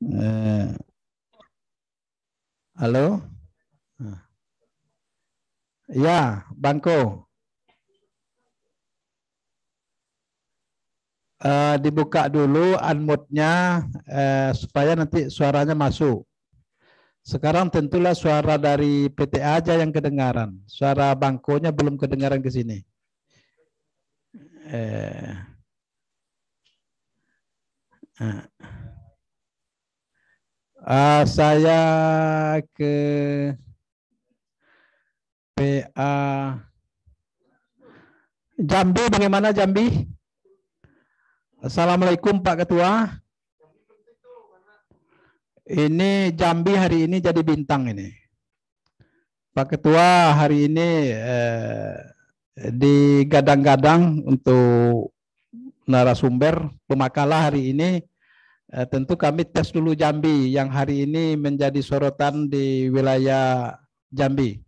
Eh, halo? Ya, Bangko. Uh, dibuka dulu unmute-nya uh, supaya nanti suaranya masuk. Sekarang tentulah suara dari PT aja yang kedengaran. Suara bangkonya belum kedengaran ke sini. Eh. Uh. Uh, saya ke PA Jambi bagaimana Jambi? Assalamualaikum Pak Ketua. Ini Jambi hari ini jadi bintang ini. Pak Ketua hari ini eh, gadang gadang untuk narasumber pemakalah hari ini Eh, tentu kami tes dulu Jambi yang hari ini menjadi sorotan di wilayah Jambi.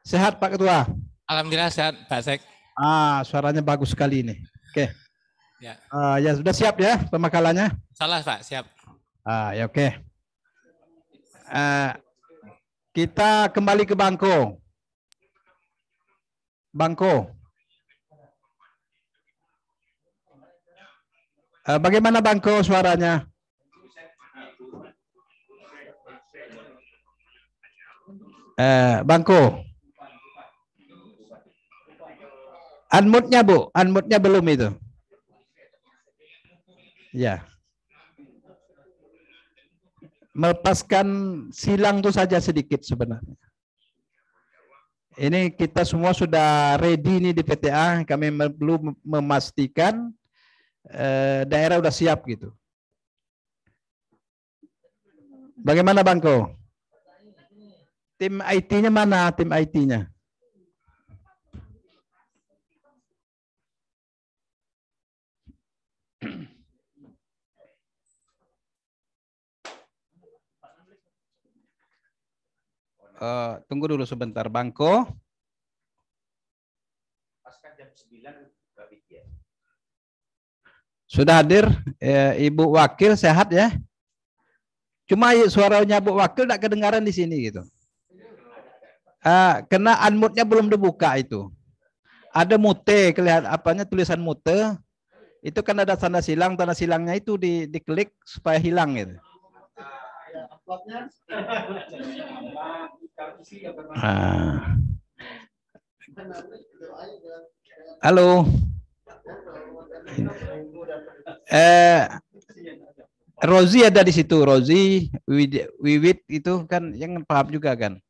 Sehat Pak Ketua? Alhamdulillah sehat Pak Sek. Ah, suaranya bagus sekali ini. Oke. Okay. Ya. Uh, ya sudah siap ya pemakalannya? Salah Pak, siap. Ah, ya oke. Okay. Uh, eh, kita kembali ke Bangko. Bangko. Eh, bagaimana Bangko suaranya? Eh, Bangko. unmute Bu. unmute belum itu. Ya. Melepaskan silang itu saja sedikit sebenarnya. Ini kita semua sudah ready nih di PTA. Kami belum memastikan eh, daerah sudah siap gitu. Bagaimana Bangko? Tim IT-nya mana tim IT-nya? Uh, eh, tunggu dulu sebentar, Bangko. Sudah hadir ya, Ibu Wakil sehat ya? Cuma suaranya Bu Wakil tidak kedengaran di sini gitu uh, kena unmute-nya belum dibuka itu. Ada mute kelihatan apanya tulisan mute. Itu kan ada tanda silang, tanda silangnya itu di diklik supaya hilang gitu. Uh. Halo. Eh, Rozi ada di situ, Rozi, Wiwit itu kan yang paham juga kan.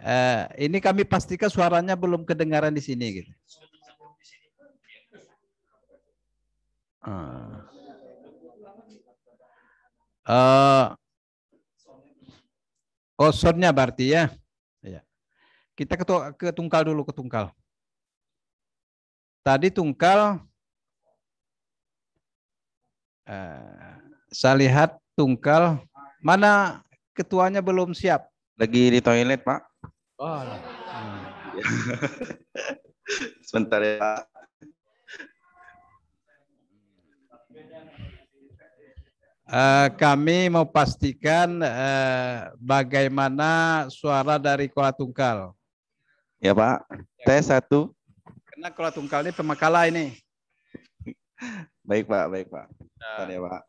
Uh, ini kami pastikan suaranya belum kedengaran di sini. Gitu. Uh. Uh, kosornya berarti ya. Iya. Kita ke, ke tungkal dulu ke tungkal. Tadi tungkal eh, saya lihat tungkal mana ketuanya belum siap. Lagi di toilet, Pak. Oh. Hmm. Sebentar ya. Uh, kami mau pastikan uh, bagaimana suara dari Kuala Tungkal. Ya Pak, tes satu. Karena Kuala Tungkal ini pemakala ini. baik Pak, baik Pak. Uh, ya, Pak.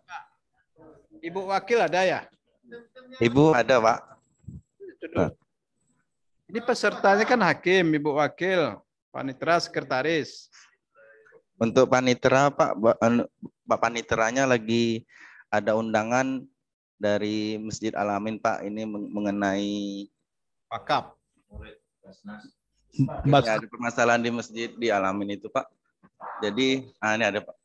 Ibu wakil ada ya? Ibu ada Pak. Duduk. Ini pesertanya kan hakim, ibu wakil, panitera, sekretaris. Untuk panitera Pak, Pak anu, paniteranya lagi ada undangan dari Masjid Alamin Pak ini mengenai pakap. Mas... Ada permasalahan di masjid di Alamin itu Pak. Jadi ah, ini ada Pak.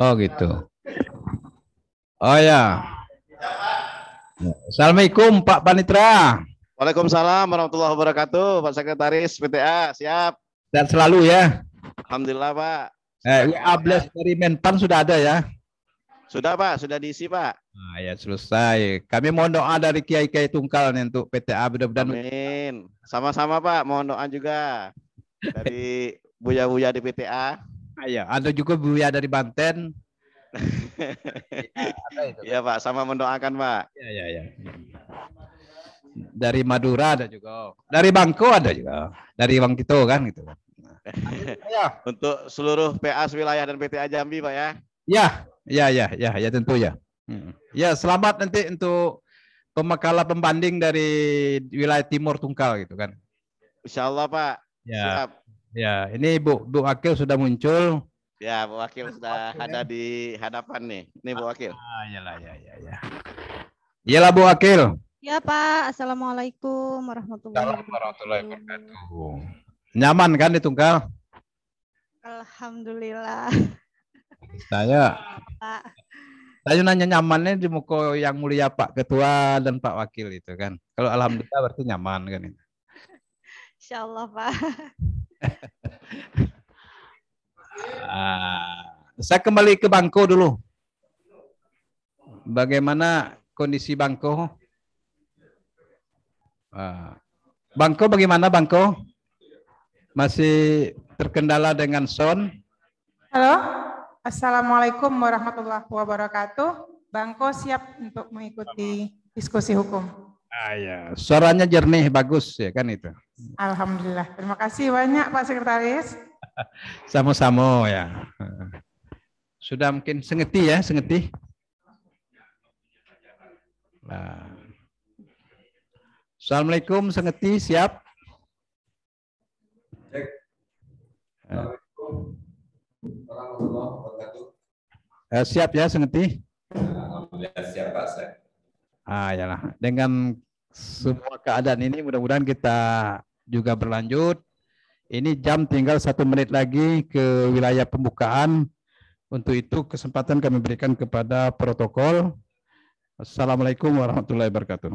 oh gitu. Oh ya. Assalamualaikum Pak Panitra. Waalaikumsalam warahmatullahi wabarakatuh Pak Sekretaris PTA siap. Dan selalu ya. Alhamdulillah Pak. Eh, Ables ya, ya. dari Menpan sudah ada ya? Sudah Pak, sudah diisi Pak. Nah, ya selesai. Kami mohon doa dari Kiai Kiai Tungkal nih untuk PTA mudah-mudahan. Amin. Sama-sama Pak, mohon doa juga dari Buya Buya di PTA. Iya, ah, ada juga Buya dari Banten. Iya, iya Pak, sama mendoakan Pak. Iya iya iya. Dari Madura ada juga. Dari Bangko ada juga. Dari Bangkito kan gitu. Ya. Untuk seluruh PA wilayah dan PTA Jambi Pak ya. Ya, ya ya ya ya tentu ya. Hmm. Ya selamat nanti untuk pemakala pembanding dari wilayah timur Tungkal gitu kan. Insya Allah Pak. Ya. Siap. Ya, ini Bu Bu Akil sudah muncul. Ya, Bu Wakil sudah Wakil, ada ya. di hadapan nih. Nih Bu Wakil. Ah, iyalah, ya, ya, ya. Iyalah iya. iya Bu Wakil. Ya Pak, Assalamualaikum warahmatullahi wabarakatuh. Nyaman kan di Tunggal? Alhamdulillah. Saya, Pak. saya nanya nyamannya di muka yang mulia Pak Ketua dan Pak Wakil itu kan. Kalau Alhamdulillah berarti nyaman kan Insya Allah Pak. Ah. saya kembali ke Bangko dulu. Bagaimana kondisi Bangko? Uh, Bangko bagaimana Bangko? Masih terkendala dengan sound? Halo, Assalamualaikum warahmatullahi wabarakatuh. Bangko siap untuk mengikuti diskusi hukum. Ah, ya. Suaranya jernih, bagus ya kan itu. Alhamdulillah. Terima kasih banyak Pak Sekretaris. Sama-sama ya. Sudah mungkin sengeti ya, sengeti. Nah. Assalamualaikum, sengeti siap? Eh, siap ya, sengeti? Alhamdulillah siap Pak Ah, yalah. Dengan semua keadaan ini mudah-mudahan kita juga berlanjut ini jam tinggal satu menit lagi ke wilayah pembukaan. Untuk itu kesempatan kami berikan kepada protokol. Assalamualaikum warahmatullahi wabarakatuh.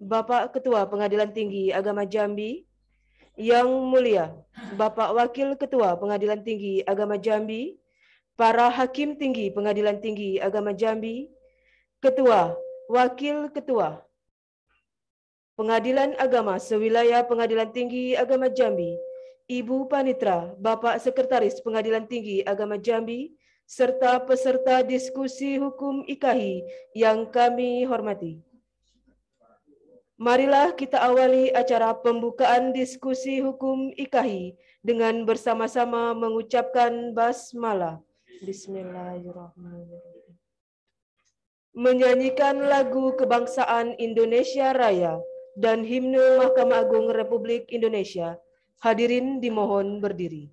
Bapak Ketua Pengadilan Tinggi Agama Jambi, Yang Mulia Bapak Wakil Ketua Pengadilan Tinggi Agama Jambi, para Hakim Tinggi Pengadilan Tinggi Agama Jambi, Ketua, Wakil Ketua, Pengadilan Agama Sewilayah Pengadilan Tinggi Agama Jambi, Ibu Panitra, Bapak Sekretaris Pengadilan Tinggi Agama Jambi, serta peserta diskusi hukum IKAHI yang kami hormati. Marilah kita awali acara pembukaan diskusi hukum IKAHI dengan bersama-sama mengucapkan basmalah. Bismillahirrahmanirrahim. Menyanyikan lagu kebangsaan Indonesia Raya dan himne Mahkamah Agung Republik Indonesia. Hadirin dimohon berdiri.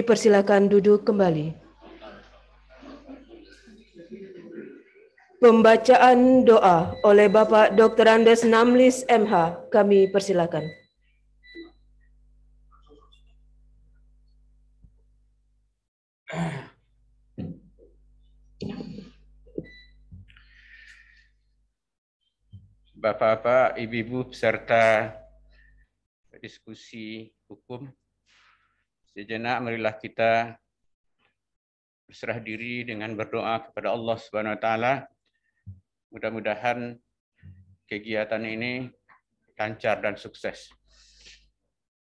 Dipersilakan duduk kembali. Pembacaan doa oleh Bapak Dr. Andes Namlis MH kami persilakan. Bapak-bapak, ibu-ibu peserta diskusi hukum Sejenak marilah kita berserah diri dengan berdoa kepada Allah Subhanahu wa taala. Mudah-mudahan kegiatan ini lancar dan sukses.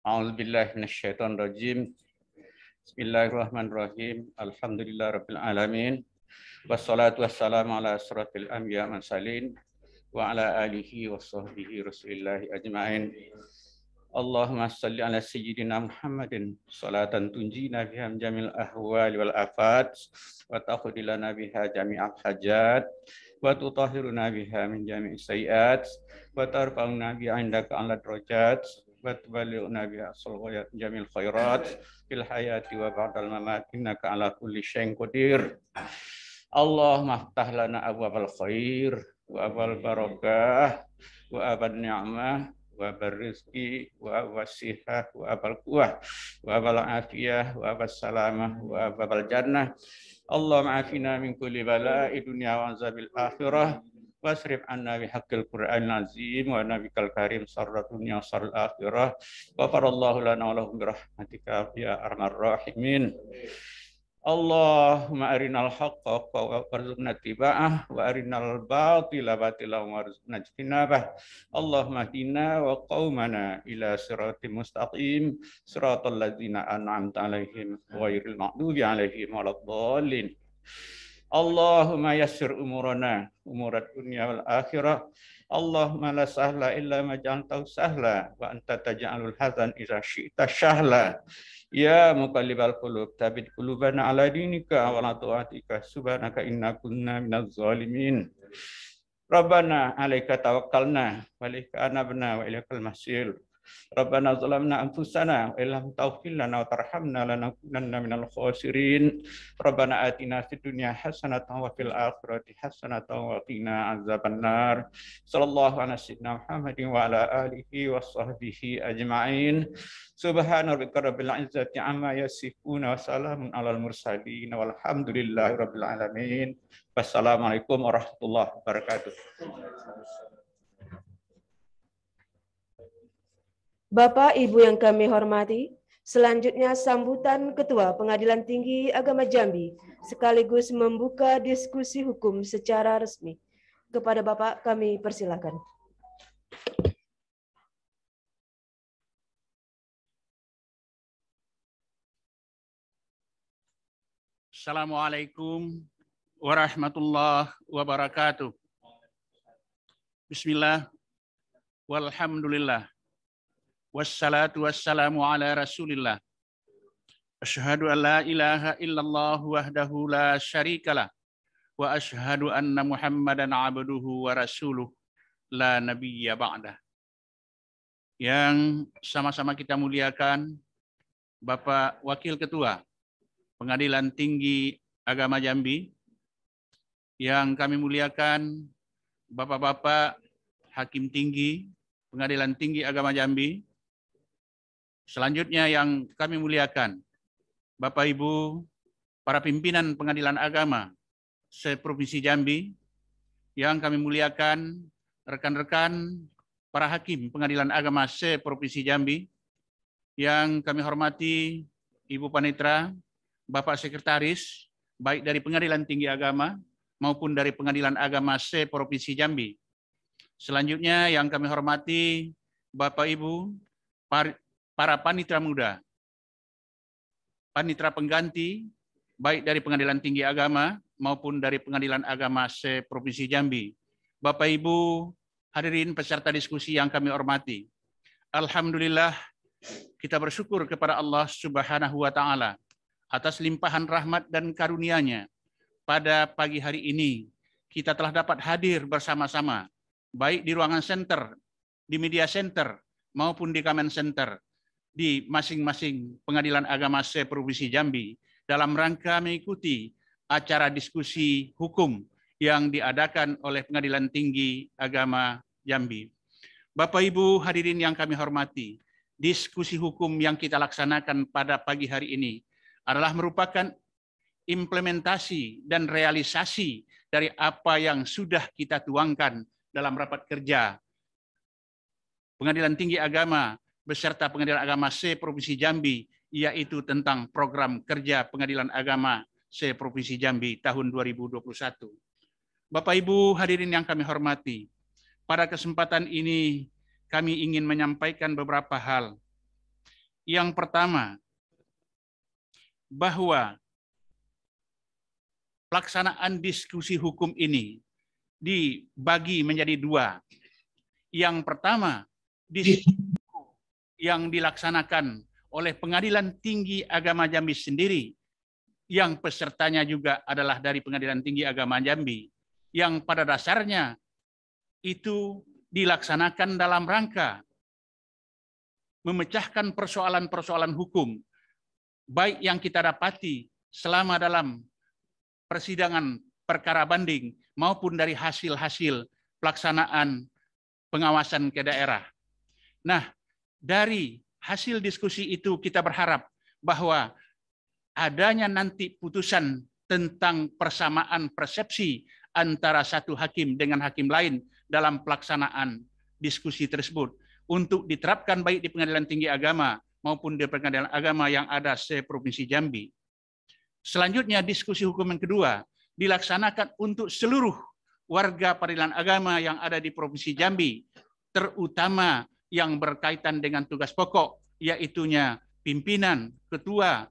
A'udzubillahi minasyaitonirrajim. Bismillahirrahmanirrahim. Alhamdulillahirabbil alamin. Wassalatu wassalamu ala asrafil anbiya'i mursalin wa ala alihi washabbihi rasulillahi ajmain. Allahumma salli ala sayyidina Muhammadin salatan tunjina biha jamil ahwal wal afat wa taqdilana biha jami'al hajat wa tutahhiruna biha min jami'is sayiat wa tarfa'una bi 'indaka 'ala drajat wa tuballighuna biha salawat jamil khairat fil hayati wa ba'dal mamat innaka 'ala kulli syai'in qadir Allahumma aftah lana abwabal khair wa abal barakah wa abad ni'mah wa barizki wa wasihah wa bal kuah wa bal afiyah wa bal salamah wa bal jannah Allahumma afina min kulli bala'i dunya wa azabil akhirah wasrif anna haqqil qur'an azim wa nabikal karim sarratun ya sarul akhirah wa farallahu lana wa lahum birahmatika ya arhamar rahimin Allahumma arinal haqqa warzuqna tiba'ah wa arinal batila batila warzuqna jtinabah. Allahumma hina wa qawmana ila sirati mustaqim siratal ladzina an'amta alaihim ghairil ma'dubi alaihim waladhdallin. Allahumma yassir umurana umurat dunia wal akhirah. Allahumma la sahla illa ma sahla wa anta taj'alul hazan idza syi'ta syahla. Ya muqallibal qulub, tabit qulubana ala dinika wa la tu'atika subhanaka inna kunna minaz zalimin. Rabbana alaika tawakkalna wa ilaika anabna wa ilaikal masir. Rabbana zalamna anfusana wa illam taghfir lana wa tarhamna lanakunanna minal khasirin. Rabbana atina fid dunya hasanatan wa fil akhirati hasanatan wa qina azabannar. Sallallahu ala sayyidina Muhammadin wa ala alihi wa ajma'in. Subhana rabbika rabbil izzati amma yasifun wa salamun alal mursalin walhamdulillahi rabbil alamin. Wassalamualaikum warahmatullahi wabarakatuh. Bapak Ibu yang kami hormati, selanjutnya sambutan Ketua Pengadilan Tinggi Agama Jambi sekaligus membuka diskusi hukum secara resmi. Kepada Bapak kami persilakan. Assalamualaikum warahmatullahi wabarakatuh. Bismillah, walhamdulillah wassalatu wassalamu ala rasulillah. Ashadu an la ilaha illallah wahdahu la syarikalah. Wa ashadu anna muhammadan abduhu wa rasuluh la nabiyya ba'dah. Yang sama-sama kita muliakan Bapak Wakil Ketua Pengadilan Tinggi Agama Jambi. Yang kami muliakan Bapak-Bapak Hakim Tinggi Pengadilan Tinggi Agama Jambi Selanjutnya yang kami muliakan, Bapak Ibu, para pimpinan pengadilan agama se-Provinsi Jambi, yang kami muliakan rekan-rekan para hakim pengadilan agama se-Provinsi Jambi, yang kami hormati Ibu Panitra, Bapak Sekretaris, baik dari Pengadilan Tinggi Agama maupun dari Pengadilan Agama se-Provinsi Jambi. Selanjutnya yang kami hormati Bapak Ibu, para panitra muda, panitra pengganti, baik dari Pengadilan Tinggi Agama maupun dari Pengadilan Agama se-Provinsi Jambi. Bapak Ibu hadirin peserta diskusi yang kami hormati. Alhamdulillah kita bersyukur kepada Allah Subhanahu wa taala atas limpahan rahmat dan karunia-Nya. Pada pagi hari ini kita telah dapat hadir bersama-sama baik di ruangan center, di media center maupun di Kamen center di masing-masing pengadilan agama se-provinsi Jambi dalam rangka mengikuti acara diskusi hukum yang diadakan oleh Pengadilan Tinggi Agama Jambi. Bapak Ibu hadirin yang kami hormati, diskusi hukum yang kita laksanakan pada pagi hari ini adalah merupakan implementasi dan realisasi dari apa yang sudah kita tuangkan dalam rapat kerja Pengadilan Tinggi Agama beserta Pengadilan Agama C Provinsi Jambi, yaitu tentang program kerja Pengadilan Agama C Provinsi Jambi tahun 2021. Bapak Ibu hadirin yang kami hormati, pada kesempatan ini kami ingin menyampaikan beberapa hal. Yang pertama, bahwa pelaksanaan diskusi hukum ini dibagi menjadi dua. Yang pertama, diskusi yang dilaksanakan oleh Pengadilan Tinggi Agama Jambi sendiri, yang pesertanya juga adalah dari Pengadilan Tinggi Agama Jambi, yang pada dasarnya itu dilaksanakan dalam rangka memecahkan persoalan-persoalan hukum, baik yang kita dapati selama dalam persidangan perkara banding maupun dari hasil-hasil pelaksanaan pengawasan ke daerah. Nah, dari hasil diskusi itu kita berharap bahwa adanya nanti putusan tentang persamaan persepsi antara satu hakim dengan hakim lain dalam pelaksanaan diskusi tersebut untuk diterapkan baik di pengadilan tinggi agama maupun di pengadilan agama yang ada se-provinsi Jambi. Selanjutnya diskusi hukum yang kedua dilaksanakan untuk seluruh warga peradilan agama yang ada di Provinsi Jambi, terutama yang berkaitan dengan tugas pokok, yaitunya pimpinan, ketua,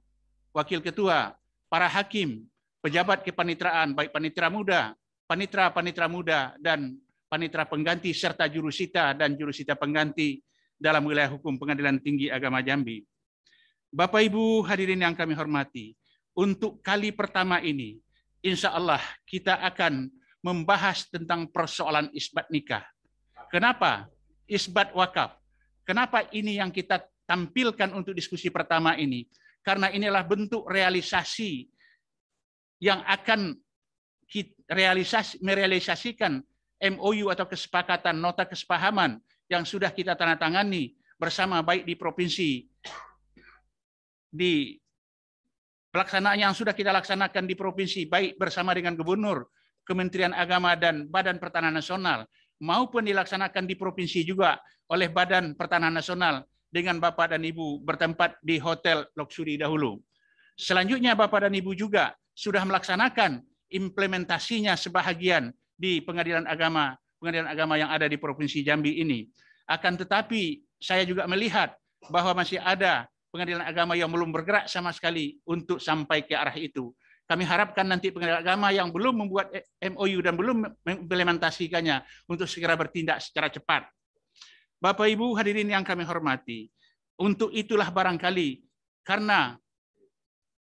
wakil ketua, para hakim, pejabat kepanitraan, baik panitra muda, panitra-panitra muda, dan panitra pengganti, serta jurusita dan jurusita pengganti dalam wilayah hukum Pengadilan Tinggi Agama Jambi. Bapak Ibu hadirin yang kami hormati, untuk kali pertama ini, insya Allah kita akan membahas tentang persoalan isbat nikah. Kenapa? isbat wakaf. Kenapa ini yang kita tampilkan untuk diskusi pertama ini? Karena inilah bentuk realisasi yang akan realisasi, merealisasikan MOU atau kesepakatan nota kesepahaman yang sudah kita tanda tangani bersama baik di provinsi di pelaksanaan yang sudah kita laksanakan di provinsi baik bersama dengan gubernur, Kementerian Agama dan Badan Pertanahan Nasional maupun dilaksanakan di provinsi juga oleh Badan Pertanahan Nasional dengan Bapak dan Ibu bertempat di Hotel Loksuri dahulu. Selanjutnya Bapak dan Ibu juga sudah melaksanakan implementasinya sebahagian di pengadilan agama pengadilan agama yang ada di Provinsi Jambi ini. Akan tetapi saya juga melihat bahwa masih ada pengadilan agama yang belum bergerak sama sekali untuk sampai ke arah itu. Kami harapkan nanti pengadilan agama yang belum membuat MOU dan belum implementasikannya untuk segera bertindak secara cepat. Bapak Ibu hadirin yang kami hormati, untuk itulah barangkali karena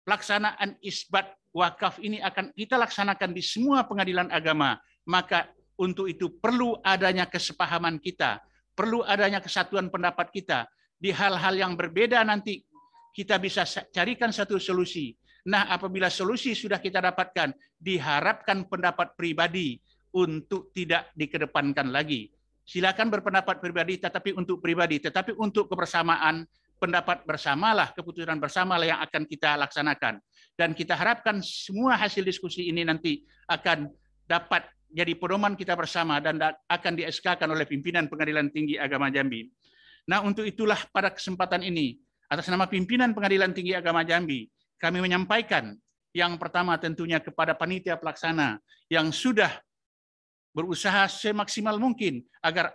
pelaksanaan isbat wakaf ini akan kita laksanakan di semua pengadilan agama, maka untuk itu perlu adanya kesepahaman kita, perlu adanya kesatuan pendapat kita di hal-hal yang berbeda nanti kita bisa carikan satu solusi Nah, apabila solusi sudah kita dapatkan, diharapkan pendapat pribadi untuk tidak dikedepankan lagi. Silakan berpendapat pribadi, tetapi untuk pribadi, tetapi untuk kebersamaan, pendapat bersamalah, keputusan bersamalah yang akan kita laksanakan. Dan kita harapkan semua hasil diskusi ini nanti akan dapat jadi pedoman kita bersama dan akan kan oleh pimpinan Pengadilan Tinggi Agama Jambi. Nah, untuk itulah pada kesempatan ini, atas nama pimpinan Pengadilan Tinggi Agama Jambi, kami menyampaikan yang pertama tentunya kepada panitia pelaksana yang sudah berusaha semaksimal mungkin agar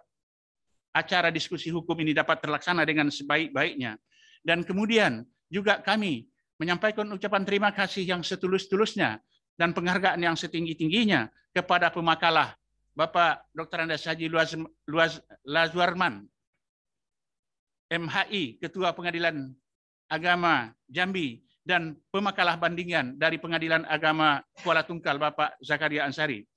acara diskusi hukum ini dapat terlaksana dengan sebaik-baiknya. Dan kemudian juga kami menyampaikan ucapan terima kasih yang setulus-tulusnya dan penghargaan yang setinggi-tingginya kepada pemakalah Bapak Dr. Andes Haji Luaz, Luaz, Lazwarman, MHI, Ketua Pengadilan Agama Jambi, dan pemakalah bandingan dari Pengadilan Agama Kuala Tungkal Bapak Zakaria Ansari.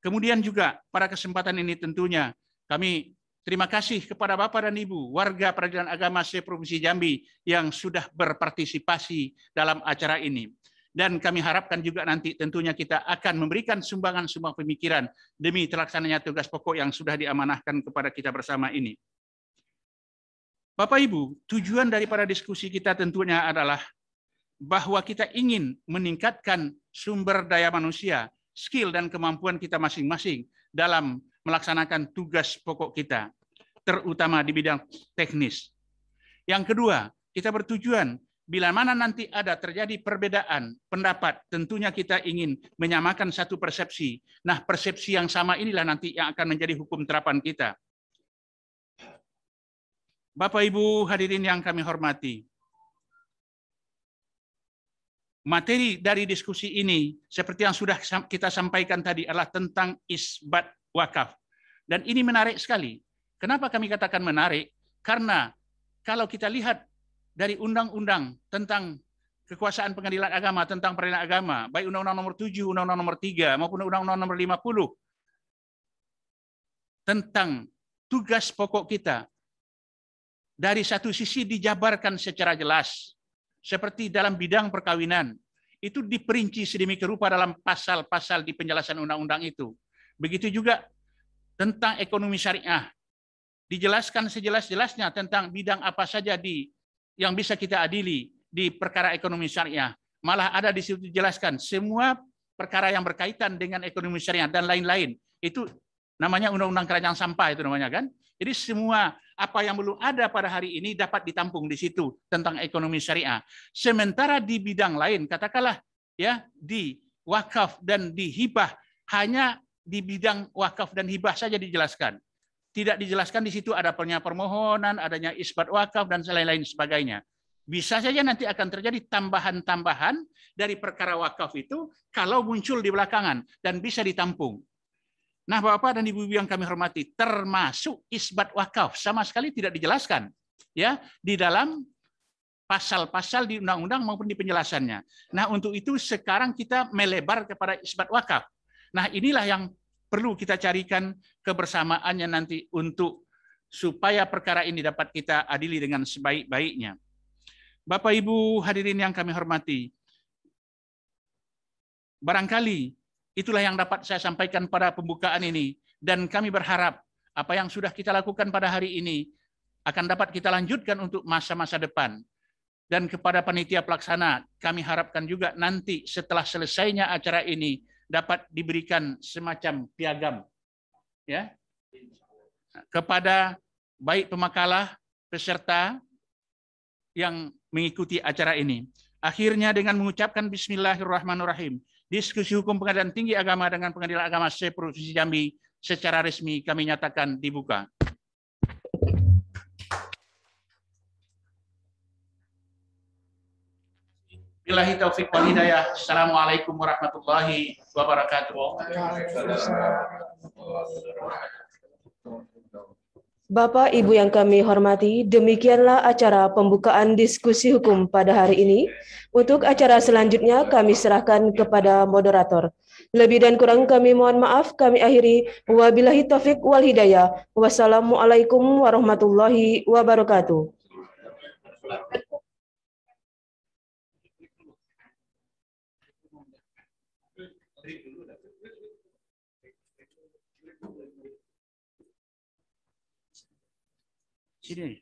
Kemudian juga pada kesempatan ini tentunya kami terima kasih kepada Bapak dan Ibu warga Peradilan Agama Se Provinsi Jambi yang sudah berpartisipasi dalam acara ini. Dan kami harapkan juga nanti tentunya kita akan memberikan sumbangan sumbang pemikiran demi terlaksananya tugas pokok yang sudah diamanahkan kepada kita bersama ini. Bapak Ibu, tujuan daripada diskusi kita tentunya adalah bahwa kita ingin meningkatkan sumber daya manusia, skill dan kemampuan kita masing-masing dalam melaksanakan tugas pokok kita, terutama di bidang teknis. Yang kedua, kita bertujuan bila mana nanti ada terjadi perbedaan pendapat, tentunya kita ingin menyamakan satu persepsi. Nah, persepsi yang sama inilah nanti yang akan menjadi hukum terapan kita. Bapak Ibu hadirin yang kami hormati, materi dari diskusi ini seperti yang sudah kita sampaikan tadi adalah tentang isbat wakaf. Dan ini menarik sekali. Kenapa kami katakan menarik? Karena kalau kita lihat dari undang-undang tentang kekuasaan pengadilan agama, tentang peradilan agama, baik undang-undang nomor 7, undang-undang nomor 3, maupun undang-undang nomor 50, tentang tugas pokok kita, dari satu sisi dijabarkan secara jelas seperti dalam bidang perkawinan, itu diperinci sedemikian rupa dalam pasal-pasal di penjelasan undang-undang itu. Begitu juga tentang ekonomi syariah. Dijelaskan sejelas-jelasnya tentang bidang apa saja di yang bisa kita adili di perkara ekonomi syariah. Malah ada di situ dijelaskan semua perkara yang berkaitan dengan ekonomi syariah dan lain-lain. Itu namanya undang-undang kerajaan sampah itu namanya kan. Jadi semua apa yang belum ada pada hari ini dapat ditampung di situ tentang ekonomi syariah. Sementara di bidang lain, katakanlah ya di wakaf dan di hibah hanya di bidang wakaf dan hibah saja dijelaskan. Tidak dijelaskan di situ ada permohonan, adanya isbat wakaf dan lain-lain sebagainya. Bisa saja nanti akan terjadi tambahan-tambahan dari perkara wakaf itu kalau muncul di belakangan dan bisa ditampung. Nah, Bapak dan Ibu-ibu yang kami hormati, termasuk isbat wakaf sama sekali tidak dijelaskan ya di dalam pasal-pasal di undang-undang maupun di penjelasannya. Nah, untuk itu sekarang kita melebar kepada isbat wakaf. Nah, inilah yang perlu kita carikan kebersamaannya nanti untuk supaya perkara ini dapat kita adili dengan sebaik-baiknya. Bapak Ibu hadirin yang kami hormati, barangkali Itulah yang dapat saya sampaikan pada pembukaan ini. Dan kami berharap apa yang sudah kita lakukan pada hari ini akan dapat kita lanjutkan untuk masa-masa depan. Dan kepada panitia pelaksana, kami harapkan juga nanti setelah selesainya acara ini dapat diberikan semacam piagam ya kepada baik pemakalah peserta yang mengikuti acara ini. Akhirnya dengan mengucapkan bismillahirrahmanirrahim, Diskusi hukum pengadilan tinggi agama dengan pengadilan agama C Jambi secara resmi kami nyatakan dibuka. Bilahi taufiq wal hidayah. Assalamualaikum warahmatullahi wabarakatuh. Bapak Ibu yang kami hormati, demikianlah acara pembukaan diskusi hukum pada hari ini. Untuk acara selanjutnya kami serahkan kepada moderator. Lebih dan kurang kami mohon maaf, kami akhiri. Wabillahi taufik wal hidayah. Wassalamualaikum warahmatullahi wabarakatuh. didn't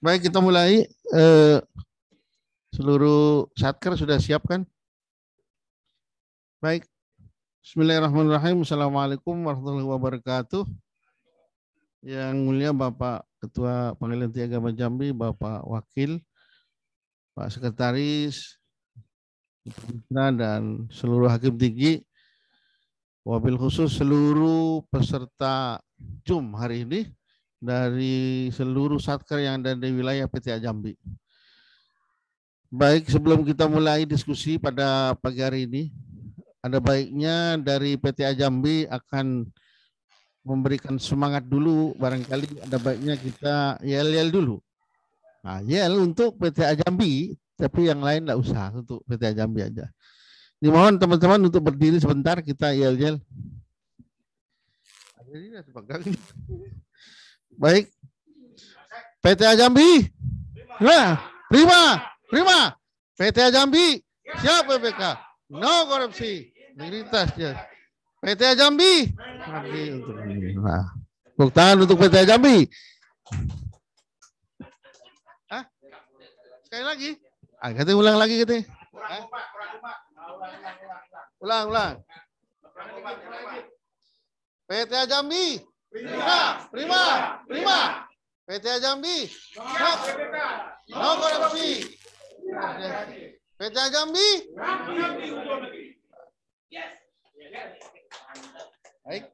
Baik, kita mulai. Eh, seluruh satker sudah siap kan? Baik. Bismillahirrahmanirrahim. Assalamualaikum warahmatullahi wabarakatuh. Yang mulia Bapak Ketua Pengadilan Tinggi Agama Jambi, Bapak Wakil, Pak Sekretaris, dan seluruh hakim tinggi, wabil khusus seluruh peserta CUM hari ini dari seluruh satker yang ada di wilayah PTA Jambi. Baik, sebelum kita mulai diskusi pada pagi hari ini, ada baiknya dari PTA Jambi akan memberikan semangat dulu, barangkali ada baiknya kita yel-yel dulu. Nah, yel untuk PTA Jambi, tapi yang lain tidak usah, untuk PTA Jambi aja. Dimohon teman-teman untuk berdiri sebentar, kita yel-yel. Jadi, pegang. Baik. PT Jambi. Nah, prima, prima. PT Jambi. Siap PPK. No korupsi. Militas ya. PT Jambi. untuk PT tepuk tangan untuk PT Jambi. Hah? Sekali lagi. Ah, kita ulang lagi kita Ulang, ulang. PT Jambi. Prima, prima, prima. PT Jambi. Siap. No korupsi. PT Jambi. Yes. Baik.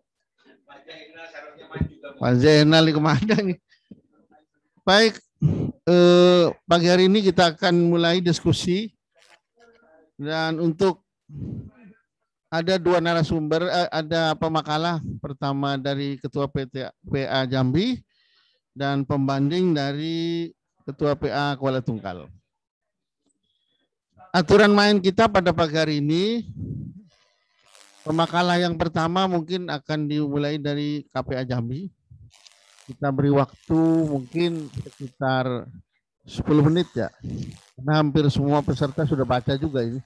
Pak Zainal kemana nih? Baik, eh, pagi hari ini kita akan mulai diskusi dan untuk ada dua narasumber, eh, ada pemakalah pertama dari Ketua PT PA Jambi dan pembanding dari Ketua PA Kuala Tungkal. Aturan main kita pada pagi hari ini, pemakalah yang pertama mungkin akan dimulai dari KPA Jambi. Kita beri waktu mungkin sekitar 10 menit ya. Karena hampir semua peserta sudah baca juga ini.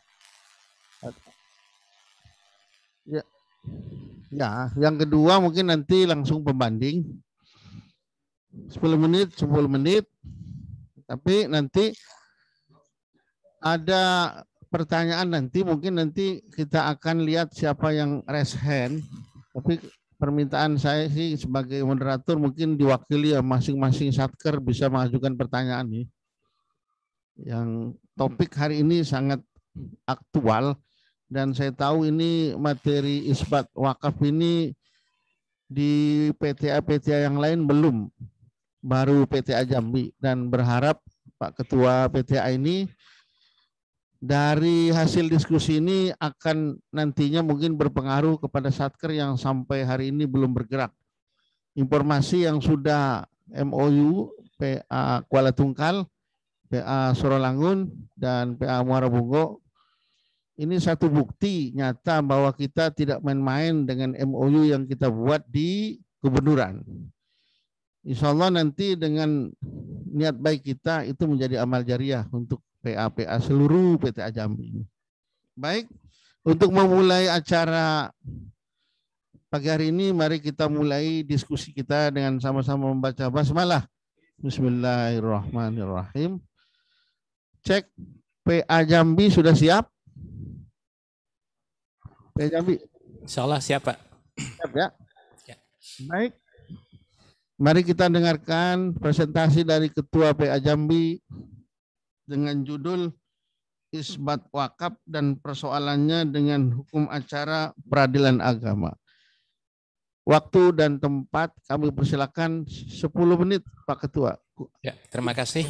Ya, yang kedua mungkin nanti langsung pembanding. 10 menit, 10 menit. Tapi nanti ada pertanyaan nanti mungkin nanti kita akan lihat siapa yang raise hand. Tapi permintaan saya sih sebagai moderator mungkin diwakili ya masing-masing satker bisa mengajukan pertanyaan nih. Yang topik hari ini sangat aktual dan saya tahu ini materi isbat wakaf ini di PTA-PTA yang lain belum, baru PTA Jambi dan berharap Pak Ketua PTA ini dari hasil diskusi ini akan nantinya mungkin berpengaruh kepada satker yang sampai hari ini belum bergerak. Informasi yang sudah MOU PA Kuala Tungkal, PA Sorolangun dan PA Muara Bungo ini satu bukti nyata bahwa kita tidak main-main dengan MOU yang kita buat di kebenuran. Insya Allah nanti dengan niat baik kita itu menjadi amal jariah untuk PA PA seluruh PT Jambi. Baik, untuk memulai acara pagi hari ini mari kita mulai diskusi kita dengan sama-sama membaca basmalah. Bismillahirrahmanirrahim. Cek PA Jambi sudah siap? Teh ya, Jambi. Insya Allah siap Pak. Siap ya. ya. Baik. Mari kita dengarkan presentasi dari Ketua PA Jambi dengan judul Isbat Wakaf dan persoalannya dengan hukum acara peradilan agama. Waktu dan tempat kami persilakan 10 menit Pak Ketua. Ya, terima kasih.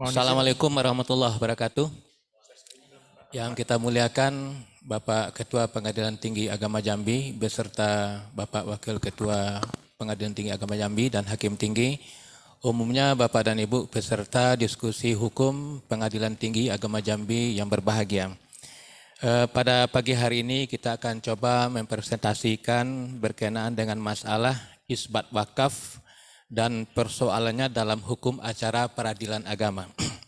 Assalamualaikum warahmatullahi wabarakatuh. Yang kita muliakan Bapak Ketua Pengadilan Tinggi Agama Jambi beserta Bapak Wakil Ketua Pengadilan Tinggi Agama Jambi dan Hakim Tinggi. Umumnya Bapak dan Ibu beserta diskusi hukum Pengadilan Tinggi Agama Jambi yang berbahagia. Eh, pada pagi hari ini kita akan coba mempresentasikan berkenaan dengan masalah isbat wakaf dan persoalannya dalam hukum acara peradilan agama.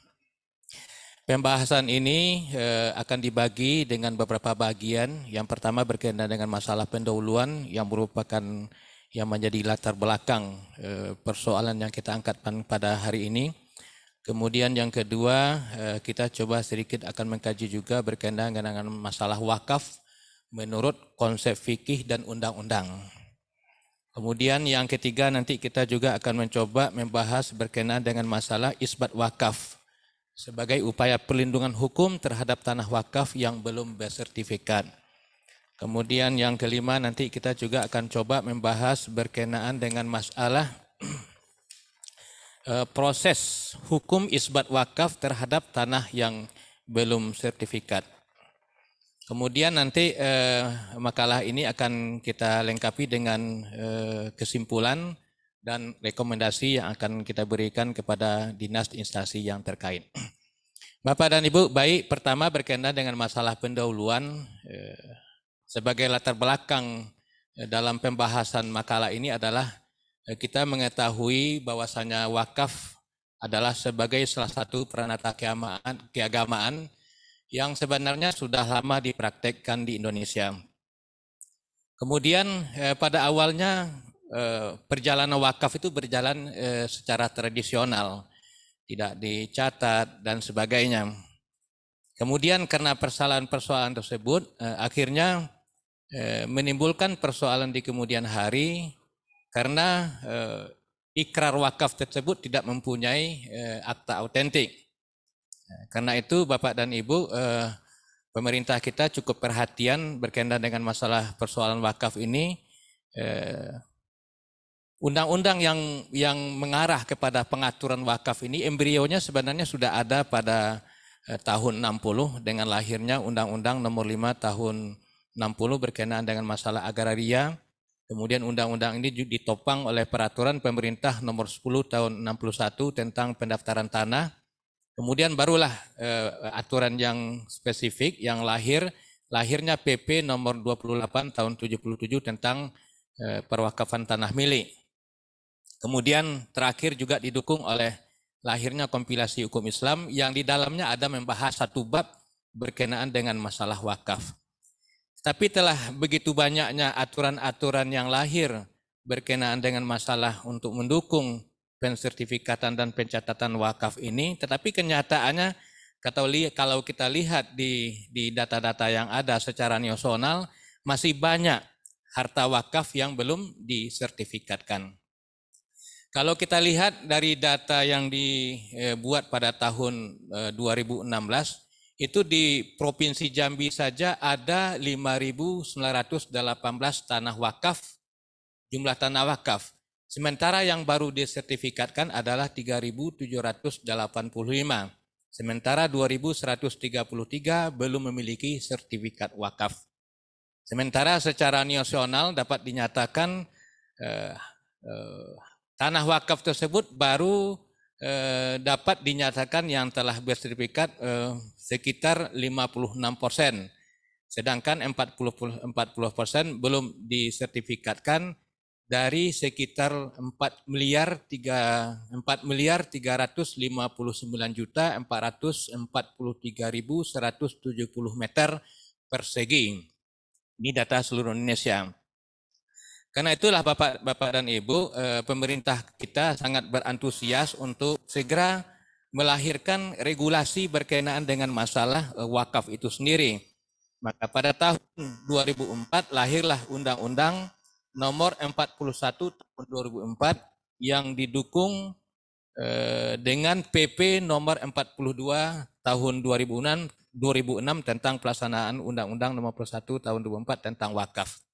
Pembahasan ini eh, akan dibagi dengan beberapa bagian. Yang pertama berkaitan dengan masalah pendahuluan yang merupakan yang menjadi latar belakang eh, persoalan yang kita angkat pada hari ini. Kemudian yang kedua eh, kita coba sedikit akan mengkaji juga berkaitan dengan masalah wakaf menurut konsep fikih dan undang-undang. Kemudian yang ketiga nanti kita juga akan mencoba membahas berkenaan dengan masalah isbat wakaf sebagai upaya perlindungan hukum terhadap tanah wakaf yang belum bersertifikat. Kemudian yang kelima nanti kita juga akan coba membahas berkenaan dengan masalah eh, proses hukum isbat wakaf terhadap tanah yang belum sertifikat. Kemudian nanti eh, makalah ini akan kita lengkapi dengan eh, kesimpulan dan rekomendasi yang akan kita berikan kepada dinas instansi yang terkait. Bapak dan Ibu, baik pertama berkendara dengan masalah pendahuluan eh, sebagai latar belakang eh, dalam pembahasan makalah ini adalah eh, kita mengetahui bahwasanya wakaf adalah sebagai salah satu peranata keagamaan, keagamaan yang sebenarnya sudah lama dipraktekkan di Indonesia. Kemudian pada awalnya Eh, perjalanan wakaf itu berjalan eh, secara tradisional, tidak dicatat dan sebagainya. Kemudian karena persoalan-persoalan tersebut eh, akhirnya menimbulkan persoalan di kemudian hari karena ikrar wakaf tersebut tidak mempunyai akta autentik. Karena itu Bapak dan Ibu pemerintah kita cukup perhatian berkaitan dengan masalah persoalan wakaf ini Undang-undang yang yang mengarah kepada pengaturan wakaf ini embrionya sebenarnya sudah ada pada eh, tahun 60 dengan lahirnya Undang-Undang Nomor 5 tahun 60 berkenaan dengan masalah agraria. Kemudian undang-undang ini ditopang oleh peraturan pemerintah nomor 10 tahun 61 tentang pendaftaran tanah. Kemudian barulah eh, aturan yang spesifik yang lahir lahirnya PP nomor 28 tahun 77 tentang eh, perwakafan tanah milik. Kemudian terakhir juga didukung oleh lahirnya kompilasi hukum Islam yang di dalamnya ada membahas satu bab berkenaan dengan masalah wakaf. Tapi telah begitu banyaknya aturan-aturan yang lahir berkenaan dengan masalah untuk mendukung pensertifikatan dan pencatatan wakaf ini, tetapi kenyataannya kalau kita lihat di di data-data yang ada secara nasional masih banyak harta wakaf yang belum disertifikatkan. Kalau kita lihat dari data yang dibuat pada tahun 2016, eh, itu di Provinsi Jambi saja ada 5.918 tanah wakaf, jumlah tanah wakaf. Sementara yang baru disertifikatkan adalah 3.785. Sementara 2.133 belum memiliki sertifikat wakaf. Sementara secara nasional dapat dinyatakan eh, eh, Tanah wakaf tersebut baru eh, dapat dinyatakan yang telah bersertifikat eh, sekitar 56 persen. Sedangkan 40 persen belum disertifikatkan dari sekitar 4 miliar 3 4 miliar 359 juta 443.170 meter persegi. Ini data seluruh Indonesia. Karena itulah Bapak, Bapak dan Ibu, eh, pemerintah kita sangat berantusias untuk segera melahirkan regulasi berkenaan dengan masalah eh, wakaf itu sendiri. Maka pada tahun 2004 lahirlah Undang-Undang nomor 41 tahun 2004 yang didukung eh, dengan PP nomor 42 tahun 2006, 2006 tentang pelaksanaan Undang-Undang nomor 1 tahun 2004 tentang wakaf.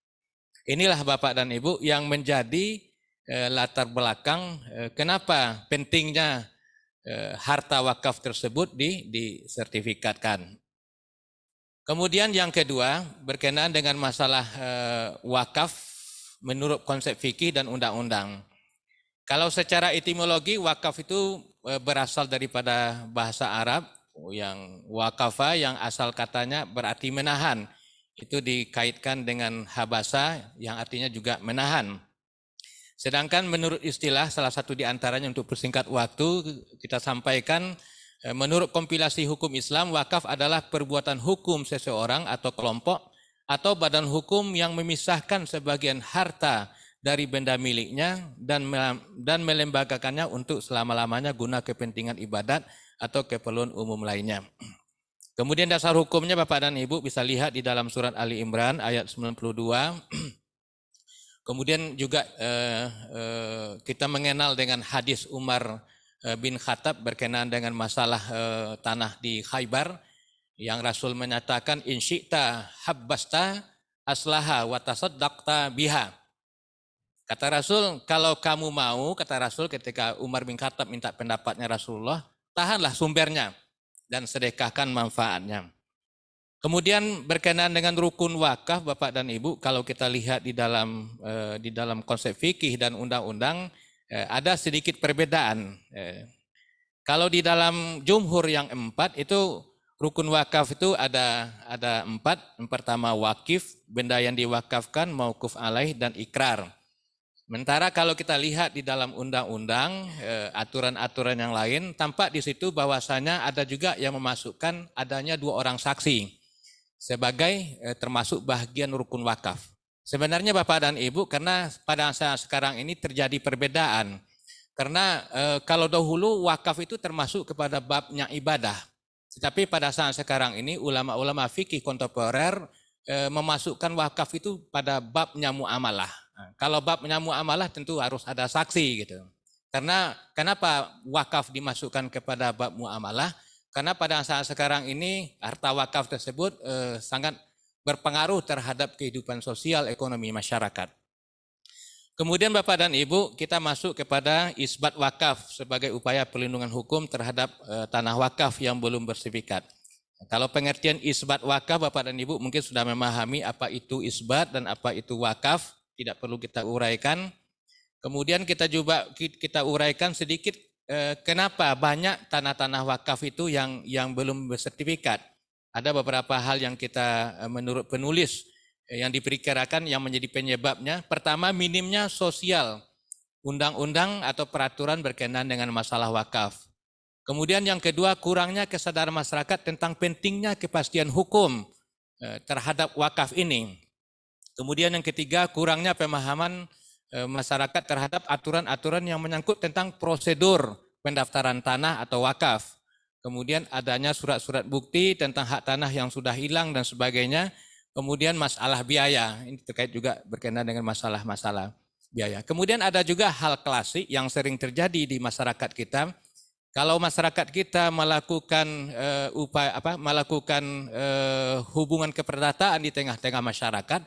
Inilah Bapak dan Ibu yang menjadi eh, latar belakang eh, kenapa pentingnya eh, harta wakaf tersebut di disertifikatkan. Kemudian yang kedua berkenaan dengan masalah eh, wakaf menurut konsep fikih dan undang-undang. Kalau secara etimologi wakaf itu eh, berasal daripada bahasa Arab yang wakafa yang asal katanya berarti menahan itu dikaitkan dengan habasa yang artinya juga menahan. Sedangkan menurut istilah salah satu di antaranya untuk persingkat waktu kita sampaikan e, menurut kompilasi hukum Islam wakaf adalah perbuatan hukum seseorang atau kelompok atau badan hukum yang memisahkan sebagian harta dari benda miliknya dan dan melembagakannya untuk selama-lamanya guna kepentingan ibadat atau keperluan umum lainnya. Kemudian dasar hukumnya Bapak dan Ibu bisa lihat di dalam surat Ali Imran ayat 92. Kemudian juga eh, eh, kita mengenal dengan hadis Umar eh, bin Khattab berkenaan dengan masalah tanah di Khaybar yang Rasul menyatakan insyita habbasta aslaha tasaddaqta biha. Kata Rasul, kalau kamu mau, kata Rasul ketika Umar bin Khattab minta pendapatnya Rasulullah, tahanlah sumbernya dan sedekahkan manfaatnya. Kemudian berkenaan dengan rukun wakaf Bapak dan Ibu, kalau kita lihat di dalam eh, di dalam konsep fikih dan undang-undang eh, ada sedikit perbedaan. Eh. kalau di dalam jumhur yang empat itu rukun wakaf itu ada ada empat. Yang pertama wakif, benda yang diwakafkan, maukuf alaih dan ikrar. Sementara kalau kita lihat di dalam undang-undang eh, aturan-aturan yang lain, tampak di situ bahwasanya ada juga yang memasukkan adanya dua orang saksi sebagai eh, termasuk bagian rukun wakaf. Sebenarnya Bapak dan Ibu, karena pada saat sekarang ini terjadi perbedaan. Karena eh, kalau dahulu wakaf itu termasuk kepada babnya ibadah. Tetapi pada saat sekarang ini ulama-ulama fikih kontemporer memasukkan wakaf itu pada babnya muamalah. Nah, kalau bab menyambung muamalah tentu harus ada saksi gitu. Karena kenapa wakaf dimasukkan kepada bab muamalah? Karena pada saat sekarang ini harta wakaf tersebut eh, sangat berpengaruh terhadap kehidupan sosial ekonomi masyarakat. Kemudian Bapak dan Ibu, kita masuk kepada isbat wakaf sebagai upaya perlindungan hukum terhadap eh, tanah wakaf yang belum bersertifikat. Kalau pengertian isbat wakaf Bapak dan Ibu mungkin sudah memahami apa itu isbat dan apa itu wakaf tidak perlu kita uraikan. Kemudian kita coba kita uraikan sedikit eh, kenapa banyak tanah-tanah wakaf itu yang yang belum bersertifikat. Ada beberapa hal yang kita eh, menurut penulis eh, yang diperkirakan yang menjadi penyebabnya. Pertama minimnya sosial undang-undang atau peraturan berkenaan dengan masalah wakaf. Kemudian yang kedua kurangnya kesadaran masyarakat tentang pentingnya kepastian hukum eh, terhadap wakaf ini. Kemudian yang ketiga, kurangnya pemahaman e, masyarakat terhadap aturan-aturan yang menyangkut tentang prosedur pendaftaran tanah atau wakaf. Kemudian adanya surat-surat bukti tentang hak tanah yang sudah hilang dan sebagainya. Kemudian masalah biaya, ini terkait juga berkenaan dengan masalah-masalah biaya. Kemudian ada juga hal klasik yang sering terjadi di masyarakat kita. Kalau masyarakat kita melakukan uh, upaya apa melakukan uh, hubungan keperdataan di tengah-tengah masyarakat,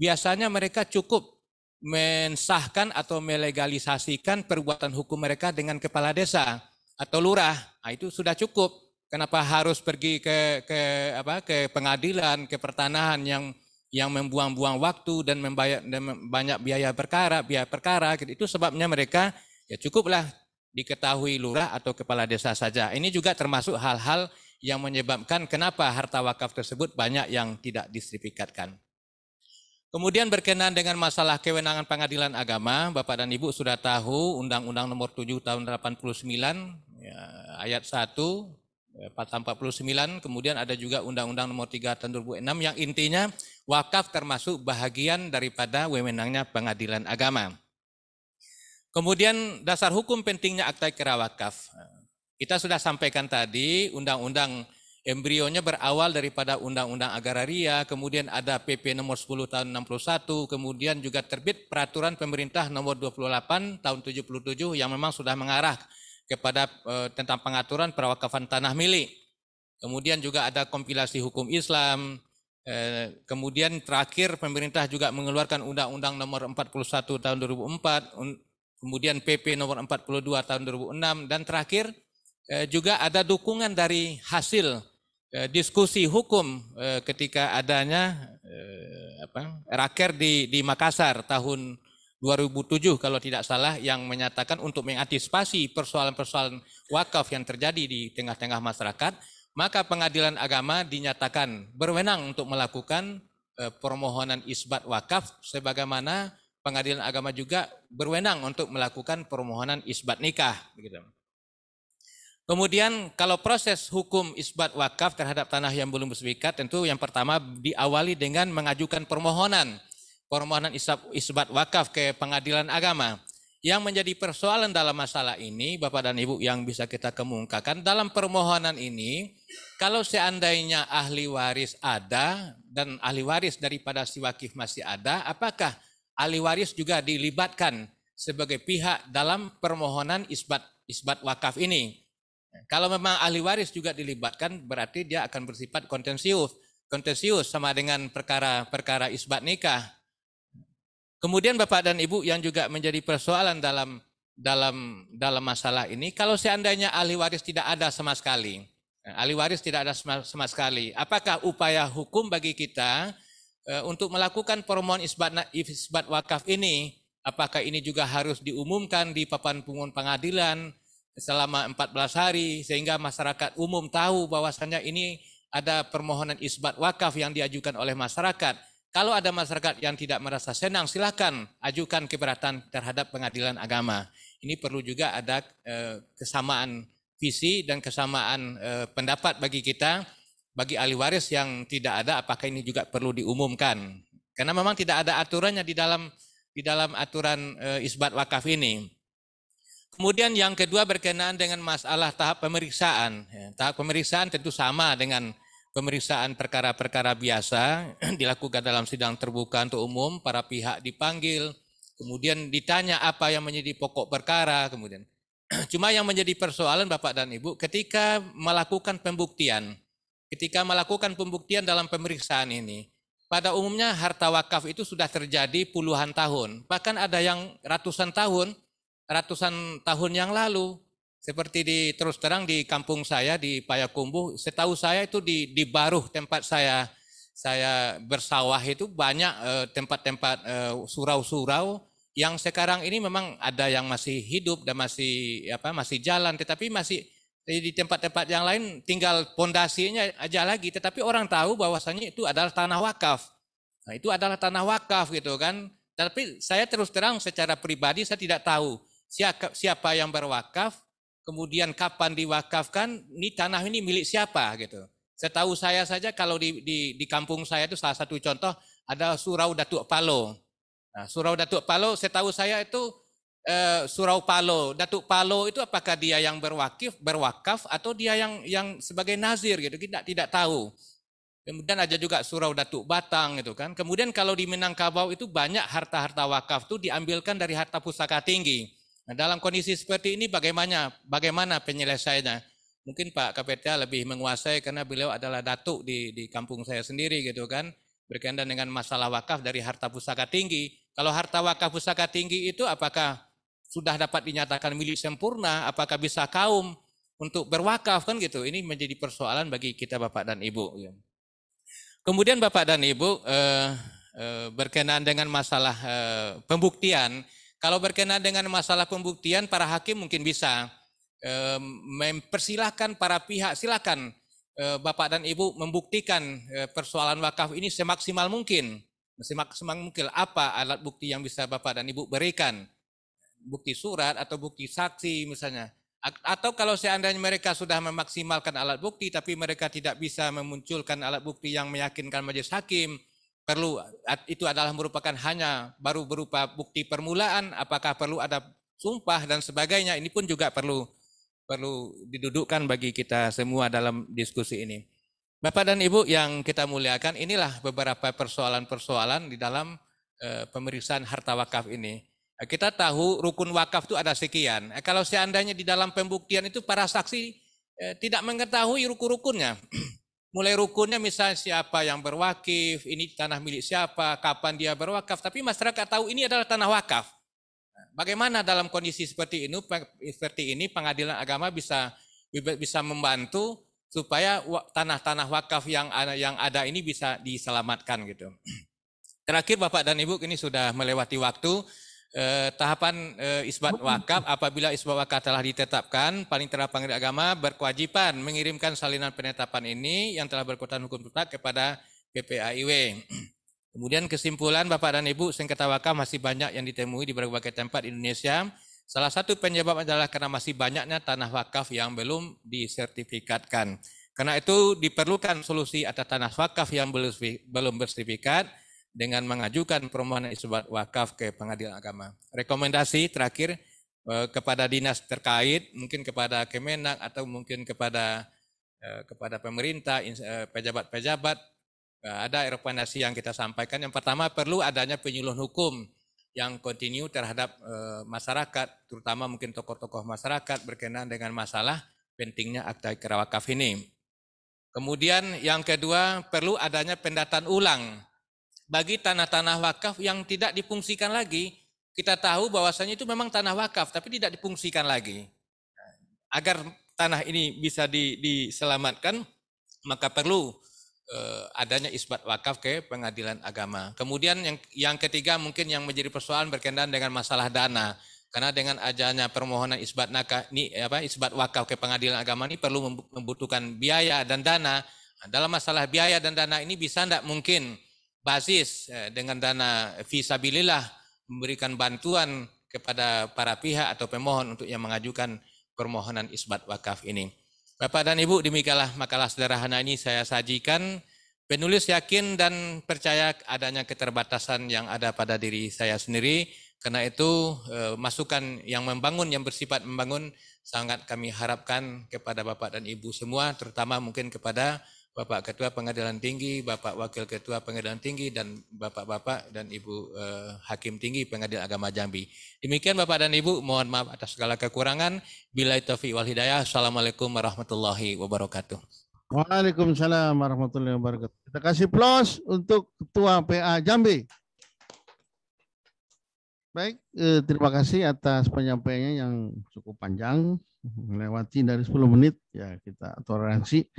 biasanya mereka cukup mensahkan atau melegalisasikan perbuatan hukum mereka dengan kepala desa atau lurah. Nah, itu sudah cukup. Kenapa harus pergi ke ke apa ke pengadilan, ke pertanahan yang yang membuang-buang waktu dan membayar dan banyak biaya perkara, biaya perkara gitu. itu sebabnya mereka ya cukuplah diketahui lurah atau kepala desa saja. Ini juga termasuk hal-hal yang menyebabkan kenapa harta wakaf tersebut banyak yang tidak disertifikatkan. Kemudian berkenaan dengan masalah kewenangan pengadilan agama, Bapak dan Ibu sudah tahu Undang-Undang Nomor 7 Tahun 89 ya, ayat 1 ya, pasal 49, kemudian ada juga Undang-Undang Nomor 3 Tahun 2006 yang intinya wakaf termasuk bahagian daripada wewenangnya pengadilan agama. Kemudian dasar hukum pentingnya akta ikrar wakaf. Kita sudah sampaikan tadi Undang-Undang Embrionya berawal daripada Undang-Undang Agraria, kemudian ada PP nomor 10 tahun 61, kemudian juga terbit peraturan pemerintah nomor 28 tahun 77 yang memang sudah mengarah kepada e, tentang pengaturan perwakafan tanah milik. Kemudian juga ada kompilasi hukum Islam, e, kemudian terakhir pemerintah juga mengeluarkan Undang-Undang nomor 41 tahun 2004, un, kemudian PP nomor 42 tahun 2006 dan terakhir Eh, juga ada dukungan dari hasil eh, diskusi hukum eh, ketika adanya apa, raker di, di Makassar tahun 2007 kalau tidak salah yang menyatakan untuk mengantisipasi persoalan-persoalan wakaf yang terjadi di tengah-tengah masyarakat, maka pengadilan agama dinyatakan berwenang untuk melakukan permohonan isbat wakaf sebagaimana pengadilan agama juga berwenang untuk melakukan permohonan isbat nikah. Begitu. Kemudian kalau proses hukum isbat wakaf terhadap tanah yang belum bersertifikat tentu yang pertama diawali dengan mengajukan permohonan permohonan isbat wakaf ke pengadilan agama. Yang menjadi persoalan dalam masalah ini Bapak dan Ibu yang bisa kita kemungkakan dalam permohonan ini kalau seandainya ahli waris ada dan ahli waris daripada si wakif masih ada apakah ahli waris juga dilibatkan sebagai pihak dalam permohonan isbat isbat wakaf ini? Kalau memang ahli waris juga dilibatkan, berarti dia akan bersifat kontensius. Kontensius sama dengan perkara-perkara isbat nikah. Kemudian Bapak dan Ibu yang juga menjadi persoalan dalam dalam dalam masalah ini, kalau seandainya ahli waris tidak ada sama sekali, ahli waris tidak ada sama, sama sekali, apakah upaya hukum bagi kita e, untuk melakukan permohonan isbat, isbat wakaf ini? Apakah ini juga harus diumumkan di papan pengumuman pengadilan? selama 14 hari sehingga masyarakat umum tahu bahwasannya ini ada permohonan isbat wakaf yang diajukan oleh masyarakat. Kalau ada masyarakat yang tidak merasa senang, silakan ajukan keberatan terhadap pengadilan agama. Ini perlu juga ada eh, kesamaan visi dan kesamaan eh, pendapat bagi kita, bagi ahli waris yang tidak ada, apakah ini juga perlu diumumkan? Karena memang tidak ada aturannya di dalam di dalam aturan eh, isbat wakaf ini. Kemudian yang kedua berkenaan dengan masalah tahap pemeriksaan. Ya, tahap pemeriksaan tentu sama dengan pemeriksaan perkara-perkara biasa dilakukan dalam sidang terbuka untuk umum, para pihak dipanggil, kemudian ditanya apa yang menjadi pokok perkara, kemudian. Cuma yang menjadi persoalan Bapak dan Ibu ketika melakukan pembuktian, ketika melakukan pembuktian dalam pemeriksaan ini, pada umumnya harta wakaf itu sudah terjadi puluhan tahun, bahkan ada yang ratusan tahun ratusan tahun yang lalu. Seperti di terus terang di kampung saya di Payakumbuh, setahu saya itu di di Baruh tempat saya saya bersawah itu banyak eh, tempat-tempat eh, surau-surau yang sekarang ini memang ada yang masih hidup dan masih apa masih jalan tetapi masih di tempat-tempat yang lain tinggal pondasinya aja lagi tetapi orang tahu bahwasannya itu adalah tanah wakaf. Nah, itu adalah tanah wakaf gitu kan. Tapi saya terus terang secara pribadi saya tidak tahu siapa yang berwakaf, kemudian kapan diwakafkan, ini tanah ini milik siapa gitu. Setahu saya saja kalau di, di, di kampung saya itu salah satu contoh ada Surau Datuk Palo. Nah, Surau Datuk Palo, setahu saya itu eh, Surau Palo, Datuk Palo itu apakah dia yang berwakif, berwakaf atau dia yang yang sebagai nazir gitu kita tidak tahu. Kemudian ada juga Surau Datuk Batang gitu kan. Kemudian kalau di Minangkabau itu banyak harta-harta wakaf itu diambilkan dari harta pusaka tinggi. Nah, dalam kondisi seperti ini bagaimana bagaimana penyelesaiannya? Mungkin Pak KPTA lebih menguasai karena beliau adalah datuk di, di kampung saya sendiri gitu kan. Berkaitan dengan masalah wakaf dari harta pusaka tinggi. Kalau harta wakaf pusaka tinggi itu apakah sudah dapat dinyatakan milik sempurna? Apakah bisa kaum untuk berwakaf kan gitu? Ini menjadi persoalan bagi kita Bapak dan Ibu. Ya. Kemudian Bapak dan Ibu eh, eh, berkenaan dengan masalah eh, pembuktian, kalau berkenaan dengan masalah pembuktian, para hakim mungkin bisa eh, mempersilahkan para pihak, silakan eh, Bapak dan Ibu membuktikan eh, persoalan wakaf ini semaksimal mungkin. Semaksimal mungkin apa alat bukti yang bisa Bapak dan Ibu berikan. Bukti surat atau bukti saksi misalnya. Atau kalau seandainya mereka sudah memaksimalkan alat bukti tapi mereka tidak bisa memunculkan alat bukti yang meyakinkan majelis hakim, perlu itu adalah merupakan hanya baru berupa bukti permulaan apakah perlu ada sumpah dan sebagainya ini pun juga perlu perlu didudukkan bagi kita semua dalam diskusi ini. Bapak dan Ibu yang kita muliakan, inilah beberapa persoalan-persoalan di dalam e, pemeriksaan harta wakaf ini. Kita tahu rukun wakaf itu ada sekian. Eh, kalau seandainya di dalam pembuktian itu para saksi e, tidak mengetahui rukun-rukunnya. Mulai rukunnya misalnya siapa yang berwakif, ini tanah milik siapa, kapan dia berwakaf. Tapi masyarakat tahu ini adalah tanah wakaf. Nah, bagaimana dalam kondisi seperti ini, seperti ini pengadilan agama bisa bisa membantu supaya tanah-tanah wakaf yang yang ada ini bisa diselamatkan gitu. Terakhir Bapak dan Ibu ini sudah melewati waktu. Eh, tahapan eh, isbat wakaf apabila isbat wakaf telah ditetapkan paling terang pengadilan agama berkewajiban mengirimkan salinan penetapan ini yang telah berkekuatan hukum tetap kepada PPAIW. Kemudian kesimpulan Bapak dan Ibu sengketa wakaf masih banyak yang ditemui di berbagai tempat Indonesia. Salah satu penyebab adalah karena masih banyaknya tanah wakaf yang belum disertifikatkan. Karena itu diperlukan solusi atas tanah wakaf yang belum bersertifikat dengan mengajukan permohonan isbat wakaf ke pengadilan agama. Rekomendasi terakhir eh, kepada dinas terkait, mungkin kepada Kemenak atau mungkin kepada eh, kepada pemerintah, eh, pejabat-pejabat, eh, ada rekomendasi yang kita sampaikan. Yang pertama perlu adanya penyuluhan hukum yang kontinu terhadap masyarakat, terutama mungkin tokoh-tokoh masyarakat berkenaan dengan masalah pentingnya akta ikrar wakaf ini. Kemudian yang kedua perlu adanya pendataan ulang bagi tanah-tanah wakaf yang tidak dipungsikan lagi, kita tahu bahwasanya itu memang tanah wakaf tapi tidak dipungsikan lagi. Agar tanah ini bisa di, diselamatkan, maka perlu eh, adanya isbat wakaf ke pengadilan agama. Kemudian yang yang ketiga mungkin yang menjadi persoalan berkaitan dengan masalah dana. Karena dengan adanya permohonan isbat naka ini apa isbat wakaf ke pengadilan agama ini perlu membutuhkan biaya dan dana. Dalam masalah biaya dan dana ini bisa tidak mungkin basis eh, dengan dana visabilillah memberikan bantuan kepada para pihak atau pemohon untuk yang mengajukan permohonan isbat wakaf ini. Bapak dan Ibu, demikianlah makalah sederhana ini saya sajikan. Penulis yakin dan percaya adanya keterbatasan yang ada pada diri saya sendiri. Karena itu eh, masukan yang membangun, yang bersifat membangun sangat kami harapkan kepada Bapak dan Ibu semua, terutama mungkin kepada Bapak Ketua Pengadilan Tinggi, Bapak Wakil Ketua Pengadilan Tinggi, dan Bapak-Bapak dan Ibu eh, Hakim Tinggi Pengadilan Agama Jambi. Demikian Bapak dan Ibu, mohon maaf atas segala kekurangan. Bila taufiq wal hidayah, Assalamualaikum warahmatullahi wabarakatuh. Waalaikumsalam warahmatullahi wabarakatuh. Kita kasih plus untuk Ketua PA Jambi. Baik, eh, terima kasih atas penyampaiannya yang cukup panjang, melewati dari 10 menit, ya kita toleransi.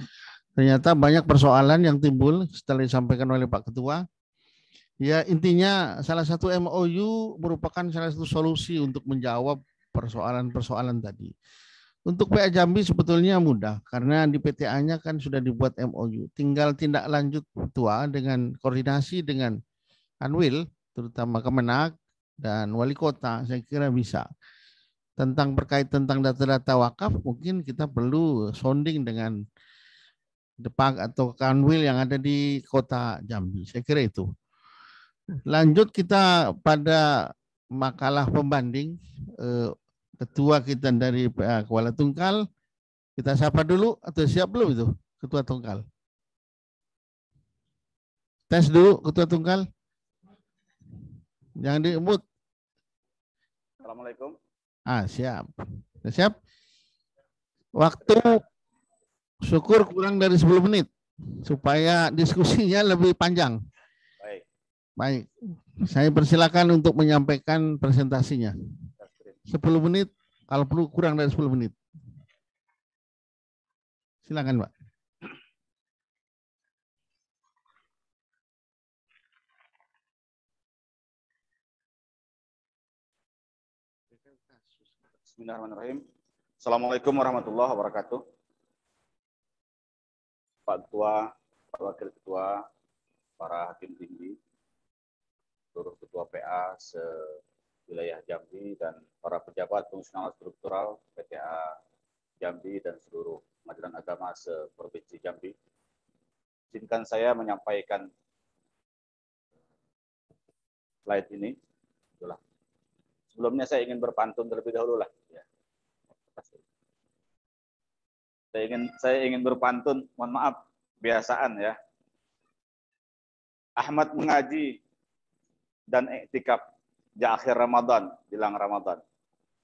Ternyata banyak persoalan yang timbul setelah disampaikan oleh Pak Ketua. Ya intinya salah satu MOU merupakan salah satu solusi untuk menjawab persoalan-persoalan tadi. Untuk PA Jambi sebetulnya mudah karena di PTA-nya kan sudah dibuat MOU. Tinggal tindak lanjut ketua dengan koordinasi dengan Anwil, terutama Kemenak dan Wali Kota, saya kira bisa. Tentang berkait tentang data-data wakaf, mungkin kita perlu sounding dengan Depak atau Kanwil yang ada di kota Jambi. Saya kira itu. Lanjut kita pada makalah pembanding eh, ketua kita dari eh, Kuala Tungkal. Kita sapa dulu atau siap belum itu ketua Tungkal? Tes dulu ketua Tungkal. Yang diemut. Assalamualaikum. Ah, siap. Siap? Waktu syukur kurang dari 10 menit supaya diskusinya lebih panjang. Baik. Baik. Saya persilakan untuk menyampaikan presentasinya. 10 menit kalau perlu kurang dari 10 menit. Silakan, Pak. Bismillahirrahmanirrahim. Assalamualaikum warahmatullahi wabarakatuh. Pak Ketua, Pak Wakil Ketua, para hakim tinggi, seluruh Ketua PA se-wilayah Jambi, dan para pejabat fungsional struktural PTA Jambi dan seluruh Pengadilan Agama se-Provinsi Jambi. Izinkan saya menyampaikan slide ini. Itulah. Sebelumnya saya ingin berpantun terlebih dahulu lah. Saya ingin saya ingin berpantun, mohon maaf, biasaan ya. Ahmad mengaji dan iktikaf di akhir Ramadan, jelang Ramadan.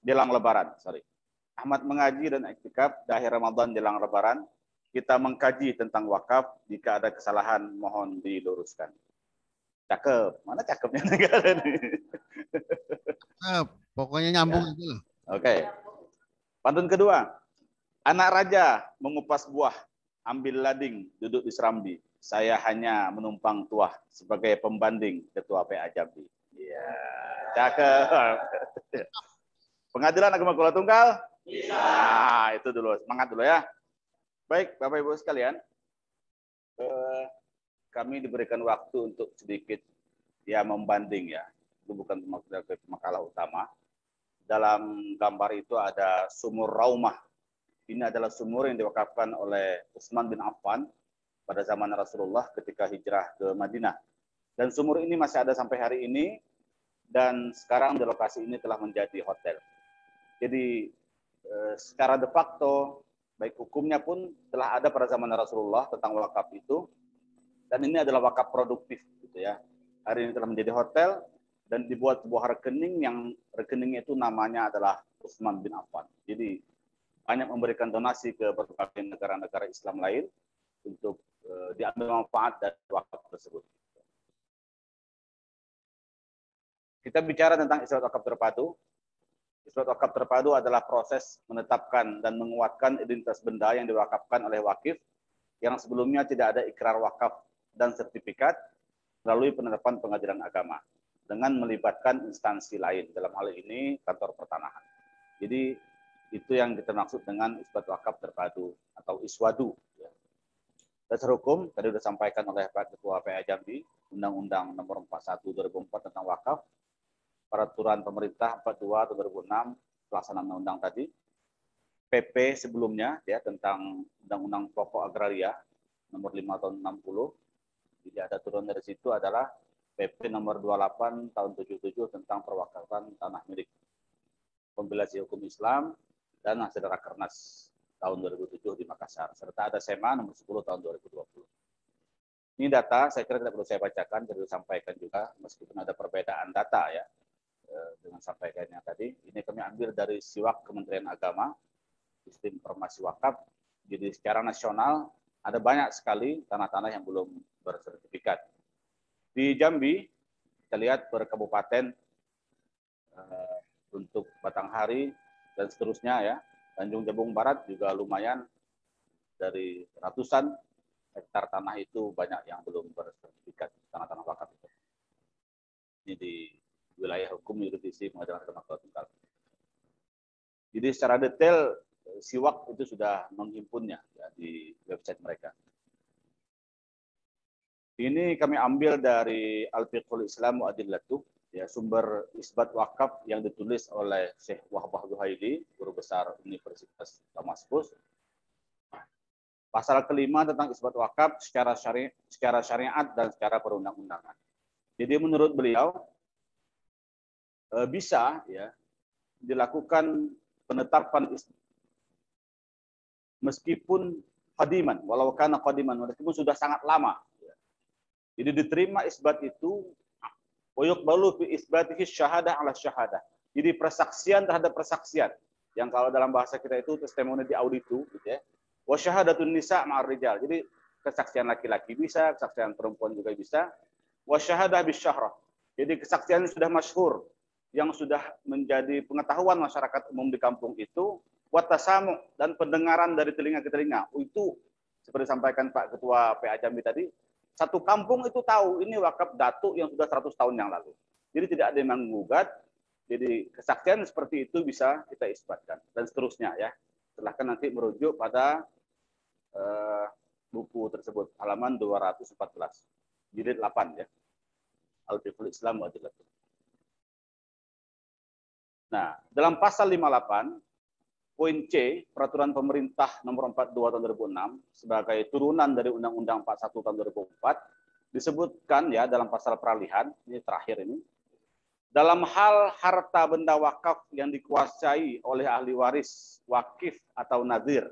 Jelang lebaran, sorry. Ahmad mengaji dan iktikaf di akhir Ramadan jelang lebaran. Kita mengkaji tentang wakaf, jika ada kesalahan mohon diluruskan. Cakep. Mana cakepnya negara ini? Cakep. Pokoknya nyambung ya. aja lah. Oke. Okay. Pantun kedua. Anak raja mengupas buah, ambil lading, duduk di serambi. Saya hanya menumpang tuah sebagai pembanding ketua PA Jambi. Iya, cakep. Pengadilan Agama Kuala Tunggal? Bisa. Nah, itu dulu, semangat dulu ya. Baik, Bapak Ibu sekalian. Eh, kami diberikan waktu untuk sedikit ya membanding ya. Itu bukan makalah utama. Dalam gambar itu ada sumur raumah ini adalah sumur yang diwakafkan oleh Utsman bin Affan pada zaman Rasulullah ketika hijrah ke Madinah. Dan sumur ini masih ada sampai hari ini dan sekarang di lokasi ini telah menjadi hotel. Jadi eh, secara de facto baik hukumnya pun telah ada pada zaman Rasulullah tentang wakaf itu dan ini adalah wakaf produktif gitu ya. Hari ini telah menjadi hotel dan dibuat sebuah rekening yang rekeningnya itu namanya adalah Utsman bin Affan. Jadi banyak memberikan donasi ke berbagai negara-negara Islam lain untuk uh, diambil manfaat dari wakaf tersebut. Kita bicara tentang isbat wakaf terpadu. Isbat wakaf terpadu adalah proses menetapkan dan menguatkan identitas benda yang diwakafkan oleh wakif yang sebelumnya tidak ada ikrar wakaf dan sertifikat melalui penetapan pengadilan agama dengan melibatkan instansi lain dalam hal ini kantor pertanahan. Jadi itu yang kita maksud dengan isbat wakaf terpadu atau iswadu. Ya. Dasar hukum tadi sudah sampaikan oleh Pak Ketua PA Jambi, Undang-Undang Nomor 41 2004 tentang wakaf, Peraturan Pemerintah 42 2006 pelaksanaan undang-undang tadi, PP sebelumnya ya tentang Undang-Undang Pokok Agraria nomor 5 tahun 60. Jadi ada turun dari situ adalah PP nomor 28 tahun 77 tentang perwakafan tanah milik. Kompilasi hukum Islam dan hasil Rakernas tahun 2007 di Makassar, serta ada SEMA nomor 10 tahun 2020. Ini data saya kira tidak perlu saya bacakan, jadi sampaikan juga, meskipun ada perbedaan data ya, eh, dengan sampaikannya tadi. Ini kami ambil dari SIWAK Kementerian Agama, Sistem Informasi Wakaf. Jadi secara nasional ada banyak sekali tanah-tanah yang belum bersertifikat. Di Jambi, kita lihat per kabupaten eh, untuk Batanghari, dan seterusnya ya. Tanjung Jabung Barat juga lumayan dari ratusan hektar tanah itu banyak yang belum bersertifikat tanah-tanah wakaf itu. Ini di wilayah hukum yuridisi pengadilan agama Kota Tunggal. Jadi secara detail eh, siwak itu sudah menghimpunnya ya, di website mereka. Ini kami ambil dari Al-Fiqhul Islam wa ya sumber isbat wakaf yang ditulis oleh Syekh Wahbah Zuhaili, guru besar Universitas Damaskus. Pasal kelima tentang isbat wakaf secara syari secara syariat dan secara perundang-undangan. Jadi menurut beliau e, bisa ya dilakukan penetapan meskipun hadiman walau karena hadiman meskipun sudah sangat lama. Ya. Jadi diterima isbat itu wa yuqbalu fi isbatihi syahada ala syahada. Jadi persaksian terhadap persaksian yang kalau dalam bahasa kita itu testimoni di auditu gitu ya. Wasyahadatun nisa ma'ar rijal. Jadi kesaksian laki-laki bisa, kesaksian perempuan juga bisa. Wasyahadah syahadah bisyahrah. Jadi kesaksian sudah masyhur yang sudah menjadi pengetahuan masyarakat umum di kampung itu watasamu dan pendengaran dari telinga ke telinga. Itu seperti sampaikan Pak Ketua PA Jambi tadi, satu kampung itu tahu ini wakaf datuk yang sudah 100 tahun yang lalu. Jadi tidak ada yang menggugat. Jadi kesaksian seperti itu bisa kita isbatkan dan seterusnya ya. Silahkan nanti merujuk pada uh, buku tersebut halaman 214 jilid 8 ya. Al-Fiqhul Islam wa Nah, dalam pasal 58 poin C peraturan pemerintah nomor 42 tahun 2006 sebagai turunan dari Undang-Undang 41 tahun 2004 disebutkan ya dalam pasal peralihan ini terakhir ini dalam hal harta benda wakaf yang dikuasai oleh ahli waris wakif atau nadir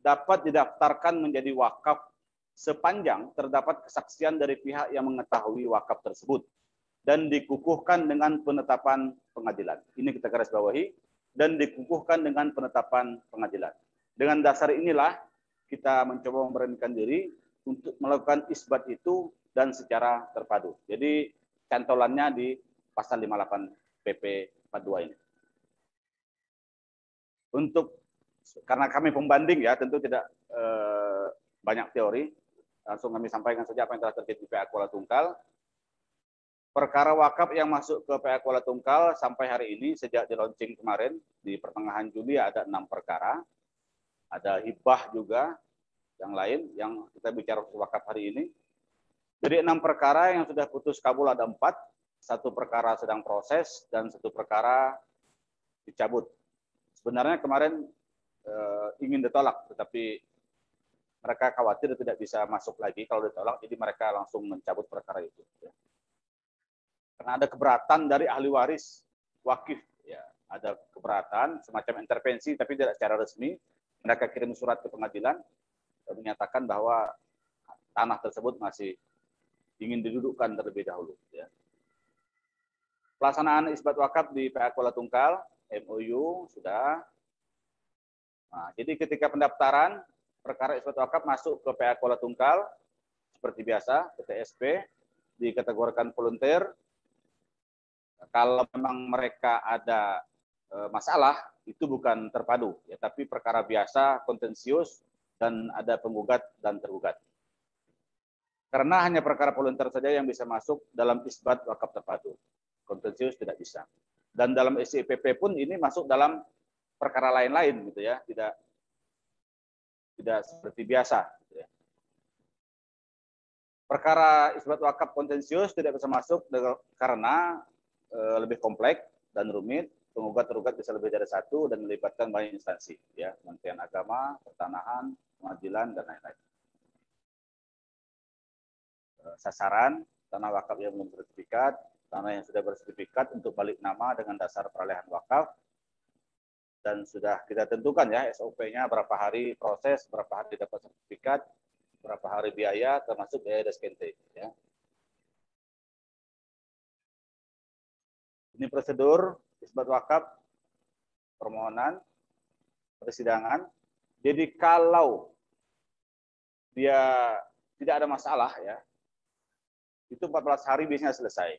dapat didaftarkan menjadi wakaf sepanjang terdapat kesaksian dari pihak yang mengetahui wakaf tersebut dan dikukuhkan dengan penetapan pengadilan. Ini kita garis bawahi dan dikukuhkan dengan penetapan pengadilan. Dengan dasar inilah kita mencoba memberanikan diri untuk melakukan isbat itu dan secara terpadu. Jadi cantolannya di pasal 58 PP 42 ini. Untuk karena kami pembanding ya tentu tidak eh, banyak teori, langsung kami sampaikan saja apa yang telah terjadi di PA Kuala Tungkal perkara wakaf yang masuk ke PA Kuala Tungkal sampai hari ini sejak di launching kemarin di pertengahan Juli ada enam perkara. Ada hibah juga yang lain yang kita bicara wakaf hari ini. Jadi enam perkara yang sudah putus kabul ada empat, satu perkara sedang proses dan satu perkara dicabut. Sebenarnya kemarin e, ingin ditolak, tetapi mereka khawatir tidak bisa masuk lagi kalau ditolak, jadi mereka langsung mencabut perkara itu. Ya karena ada keberatan dari ahli waris wakif ya ada keberatan semacam intervensi tapi tidak secara resmi mereka kirim surat ke pengadilan dan menyatakan bahwa tanah tersebut masih ingin didudukkan terlebih dahulu ya. pelaksanaan isbat wakaf di PA Kuala Tungkal MOU sudah nah, jadi ketika pendaftaran perkara isbat wakaf masuk ke PA Kuala Tungkal seperti biasa PTSP dikategorikan volunteer kalau memang mereka ada e, masalah, itu bukan terpadu, ya, tapi perkara biasa, kontensius, dan ada penggugat dan tergugat. Karena hanya perkara volunteer saja yang bisa masuk dalam isbat wakaf terpadu. Kontensius tidak bisa. Dan dalam SIPP pun ini masuk dalam perkara lain-lain gitu ya, tidak tidak seperti biasa. Gitu ya. Perkara isbat wakaf kontensius tidak bisa masuk karena Eh, lebih kompleks dan rumit, penggugat-tergugat bisa lebih dari satu dan melibatkan banyak instansi, ya, Kementerian Agama, Pertanahan, Pengadilan dan lain-lain. Eh, sasaran tanah wakaf yang belum bersertifikat, tanah yang sudah bersertifikat untuk balik nama dengan dasar peralihan wakaf dan sudah kita tentukan ya SOP-nya berapa hari proses, berapa hari dapat sertifikat, berapa hari biaya termasuk biaya deskente ya. Ini prosedur isbat wakaf, permohonan, persidangan. Jadi kalau dia tidak ada masalah ya, itu 14 hari biasanya selesai.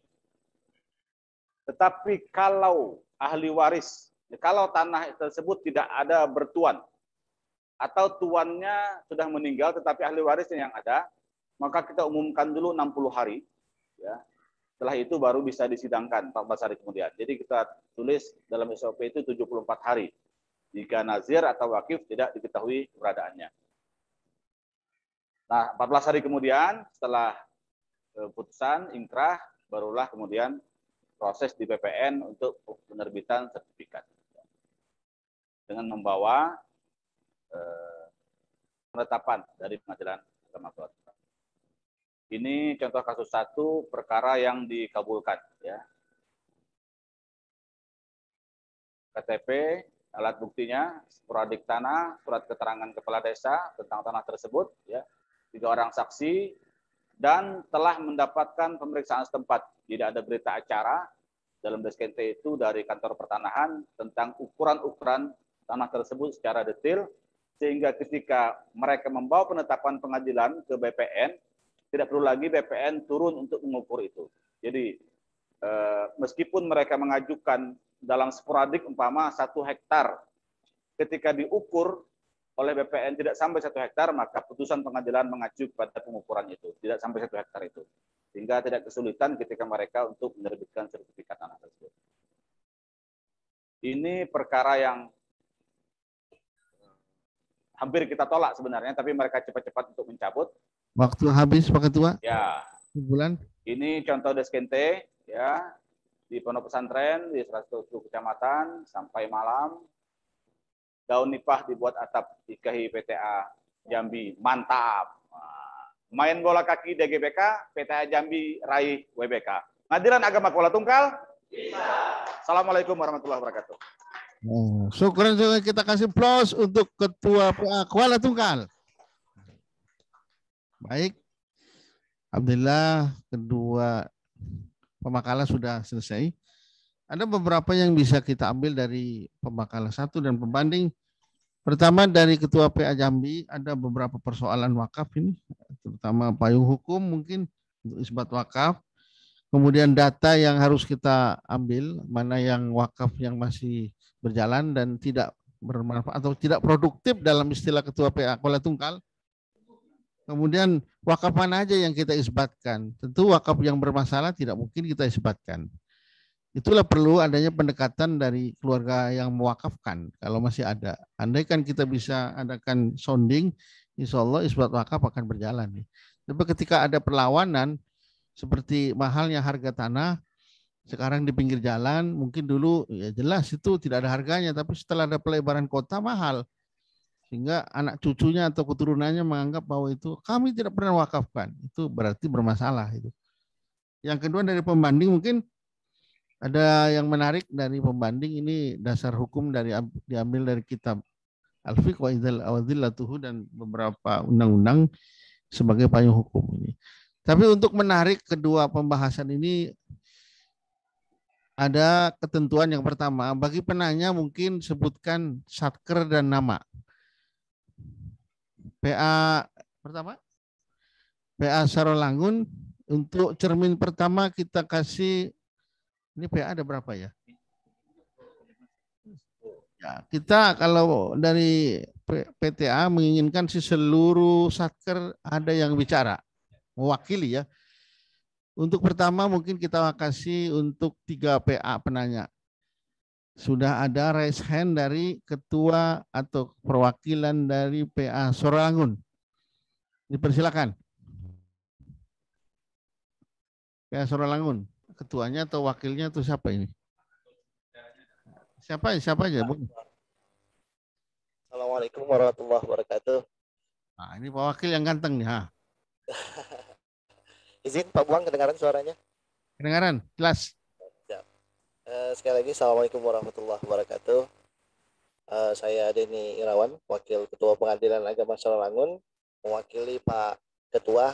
Tetapi kalau ahli waris, ya, kalau tanah tersebut tidak ada bertuan, atau tuannya sudah meninggal tetapi ahli warisnya yang ada, maka kita umumkan dulu 60 hari. Ya. Setelah itu baru bisa disidangkan 14 hari kemudian. Jadi kita tulis dalam SOP itu 74 hari. Jika nazir atau wakif tidak diketahui keberadaannya. Nah, 14 hari kemudian setelah e, putusan inkrah, barulah kemudian proses di PPN untuk penerbitan sertifikat. Dengan membawa e, penetapan dari pengadilan agama Kota. Ini contoh kasus satu perkara yang dikabulkan ya. KTP, alat buktinya, sporadik tanah, surat keterangan kepala desa tentang tanah tersebut ya. Tiga orang saksi dan telah mendapatkan pemeriksaan setempat. Tidak ada berita acara dalam deskente itu dari kantor pertanahan tentang ukuran-ukuran tanah tersebut secara detail sehingga ketika mereka membawa penetapan pengadilan ke BPN tidak perlu lagi BPN turun untuk mengukur itu. Jadi eh, meskipun mereka mengajukan dalam sporadik umpama satu hektar, ketika diukur oleh BPN tidak sampai satu hektar maka putusan pengadilan mengacu pada pengukuran itu tidak sampai satu hektar itu sehingga tidak kesulitan ketika mereka untuk menerbitkan sertifikat tanah tersebut. Ini perkara yang eh, hampir kita tolak sebenarnya tapi mereka cepat-cepat untuk mencabut Waktu habis Pak Ketua? Ya. Bulan? Ini contoh deskente ya di pondok pesantren di 120 kecamatan sampai malam. Daun nipah dibuat atap di KHI PTA Jambi. Mantap. Main bola kaki DGBK, PTA Jambi raih WBK. Ngadiran agama Kuala Tungkal? Bisa. Assalamualaikum warahmatullahi wabarakatuh. Syukur kita kasih plus untuk Ketua PA Kuala Tungkal. Baik. Alhamdulillah kedua pemakalah sudah selesai. Ada beberapa yang bisa kita ambil dari pemakalah satu dan pembanding. Pertama dari Ketua PA Jambi ada beberapa persoalan wakaf ini, terutama payung hukum mungkin untuk isbat wakaf. Kemudian data yang harus kita ambil, mana yang wakaf yang masih berjalan dan tidak bermanfaat atau tidak produktif dalam istilah Ketua PA Kuala Tungkal Kemudian wakaf mana aja yang kita isbatkan? Tentu wakaf yang bermasalah tidak mungkin kita isbatkan. Itulah perlu adanya pendekatan dari keluarga yang mewakafkan kalau masih ada. Andaikan kita bisa adakan sounding, insya Allah isbat wakaf akan berjalan. Tapi ketika ada perlawanan, seperti mahalnya harga tanah, sekarang di pinggir jalan, mungkin dulu ya jelas itu tidak ada harganya, tapi setelah ada pelebaran kota mahal sehingga anak cucunya atau keturunannya menganggap bahwa itu kami tidak pernah wakafkan itu berarti bermasalah itu yang kedua dari pembanding mungkin ada yang menarik dari pembanding ini dasar hukum dari diambil dari kitab Al-Fiqh wa Idzal Awadillatuhu dan beberapa undang-undang sebagai payung hukum ini. Tapi untuk menarik kedua pembahasan ini ada ketentuan yang pertama bagi penanya mungkin sebutkan satker dan nama PA pertama PA Sarolangun untuk cermin pertama kita kasih ini PA ada berapa ya? Ya, kita kalau dari PTA menginginkan si seluruh satker ada yang bicara, mewakili ya. Untuk pertama mungkin kita kasih untuk tiga PA penanya sudah ada raise hand dari ketua atau perwakilan dari PA Sorangun. Dipersilakan. PA Sorangun, ketuanya atau wakilnya itu siapa ini? Siapa siapa aja, Bu? Assalamualaikum warahmatullahi wabarakatuh. Nah, ini Pak Wakil yang ganteng nih, ha. Izin Pak Buang kedengaran suaranya? Kedengaran, jelas. Eh, sekali lagi, Assalamualaikum warahmatullahi wabarakatuh. Uh, saya Denny Irawan, Wakil Ketua Pengadilan Agama Salangun, mewakili Pak Ketua.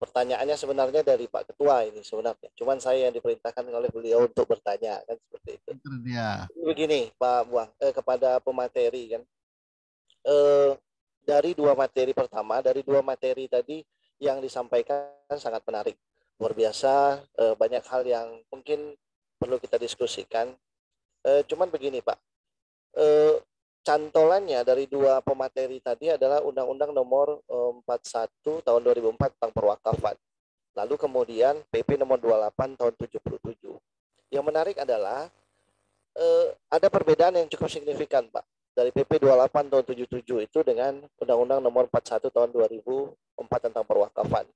Pertanyaannya sebenarnya dari Pak Ketua ini sebenarnya. Cuman saya yang diperintahkan oleh beliau untuk bertanya kan seperti itu. Ya. Begini Pak Buah eh, kepada pemateri kan. Eh, dari dua materi pertama, dari dua materi tadi yang disampaikan sangat menarik. Luar biasa eh, banyak hal yang mungkin perlu kita diskusikan. E, cuman begini Pak, e, cantolannya dari dua pemateri tadi adalah Undang-Undang Nomor 41 eh, Tahun 2004 tentang Perwakafan. Lalu kemudian PP Nomor 28 Tahun 77. Yang menarik adalah e, ada perbedaan yang cukup signifikan Pak dari PP 28 tahun 77 itu dengan Undang-Undang Nomor 41 tahun 2004 tentang perwakafan.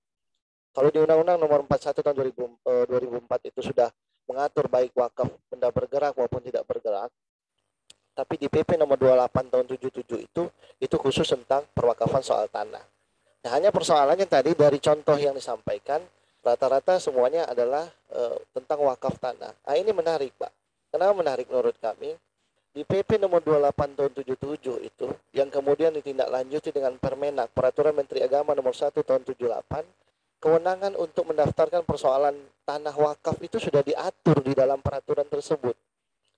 Kalau di Undang-Undang Nomor 41 tahun 2000, 2004 itu sudah mengatur baik wakaf benda bergerak maupun tidak bergerak. Tapi di PP nomor 28 tahun 77 itu itu khusus tentang perwakafan soal tanah. Nah, hanya persoalannya tadi dari contoh yang disampaikan rata-rata semuanya adalah e, tentang wakaf tanah. Nah, ini menarik, Pak. Kenapa menarik menurut kami? Di PP nomor 28 tahun 77 itu yang kemudian ditindaklanjuti dengan Permenak Peraturan Menteri Agama nomor 1 tahun 78 kewenangan untuk mendaftarkan persoalan tanah wakaf itu sudah diatur di dalam peraturan tersebut.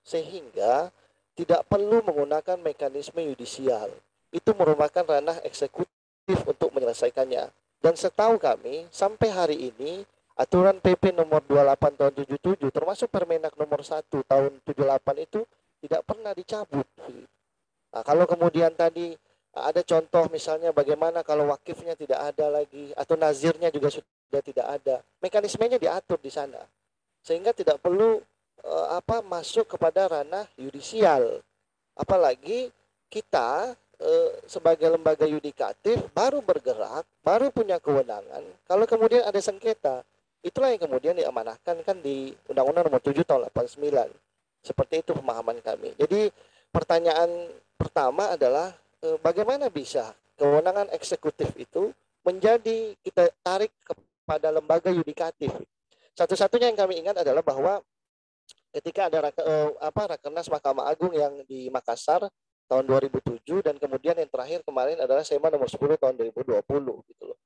Sehingga tidak perlu menggunakan mekanisme yudisial. Itu merupakan ranah eksekutif untuk menyelesaikannya. Dan setahu kami, sampai hari ini, aturan PP nomor 28 tahun 77, termasuk Permenak nomor 1 tahun 78 itu tidak pernah dicabut. Nah, kalau kemudian tadi ada contoh misalnya bagaimana kalau wakifnya tidak ada lagi atau nazirnya juga sudah tidak ada mekanismenya diatur di sana sehingga tidak perlu eh, apa masuk kepada ranah yudisial apalagi kita eh, sebagai lembaga yudikatif baru bergerak baru punya kewenangan kalau kemudian ada sengketa itulah yang kemudian diamanahkan kan di Undang-Undang Nomor 7 Tahun 89 seperti itu pemahaman kami jadi pertanyaan pertama adalah Eh, bagaimana bisa kewenangan eksekutif itu menjadi kita tarik kepada lembaga yudikatif. Satu-satunya yang kami ingat adalah bahwa ketika ada eh, apa rakernas Mahkamah Agung yang di Makassar tahun 2007 dan kemudian yang terakhir kemarin adalah SEMA nomor 10 tahun 2020 gitu loh.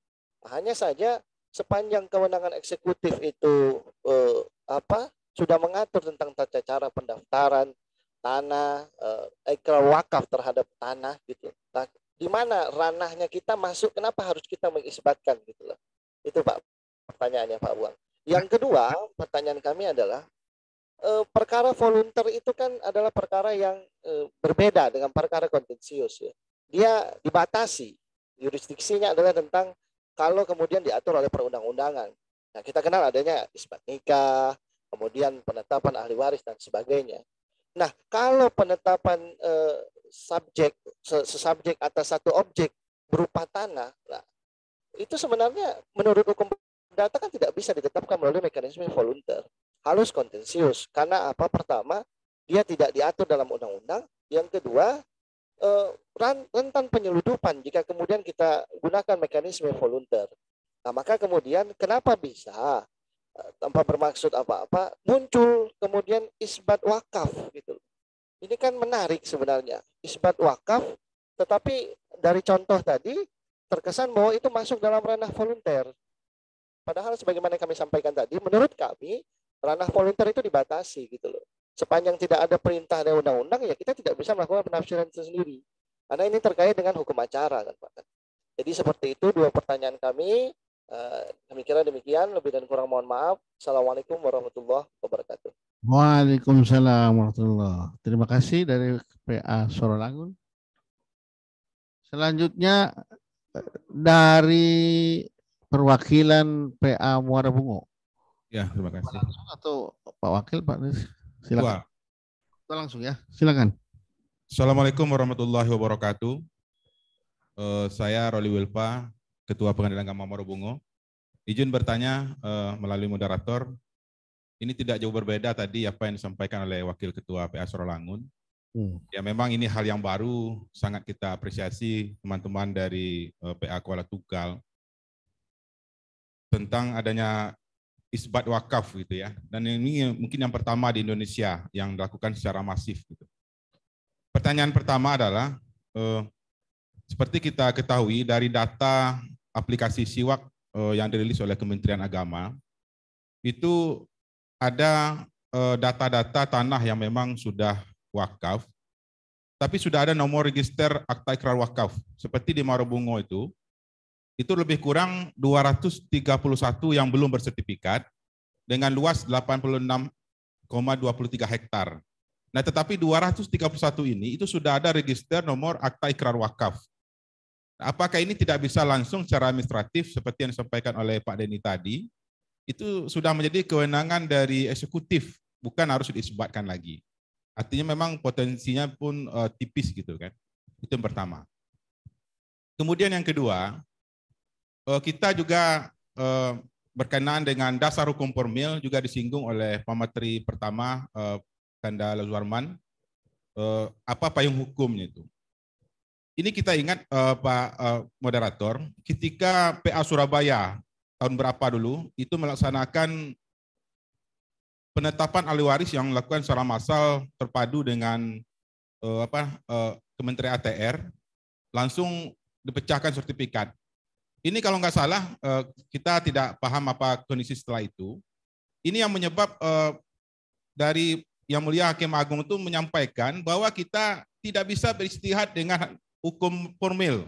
Hanya saja sepanjang kewenangan eksekutif itu eh, apa sudah mengatur tentang tata cara pendaftaran, tanah, eh, eh wakaf terhadap tanah gitu. Nah, di mana ranahnya kita masuk, kenapa harus kita mengisbatkan gitu loh. Itu Pak pertanyaannya Pak Buang. Yang kedua, pertanyaan kami adalah eh, perkara volunteer itu kan adalah perkara yang eh, berbeda dengan perkara kontensius ya. Dia dibatasi yurisdiksinya adalah tentang kalau kemudian diatur oleh perundang-undangan. Nah, kita kenal adanya isbat nikah, kemudian penetapan ahli waris dan sebagainya. Nah, kalau penetapan eh, subjek sesubjek atas satu objek berupa tanah, nah, itu sebenarnya menurut hukum data kan tidak bisa ditetapkan melalui mekanisme volunteer Harus kontensius karena apa? Pertama, dia tidak diatur dalam undang-undang. Yang kedua, eh, rentan penyeludupan jika kemudian kita gunakan mekanisme volunteer Nah, maka kemudian kenapa bisa tanpa bermaksud apa-apa muncul kemudian isbat wakaf gitu. Ini kan menarik sebenarnya isbat wakaf, tetapi dari contoh tadi terkesan bahwa itu masuk dalam ranah volunteer. Padahal sebagaimana kami sampaikan tadi, menurut kami ranah volunteer itu dibatasi gitu loh. Sepanjang tidak ada perintah dari undang-undang ya kita tidak bisa melakukan penafsiran itu sendiri. Karena ini terkait dengan hukum acara kan Pak. Jadi seperti itu dua pertanyaan kami kami eh, kira demikian. Lebih dan kurang mohon maaf. Assalamualaikum warahmatullahi wabarakatuh. Waalaikumsalam warahmatullahi Terima kasih dari PA Sorolangun. Selanjutnya eh, dari perwakilan PA Muara Bungo. Ya, terima kasih. langsung atau Pak Wakil, Pak Nis? Silakan. Tua langsung ya, silakan. Assalamualaikum warahmatullahi wabarakatuh. Uh, saya Roli Wilpa, Ketua Pengadilan Agama Morobungo. Izin bertanya uh, melalui moderator, ini tidak jauh berbeda tadi apa yang disampaikan oleh Wakil Ketua PA Sorolangun. Hmm. Ya memang ini hal yang baru, sangat kita apresiasi teman-teman dari uh, eh, PA Kuala Tunggal tentang adanya isbat wakaf gitu ya. Dan ini mungkin yang pertama di Indonesia yang dilakukan secara masif gitu. Pertanyaan pertama adalah uh, seperti kita ketahui dari data aplikasi siwak eh, yang dirilis oleh Kementerian Agama itu ada eh, data-data tanah yang memang sudah wakaf, tapi sudah ada nomor register akta ikrar wakaf. Seperti di Marobungo itu, itu lebih kurang 231 yang belum bersertifikat dengan luas 86,23 hektar. Nah, tetapi 231 ini itu sudah ada register nomor akta ikrar wakaf. Apakah ini tidak bisa langsung secara administratif seperti yang disampaikan oleh Pak Denny tadi? Itu sudah menjadi kewenangan dari eksekutif, bukan harus disebutkan lagi. Artinya memang potensinya pun uh, tipis gitu kan. Itu yang pertama. Kemudian yang kedua, uh, kita juga uh, berkenaan dengan dasar hukum formil juga disinggung oleh pemateri pertama uh, Kanda Lazuarman. Uh, apa payung hukumnya itu? Ini kita ingat uh, Pak uh, moderator, ketika PA Surabaya tahun berapa dulu itu melaksanakan penetapan ahli waris yang dilakukan secara massal terpadu dengan uh, apa uh, Kementerian ATR langsung dipecahkan sertifikat. Ini kalau nggak salah uh, kita tidak paham apa kondisi setelah itu. Ini yang menyebab uh, dari Yang Mulia Hakim Agung itu menyampaikan bahwa kita tidak bisa beristihad dengan hukum formil.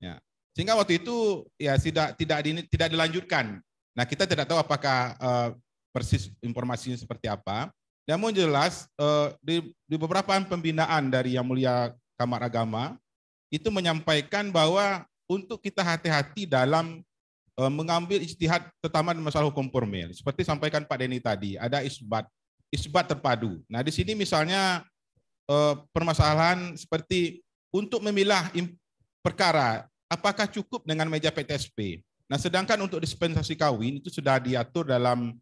Ya. Sehingga waktu itu ya tidak tidak di, tidak dilanjutkan. Nah, kita tidak tahu apakah uh, persis informasinya seperti apa. Namun jelas uh, di, di beberapa pembinaan dari Yang Mulia Kamar Agama itu menyampaikan bahwa untuk kita hati-hati dalam uh, mengambil istihad terutama masalah hukum formil. Seperti sampaikan Pak Deni tadi, ada isbat isbat terpadu. Nah, di sini misalnya eh, permasalahan seperti untuk memilah perkara apakah cukup dengan meja PTSP. Nah, sedangkan untuk dispensasi kawin itu sudah diatur dalam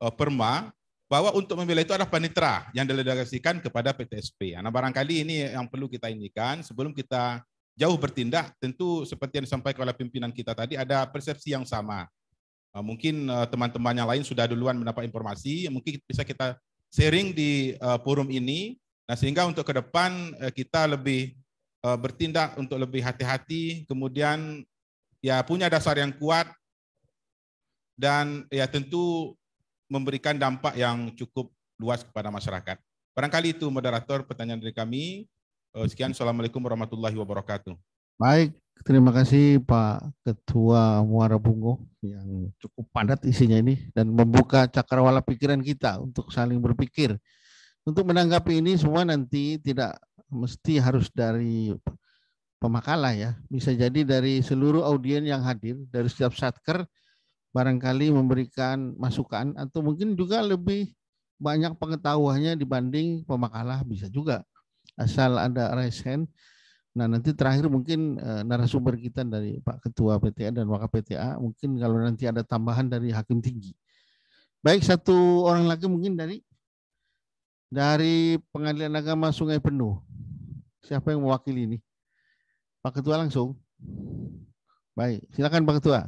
uh, perma bahwa untuk memilih itu adalah panitra yang delegasikan kepada PTSP. Nah, barangkali ini yang perlu kita inikan sebelum kita jauh bertindak, tentu seperti yang disampaikan oleh pimpinan kita tadi ada persepsi yang sama. Eh, mungkin eh, teman-teman yang lain sudah duluan mendapat informasi, mungkin bisa kita sharing di forum ini. Nah, sehingga untuk ke depan kita lebih Eh, bertindak untuk lebih hati-hati, kemudian ya punya dasar yang kuat dan ya tentu memberikan dampak yang cukup luas kepada masyarakat. Barangkali itu moderator pertanyaan dari kami. Eh, sekian, Assalamualaikum warahmatullahi wabarakatuh. Baik, terima kasih Pak Ketua Muara Bungo yang cukup padat isinya ini dan membuka cakrawala pikiran kita untuk saling berpikir. Untuk menanggapi ini semua nanti tidak mesti harus dari pemakalah ya. Bisa jadi dari seluruh audiens yang hadir, dari setiap satker barangkali memberikan masukan atau mungkin juga lebih banyak pengetahuannya dibanding pemakalah bisa juga. Asal ada raise hand. Nah nanti terakhir mungkin eh, narasumber kita dari Pak Ketua PTA dan Wakil PTA mungkin kalau nanti ada tambahan dari Hakim Tinggi. Baik satu orang lagi mungkin dari dari Pengadilan Agama Sungai Penuh. Siapa yang mewakili ini? Pak Ketua langsung. Baik, silakan Pak Ketua.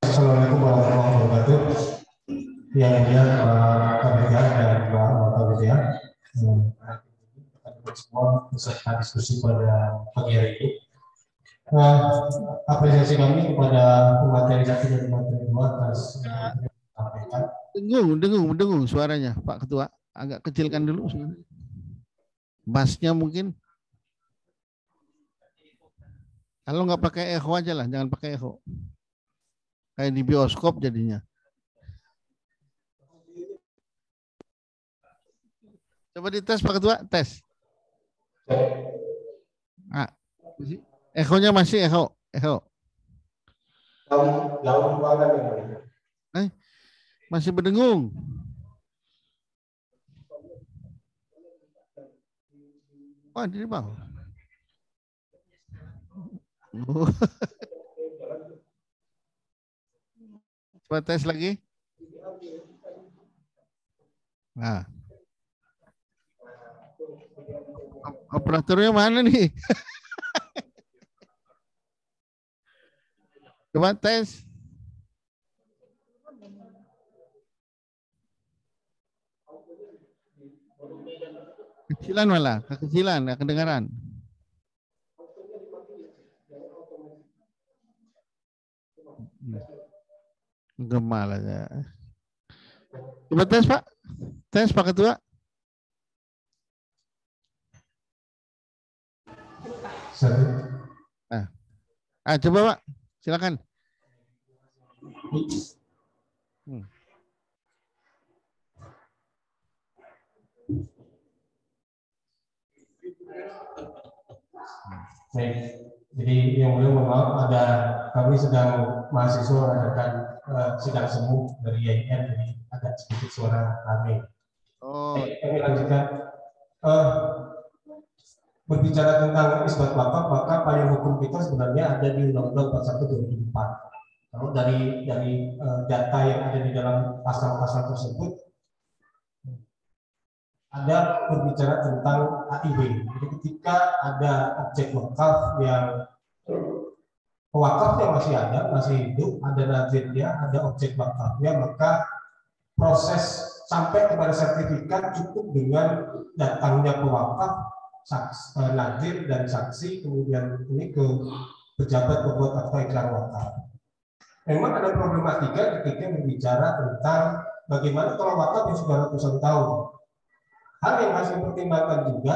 Assalamualaikum warahmatullahi wabarakatuh. Yang mulia Pak Kabinet dan Pak Kabinet semua peserta diskusi pada pagi hari ini. Nah, apresiasi kami kepada pemateri satu dan pemateri dua atas Kan? Dengung, dengung, dengung suaranya Pak Ketua. Agak kecilkan dulu Basnya mungkin. Kalau nggak pakai echo aja lah, jangan pakai echo. Kayak di bioskop jadinya. Coba dites Pak Ketua, tes. Ah, echo-nya masih echo, echo. Masih berdengung. Wah, ini bang. Oh. Coba tes lagi. Nah. Operatornya mana nih? Coba tes. Kecilan malah, kekecilan, nggak kedengaran. Hmm. Gemal aja. Coba tes Pak. Tes Pak Ketua. Ah. ah, coba Pak. Silakan. Hmm. Baik, jadi yang belum maaf ada kami sedang mahasiswa mengadakan uh, eh, sidang semu dari IIN, jadi agak sedikit suara kami. Oh. Baik, kami lanjutkan. Uh, berbicara tentang isbat wakaf, maka payung hukum kita sebenarnya ada di Undang-Undang 41 2004. Kalau dari dari uh, data yang ada di dalam pasal-pasal tersebut, ada berbicara tentang AIB. Jadi ketika ada objek wakaf yang wakaf yang masih ada, masih hidup, ada nazirnya, ada objek wakafnya, maka proses sampai kepada sertifikat cukup dengan datangnya pewakaf, saks, eh, dan saksi, kemudian ini ke pejabat pembuat akta iklan wakaf. Memang ada problematika ketika berbicara tentang bagaimana kalau wakaf yang sudah ratusan tahun, hal yang masih pertimbangkan juga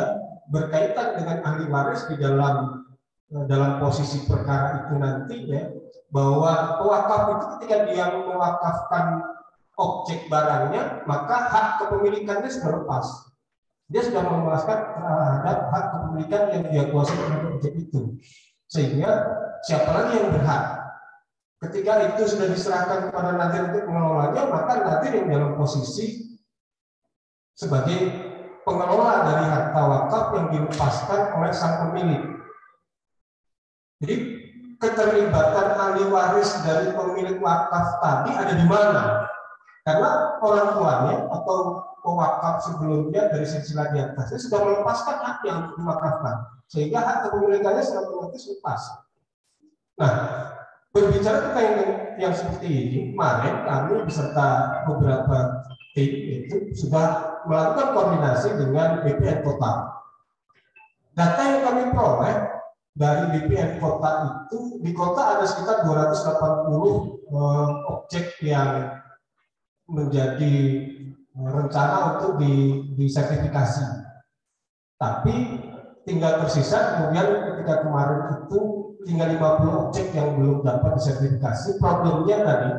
berkaitan dengan ahli waris di dalam eh, dalam posisi perkara itu nanti ya bahwa pewakaf itu ketika dia mewakafkan objek barangnya maka hak kepemilikannya sudah lepas dia sudah memuaskan terhadap hak kepemilikan yang dia kuasai terhadap objek itu sehingga siapa lagi yang berhak ketika itu sudah diserahkan kepada nanti untuk mengelolanya maka nanti yang dalam posisi sebagai pengelola dari harta wakaf yang dilepaskan oleh sang pemilik. Jadi keterlibatan ahli waris dari pemilik wakaf tadi ada di mana? Karena orang tuanya atau pewakaf sebelumnya dari silsilah di atasnya sudah melepaskan hak yang diwakafkan, sehingga hak kepemilikannya secara otomatis lepas. Nah, Berbicara tentang yang, yang seperti ini, kemarin kami beserta beberapa tim itu sudah melakukan koordinasi dengan BPN Kota. Data yang kami peroleh dari BPN Kota itu, di kota ada sekitar 280 eh, objek yang menjadi eh, rencana untuk di, disertifikasi. Tapi tinggal tersisa kemudian ketika kemarin itu tinggal 50 objek yang belum dapat disertifikasi. Problemnya tadi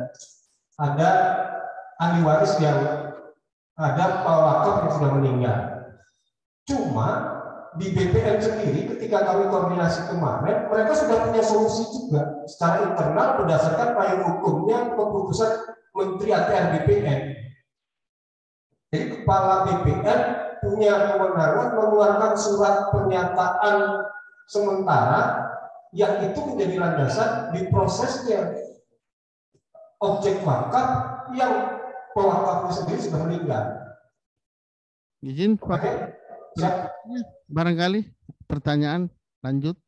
ada ahli waris yang ada wakaf yang sudah meninggal. Cuma di BPN sendiri ketika kami koordinasi kemarin, mereka sudah punya solusi juga secara internal berdasarkan payung hukumnya keputusan Menteri ATR BPN. Jadi kepala BPN punya kewenangan mengeluarkan surat pernyataan sementara yang itu menjadi landasan di prosesnya objek markup yang pewakafnya sendiri sudah meninggal. Izin Pak. Ya, barangkali pertanyaan lanjut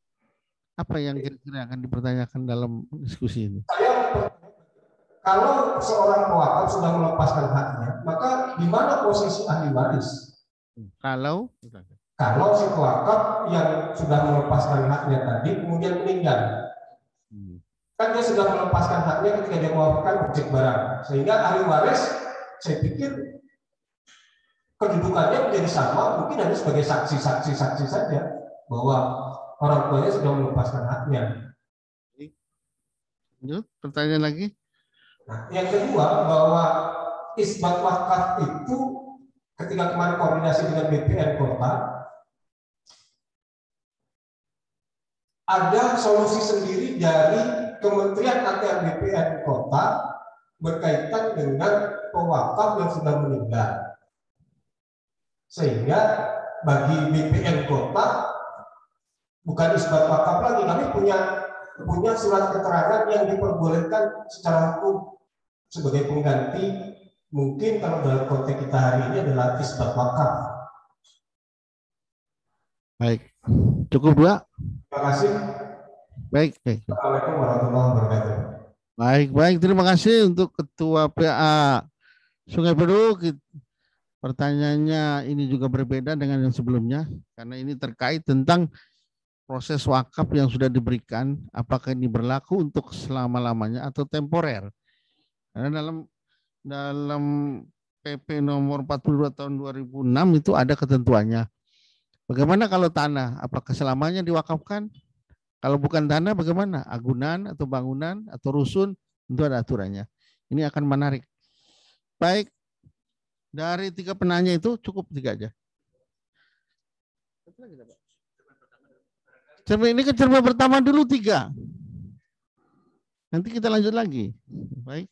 apa yang kira-kira akan dipertanyakan dalam diskusi ini? kalau seorang pewakaf sudah melepaskan haknya, maka di mana posisi ahli waris? Kalau kalau si pelakor yang sudah melepaskan haknya tadi kemudian meninggal. Hmm. Kan dia sudah melepaskan haknya ketika dia melakukan objek barang. Sehingga ahli waris saya pikir kedudukannya menjadi sama, mungkin hanya sebagai saksi-saksi-saksi saja bahwa orang tuanya sudah melepaskan haknya. Lanjut, pertanyaan lagi. Nah, yang kedua bahwa isbat wakaf itu ketika kemarin koordinasi dengan BPN kota ada solusi sendiri dari Kementerian ATR BPN Kota berkaitan dengan pewakaf yang sudah meninggal. Sehingga bagi BPN Kota bukan isbat wakaf lagi, kami punya punya surat keterangan yang diperbolehkan secara hukum sebagai pengganti mungkin kalau dalam konteks kita hari ini adalah isbat wakaf. Baik. Cukup dua? Terima kasih. Baik, baik. Assalamualaikum warahmatullahi wabarakatuh. Baik, baik. Terima kasih untuk Ketua PA Sungai Peduk. Pertanyaannya ini juga berbeda dengan yang sebelumnya karena ini terkait tentang proses wakaf yang sudah diberikan apakah ini berlaku untuk selama-lamanya atau temporer. Karena dalam dalam PP nomor 42 tahun 2006 itu ada ketentuannya Bagaimana kalau tanah? Apakah selamanya diwakafkan? Kalau bukan tanah bagaimana? Agunan atau bangunan atau rusun tentu ada aturannya. Ini akan menarik. Baik, dari tiga penanya itu cukup tiga aja. Cermin ini ke cermin pertama dulu tiga. Nanti kita lanjut lagi. Baik.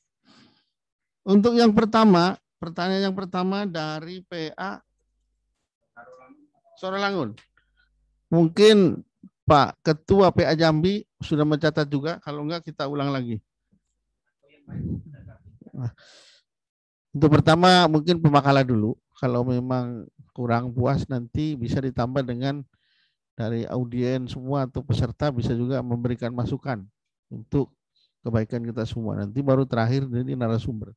Untuk yang pertama, pertanyaan yang pertama dari PA Suara Langun, mungkin Pak Ketua PA Jambi sudah mencatat juga, kalau enggak kita ulang lagi. Nah, untuk pertama mungkin pemakalan dulu, kalau memang kurang puas nanti bisa ditambah dengan dari audiens semua atau peserta bisa juga memberikan masukan untuk kebaikan kita semua. Nanti baru terakhir dari narasumber.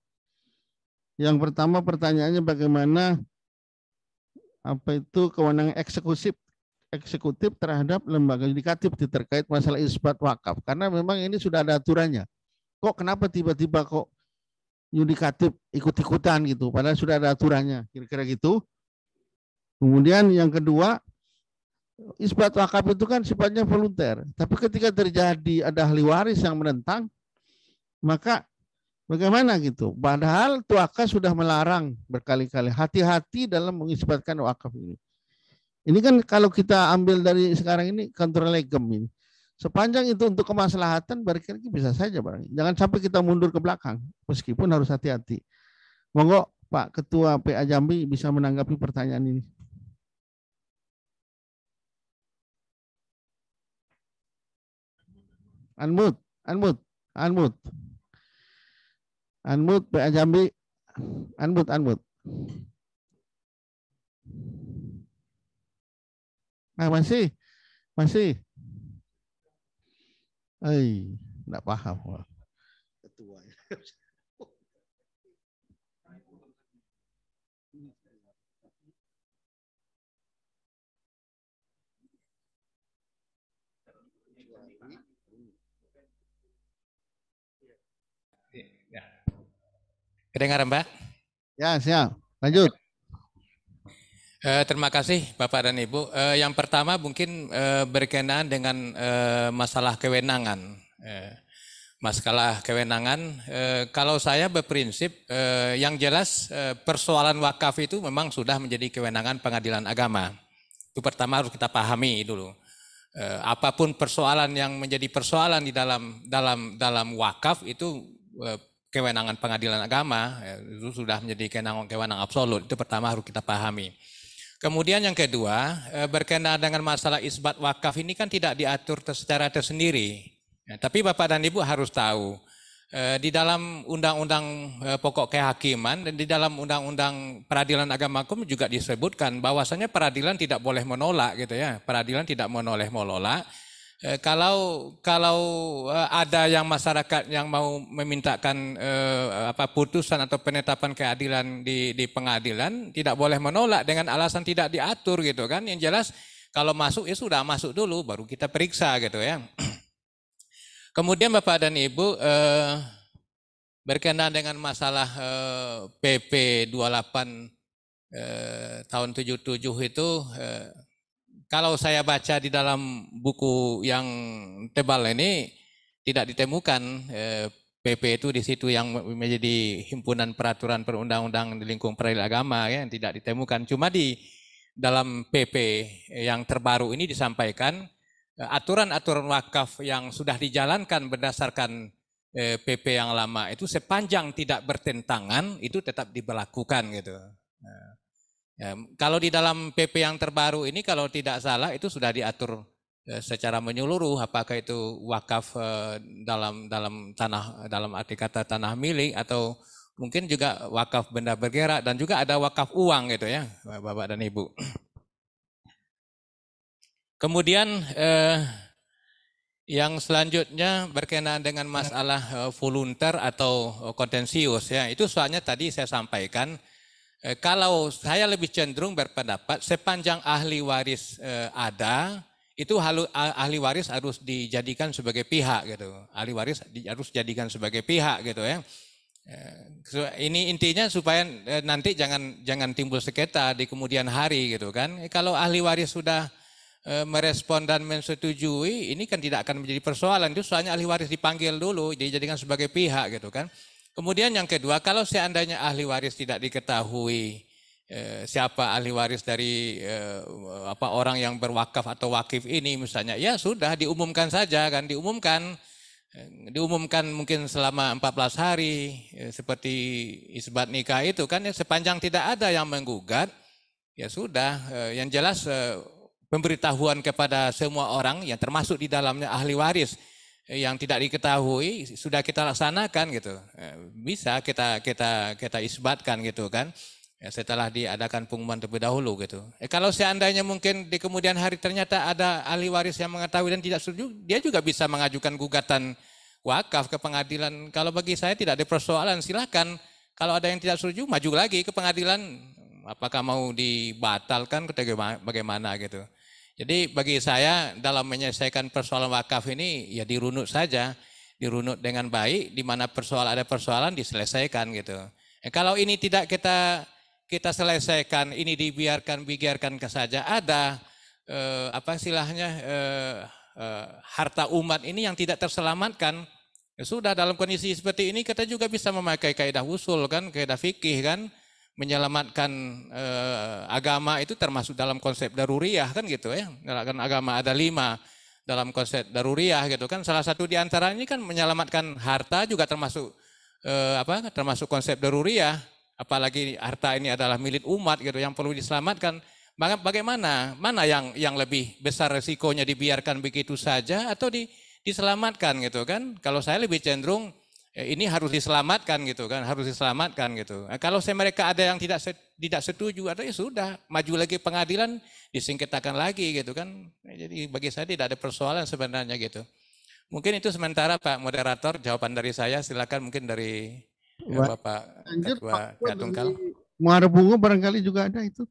Yang pertama pertanyaannya bagaimana apa itu kewenangan eksekutif eksekutif terhadap lembaga yudikatif terkait masalah isbat wakaf karena memang ini sudah ada aturannya kok kenapa tiba-tiba kok yudikatif ikut-ikutan gitu padahal sudah ada aturannya kira-kira gitu kemudian yang kedua isbat wakaf itu kan sifatnya volunteer tapi ketika terjadi ada ahli waris yang menentang maka Bagaimana gitu? Padahal Tuaka sudah melarang berkali-kali. Hati-hati dalam mengisbatkan wakaf ini. Ini kan kalau kita ambil dari sekarang ini kontrol legem ini. Sepanjang itu untuk kemaslahatan berkali-kali bisa saja barang. Jangan sampai kita mundur ke belakang meskipun harus hati-hati. Monggo Pak Ketua PA Jambi bisa menanggapi pertanyaan ini. Unmute, unmute, unmute. Unmute PA Jambi. Unmute, unmute. Nah, masih. Masih. eh enggak paham. Ketua. Ya. Kedengaran Mbak? Ya, siap. Lanjut. Eh, terima kasih Bapak dan Ibu. Eh, yang pertama mungkin eh, berkenaan dengan eh, masalah kewenangan. Eh, masalah kewenangan, eh, kalau saya berprinsip eh, yang jelas eh, persoalan wakaf itu memang sudah menjadi kewenangan pengadilan agama. Itu pertama harus kita pahami dulu. Eh, apapun persoalan yang menjadi persoalan di dalam dalam dalam wakaf itu eh, kewenangan pengadilan agama ya, itu sudah menjadi kewenangan, kewenangan absolut. Itu pertama harus kita pahami. Kemudian yang kedua, eh, berkenaan dengan masalah isbat wakaf ini kan tidak diatur secara tersendiri. Ya, tapi Bapak dan Ibu harus tahu, eh, di dalam undang-undang eh, pokok kehakiman dan di dalam undang-undang peradilan agama hukum juga disebutkan bahwasanya peradilan tidak boleh menolak gitu ya. Peradilan tidak menoleh menolak Eh, kalau kalau eh, ada yang masyarakat yang mau memintakan eh, apa putusan atau penetapan keadilan di, di pengadilan tidak boleh menolak dengan alasan tidak diatur gitu kan yang jelas kalau masuk ya sudah masuk dulu baru kita periksa gitu ya kemudian bapak dan ibu eh, berkenaan dengan masalah eh, PP 28 eh, tahun 77 itu eh, kalau saya baca di dalam buku yang tebal ini tidak ditemukan eh, PP itu di situ yang menjadi himpunan peraturan perundang-undang di lingkung peradilan agama ya, tidak ditemukan. Cuma di dalam PP yang terbaru ini disampaikan eh, aturan-aturan wakaf yang sudah dijalankan berdasarkan PP eh, yang lama itu sepanjang tidak bertentangan itu tetap diberlakukan gitu. Ya, kalau di dalam PP yang terbaru ini kalau tidak salah itu sudah diatur eh, secara menyeluruh apakah itu wakaf eh, dalam dalam tanah dalam arti kata tanah milik atau mungkin juga wakaf benda bergerak dan juga ada wakaf uang gitu ya Bapak dan Ibu. Kemudian eh, yang selanjutnya berkenaan dengan masalah eh, volunteer atau kontensius ya itu soalnya tadi saya sampaikan Eh, kalau saya lebih cenderung berpendapat sepanjang ahli waris eh, ada, itu halu, ahli waris harus dijadikan sebagai pihak gitu. Ahli waris di, harus dijadikan sebagai pihak gitu ya. Eh, so, ini intinya supaya eh, nanti jangan jangan timbul sengketa di kemudian hari gitu kan. Eh, kalau ahli waris sudah eh, merespon dan menyetujui ini kan tidak akan menjadi persoalan. Itu soalnya ahli waris dipanggil dulu, dijadikan sebagai pihak gitu kan. Kemudian yang kedua, kalau seandainya ahli waris tidak diketahui eh, siapa ahli waris dari eh, apa orang yang berwakaf atau wakif ini misalnya, ya sudah diumumkan saja kan, diumumkan eh, diumumkan mungkin selama 14 hari seperti isbat nikah itu kan ya sepanjang tidak ada yang menggugat ya sudah yang jelas pemberitahuan kepada semua orang yang termasuk di dalamnya ahli waris yang tidak diketahui sudah kita laksanakan gitu. Eh, bisa kita kita kita isbatkan gitu kan. Ya, setelah diadakan pengumuman terlebih dahulu gitu. Eh, kalau seandainya mungkin di kemudian hari ternyata ada ahli waris yang mengetahui dan tidak setuju, dia juga bisa mengajukan gugatan wakaf ke pengadilan. Kalau bagi saya tidak ada persoalan, silahkan Kalau ada yang tidak setuju, maju lagi ke pengadilan. Apakah mau dibatalkan, bagaimana gitu. Jadi bagi saya dalam menyelesaikan persoalan wakaf ini ya dirunut saja, dirunut dengan baik, di mana persoalan ada persoalan diselesaikan gitu. Eh, kalau ini tidak kita kita selesaikan, ini dibiarkan biarkan ke saja ada eh, apa silahnya eh, eh, harta umat ini yang tidak terselamatkan. Ya sudah dalam kondisi seperti ini kita juga bisa memakai kaidah usul kan, kaidah fikih kan menyelamatkan eh, agama itu termasuk dalam konsep daruriyah kan gitu ya. Menyelamatkan agama ada lima dalam konsep daruriyah gitu kan. Salah satu diantaranya kan menyelamatkan harta juga termasuk eh, apa termasuk konsep daruriyah. Apalagi harta ini adalah milik umat gitu yang perlu diselamatkan. Bagaimana? Mana yang yang lebih besar resikonya dibiarkan begitu saja atau di, diselamatkan gitu kan? Kalau saya lebih cenderung Ya, ini harus diselamatkan gitu kan, harus diselamatkan gitu. Nah, kalau saya mereka ada yang tidak tidak setuju, ada ya sudah maju lagi pengadilan disingkirkan lagi gitu kan. Ya, jadi bagi saya tidak ada persoalan sebenarnya gitu. Mungkin itu sementara Pak Moderator jawaban dari saya silakan mungkin dari ya, Bapak Anjir, Ketua Gatungkal. barangkali juga ada itu.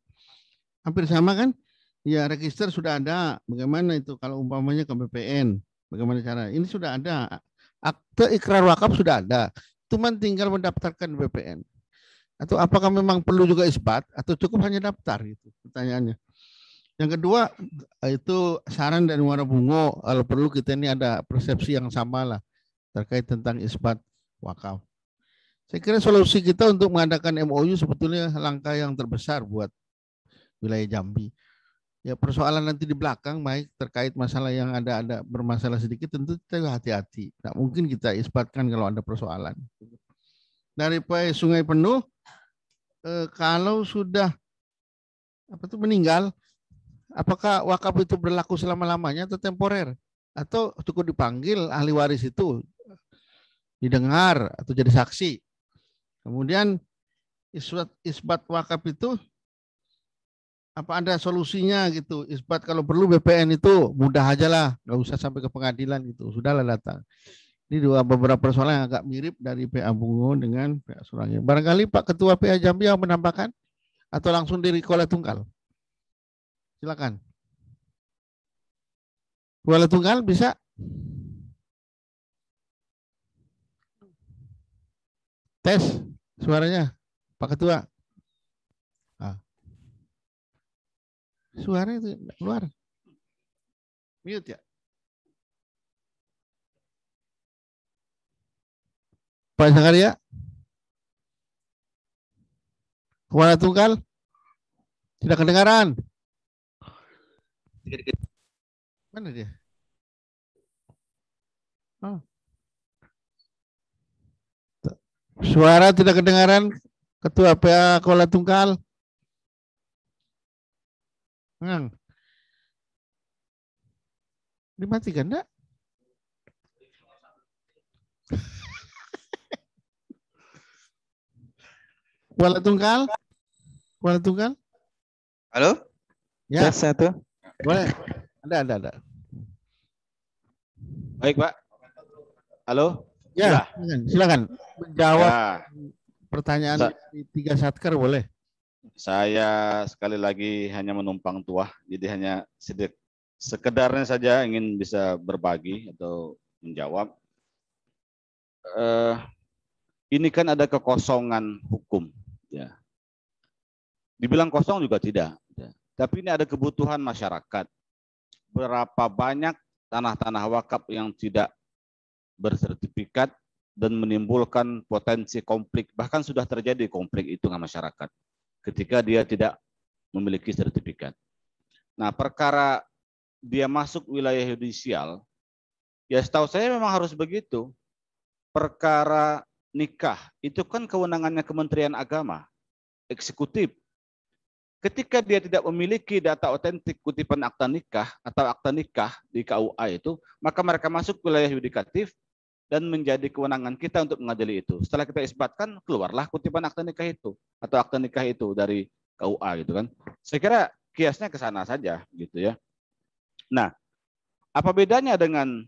Hampir sama kan? Ya register sudah ada. Bagaimana itu kalau umpamanya ke BPN? Bagaimana cara? Ini sudah ada Akte ikrar wakaf sudah ada. Cuman tinggal mendaftarkan BPN. Atau apakah memang perlu juga isbat atau cukup hanya daftar itu pertanyaannya. Yang kedua itu saran dari Muara Bungo, kalau perlu kita ini ada persepsi yang sama lah terkait tentang isbat wakaf. Saya kira solusi kita untuk mengadakan MOU sebetulnya langkah yang terbesar buat wilayah Jambi ya persoalan nanti di belakang baik terkait masalah yang ada ada bermasalah sedikit tentu kita hati-hati tidak mungkin kita isbatkan kalau ada persoalan dari sungai penuh eh, kalau sudah apa tuh meninggal apakah wakaf itu berlaku selama-lamanya atau temporer atau cukup dipanggil ahli waris itu didengar atau jadi saksi kemudian isbat isbat wakaf itu apa ada solusinya gitu isbat kalau perlu BPN itu mudah aja lah nggak usah sampai ke pengadilan gitu sudahlah datang ini dua beberapa persoalan yang agak mirip dari PA Bungo dengan PA Surabaya barangkali Pak Ketua PA Jambi yang menambahkan atau langsung dari Kuala Tunggal silakan Kuala Tunggal bisa tes suaranya Pak Ketua Suara itu keluar. Mute ya. Pak Zakaria? Kuala Tunggal. Tidak kedengaran. Mana dia? Oh. Suara tidak kedengaran Ketua PA Kuala Tunggal lima Dimatikan enggak? Kuala Tunggal? Kuala Tunggal? Halo? Ya. Tes satu. Boleh. Ada, ada, ada. Baik, Pak. Halo? Ya, silakan. silakan. Menjawab ya. pertanyaan tiga satker boleh saya sekali lagi hanya menumpang tuah, jadi hanya sedikit sekedarnya saja ingin bisa berbagi atau menjawab. Eh, ini kan ada kekosongan hukum, ya. Dibilang kosong juga tidak, ya. tapi ini ada kebutuhan masyarakat. Berapa banyak tanah-tanah wakaf yang tidak bersertifikat dan menimbulkan potensi konflik, bahkan sudah terjadi konflik itu dengan masyarakat ketika dia tidak memiliki sertifikat. Nah, perkara dia masuk wilayah yudisial, ya setahu saya memang harus begitu. Perkara nikah itu kan kewenangannya Kementerian Agama, eksekutif. Ketika dia tidak memiliki data otentik kutipan akta nikah atau akta nikah di KUA itu, maka mereka masuk wilayah yudikatif dan menjadi kewenangan kita untuk mengadili itu. Setelah kita isbatkan, keluarlah kutipan akta nikah itu atau akta nikah itu dari KUA gitu kan. Saya kira kiasnya ke sana saja gitu ya. Nah, apa bedanya dengan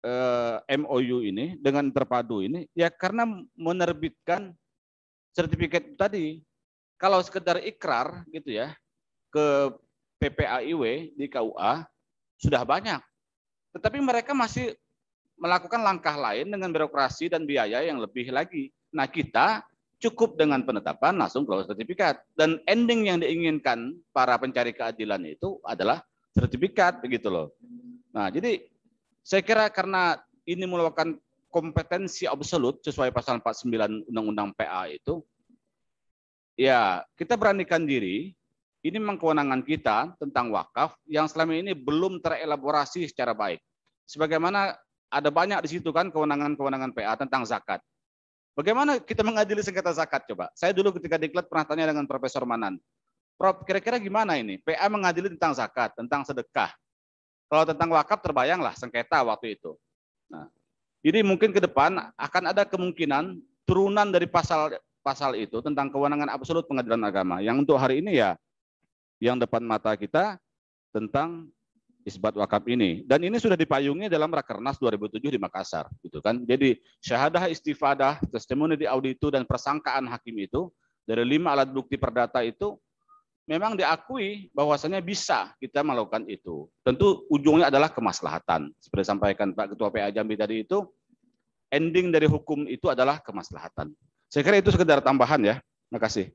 eh, MOU ini dengan terpadu ini? Ya karena menerbitkan sertifikat tadi. Kalau sekedar ikrar gitu ya ke PPAIW di KUA sudah banyak. Tetapi mereka masih melakukan langkah lain dengan birokrasi dan biaya yang lebih lagi. Nah, kita cukup dengan penetapan langsung keluar sertifikat. Dan ending yang diinginkan para pencari keadilan itu adalah sertifikat begitu loh. Nah, jadi saya kira karena ini merupakan kompetensi absolut sesuai pasal 49 Undang-Undang PA itu, ya kita beranikan diri ini memang kewenangan kita tentang wakaf yang selama ini belum terelaborasi secara baik. Sebagaimana ada banyak di situ kan kewenangan-kewenangan PA tentang zakat. Bagaimana kita mengadili sengketa zakat coba? Saya dulu ketika diklat pernah tanya dengan Profesor Manan. Prof, kira-kira gimana ini? PA mengadili tentang zakat, tentang sedekah. Kalau tentang wakaf terbayanglah sengketa waktu itu. Nah, jadi mungkin ke depan akan ada kemungkinan turunan dari pasal pasal itu tentang kewenangan absolut pengadilan agama. Yang untuk hari ini ya yang depan mata kita tentang isbat wakaf ini. Dan ini sudah dipayungi dalam Rakernas 2007 di Makassar, gitu kan. Jadi syahadah istifadah, testimoni di itu dan persangkaan hakim itu dari lima alat bukti perdata itu memang diakui bahwasanya bisa kita melakukan itu. Tentu ujungnya adalah kemaslahatan. Seperti sampaikan Pak Ketua PA Jambi tadi itu, ending dari hukum itu adalah kemaslahatan. Saya kira itu sekedar tambahan ya. Terima kasih.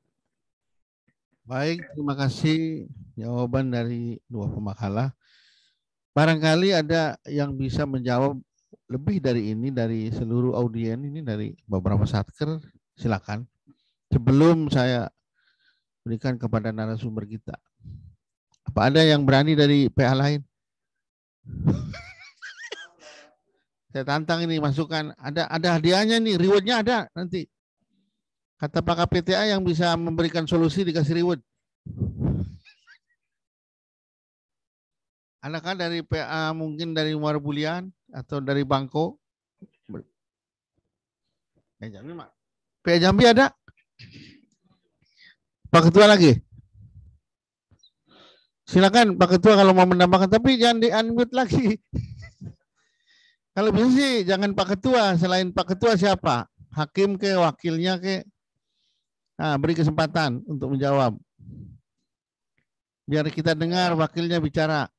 Baik, terima kasih jawaban dari dua pemakalah. Barangkali ada yang bisa menjawab lebih dari ini dari seluruh audiens ini dari beberapa satker silakan sebelum saya berikan kepada narasumber kita apa ada yang berani dari PA lain saya tantang ini masukan ada ada hadiahnya nih rewardnya ada nanti kata Pak KPTA yang bisa memberikan solusi dikasih reward Adakah kan dari PA mungkin dari Warbulian atau dari Bangko? PA Jambi, Mak. PA Jambi ada? Pak Ketua lagi? Silakan Pak Ketua kalau mau menambahkan, tapi jangan di-unmute lagi. kalau bisa sih jangan Pak Ketua, selain Pak Ketua siapa? Hakim ke, wakilnya ke? Nah, beri kesempatan untuk menjawab. Biar kita dengar wakilnya bicara.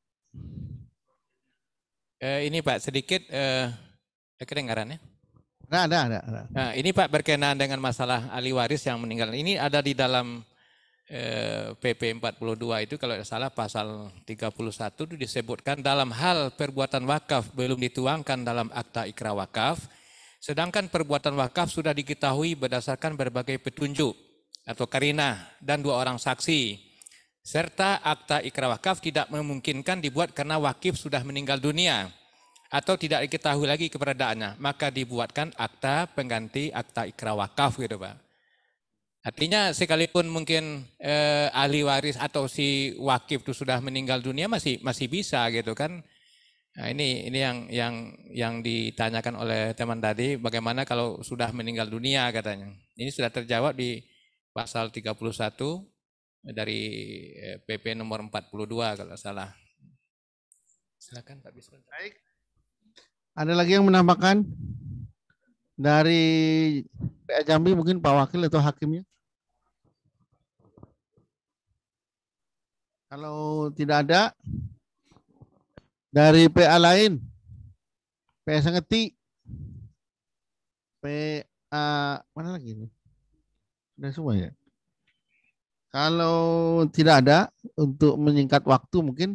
Eh, ini Pak sedikit eh, kedengarannya. Nah, nah, nah, nah. nah, ini Pak berkenaan dengan masalah ahli waris yang meninggal. Ini ada di dalam PP eh, 42 itu kalau tidak salah pasal 31 itu disebutkan dalam hal perbuatan wakaf belum dituangkan dalam akta ikra wakaf, sedangkan perbuatan wakaf sudah diketahui berdasarkan berbagai petunjuk atau karina dan dua orang saksi. Serta akta ikra wakaf tidak memungkinkan dibuat karena wakif sudah meninggal dunia atau tidak diketahui lagi keberadaannya, maka dibuatkan akta pengganti akta ikra wakaf gitu Pak. Artinya sekalipun mungkin eh, ahli waris atau si wakif itu sudah meninggal dunia masih masih bisa gitu kan. Nah, ini ini yang yang yang ditanyakan oleh teman tadi bagaimana kalau sudah meninggal dunia katanya. Ini sudah terjawab di pasal 31 dari PP eh, nomor 42 kalau salah. Silakan Pak Bisman. Baik. Ada lagi yang menambahkan dari PA Jambi mungkin Pak Wakil atau hakimnya? Kalau tidak ada dari PA lain, PA Sengeti, PA mana lagi ini? Sudah semua ya? Kalau tidak ada untuk menyingkat waktu mungkin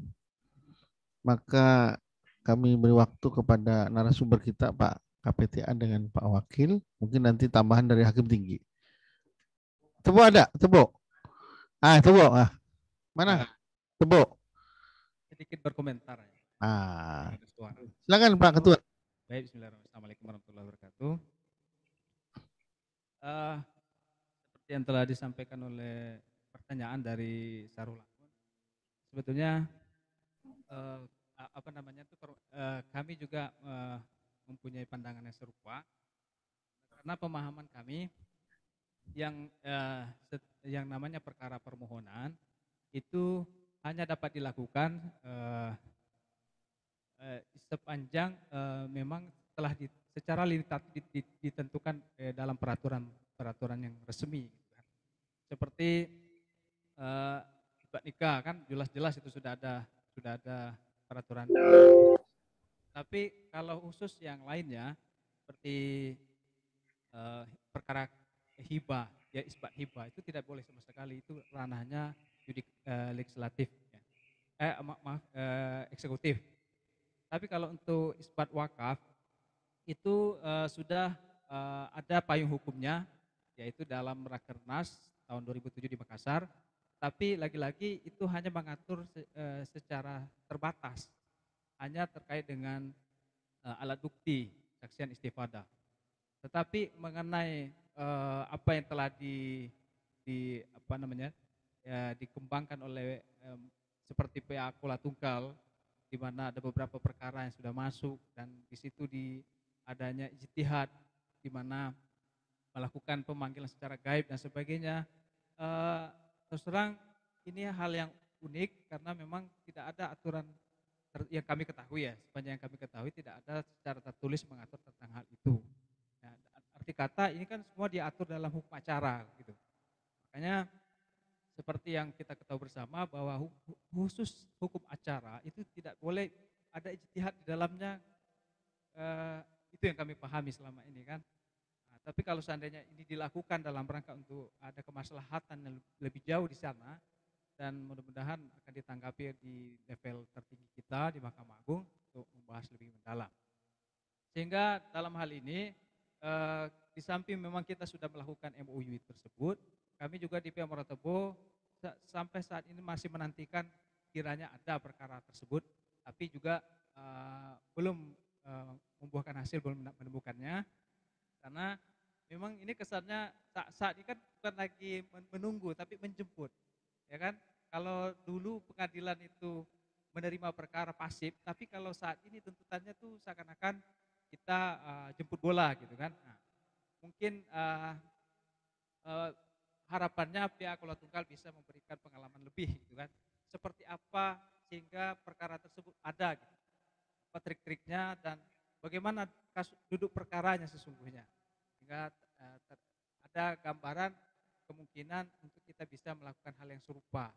maka kami beri waktu kepada narasumber kita Pak KPTA dengan Pak Wakil. Mungkin nanti tambahan dari Hakim Tinggi. Tebo ada? Tebo? Ah, Tebo. Ah. Mana? Tebo. Sedikit berkomentar. Ya. Ah. Silakan Pak Ketua. Baik, Bismillahirrahmanirrahim. Assalamualaikum warahmatullahi wabarakatuh. Uh, seperti yang telah disampaikan oleh pertanyaan dari Sarulakun. Sebetulnya eh, apa namanya itu eh, kami juga eh, mempunyai pandangan yang serupa karena pemahaman kami yang eh, yang namanya perkara permohonan itu hanya dapat dilakukan eh, eh, sepanjang eh, memang telah di, secara ditentukan eh, dalam peraturan peraturan yang resmi. Seperti akibat eh, nikah kan jelas-jelas itu sudah ada sudah ada peraturan. Tapi kalau khusus yang lainnya seperti eh, perkara hibah ya isbat hibah itu tidak boleh sama sekali itu ranahnya yudik eh, legislatif ya. eh maaf, maaf eksekutif tapi kalau untuk isbat wakaf itu sudah ada payung hukumnya yaitu dalam rakernas tahun 2007 di Makassar tapi lagi-lagi itu hanya mengatur eh, secara terbatas, hanya terkait dengan eh, alat bukti saksian istifada. Tetapi mengenai eh, apa yang telah di, di apa namanya ya, dikembangkan oleh seperti PA Kuala Tunggal di mana ada beberapa perkara yang sudah masuk dan di situ di adanya ijtihad di mana melakukan pemanggilan secara gaib dan sebagainya terus terang ini hal yang unik karena memang tidak ada aturan yang kami ketahui ya, sepanjang yang kami ketahui tidak ada secara tertulis mengatur tentang hal itu. Nah, arti kata ini kan semua diatur dalam hukum acara gitu. Makanya seperti yang kita ketahui bersama bahwa khusus hukum acara itu tidak boleh ada ijtihad di dalamnya. eh, itu yang kami pahami selama ini kan. Tapi kalau seandainya ini dilakukan dalam rangka untuk ada kemaslahatan yang lebih jauh di sana, dan mudah-mudahan akan ditanggapi di level tertinggi kita di Mahkamah Agung untuk membahas lebih mendalam. Sehingga dalam hal ini, eh, di samping memang kita sudah melakukan MOU tersebut, kami juga di PM Tebo sampai saat ini masih menantikan kiranya ada perkara tersebut, tapi juga eh, belum eh, membuahkan hasil, belum menemukannya, karena memang ini kesannya saat, saat ini kan bukan lagi menunggu tapi menjemput. Ya kan? Kalau dulu pengadilan itu menerima perkara pasif, tapi kalau saat ini tuntutannya tuh seakan-akan kita uh, jemput bola gitu kan. Nah, mungkin uh, uh, harapannya pihak Kuala Tunggal bisa memberikan pengalaman lebih gitu kan. Seperti apa sehingga perkara tersebut ada gitu. Apa trik-triknya dan bagaimana kasus, duduk perkaranya sesungguhnya sehingga uh, ada gambaran kemungkinan untuk kita bisa melakukan hal yang serupa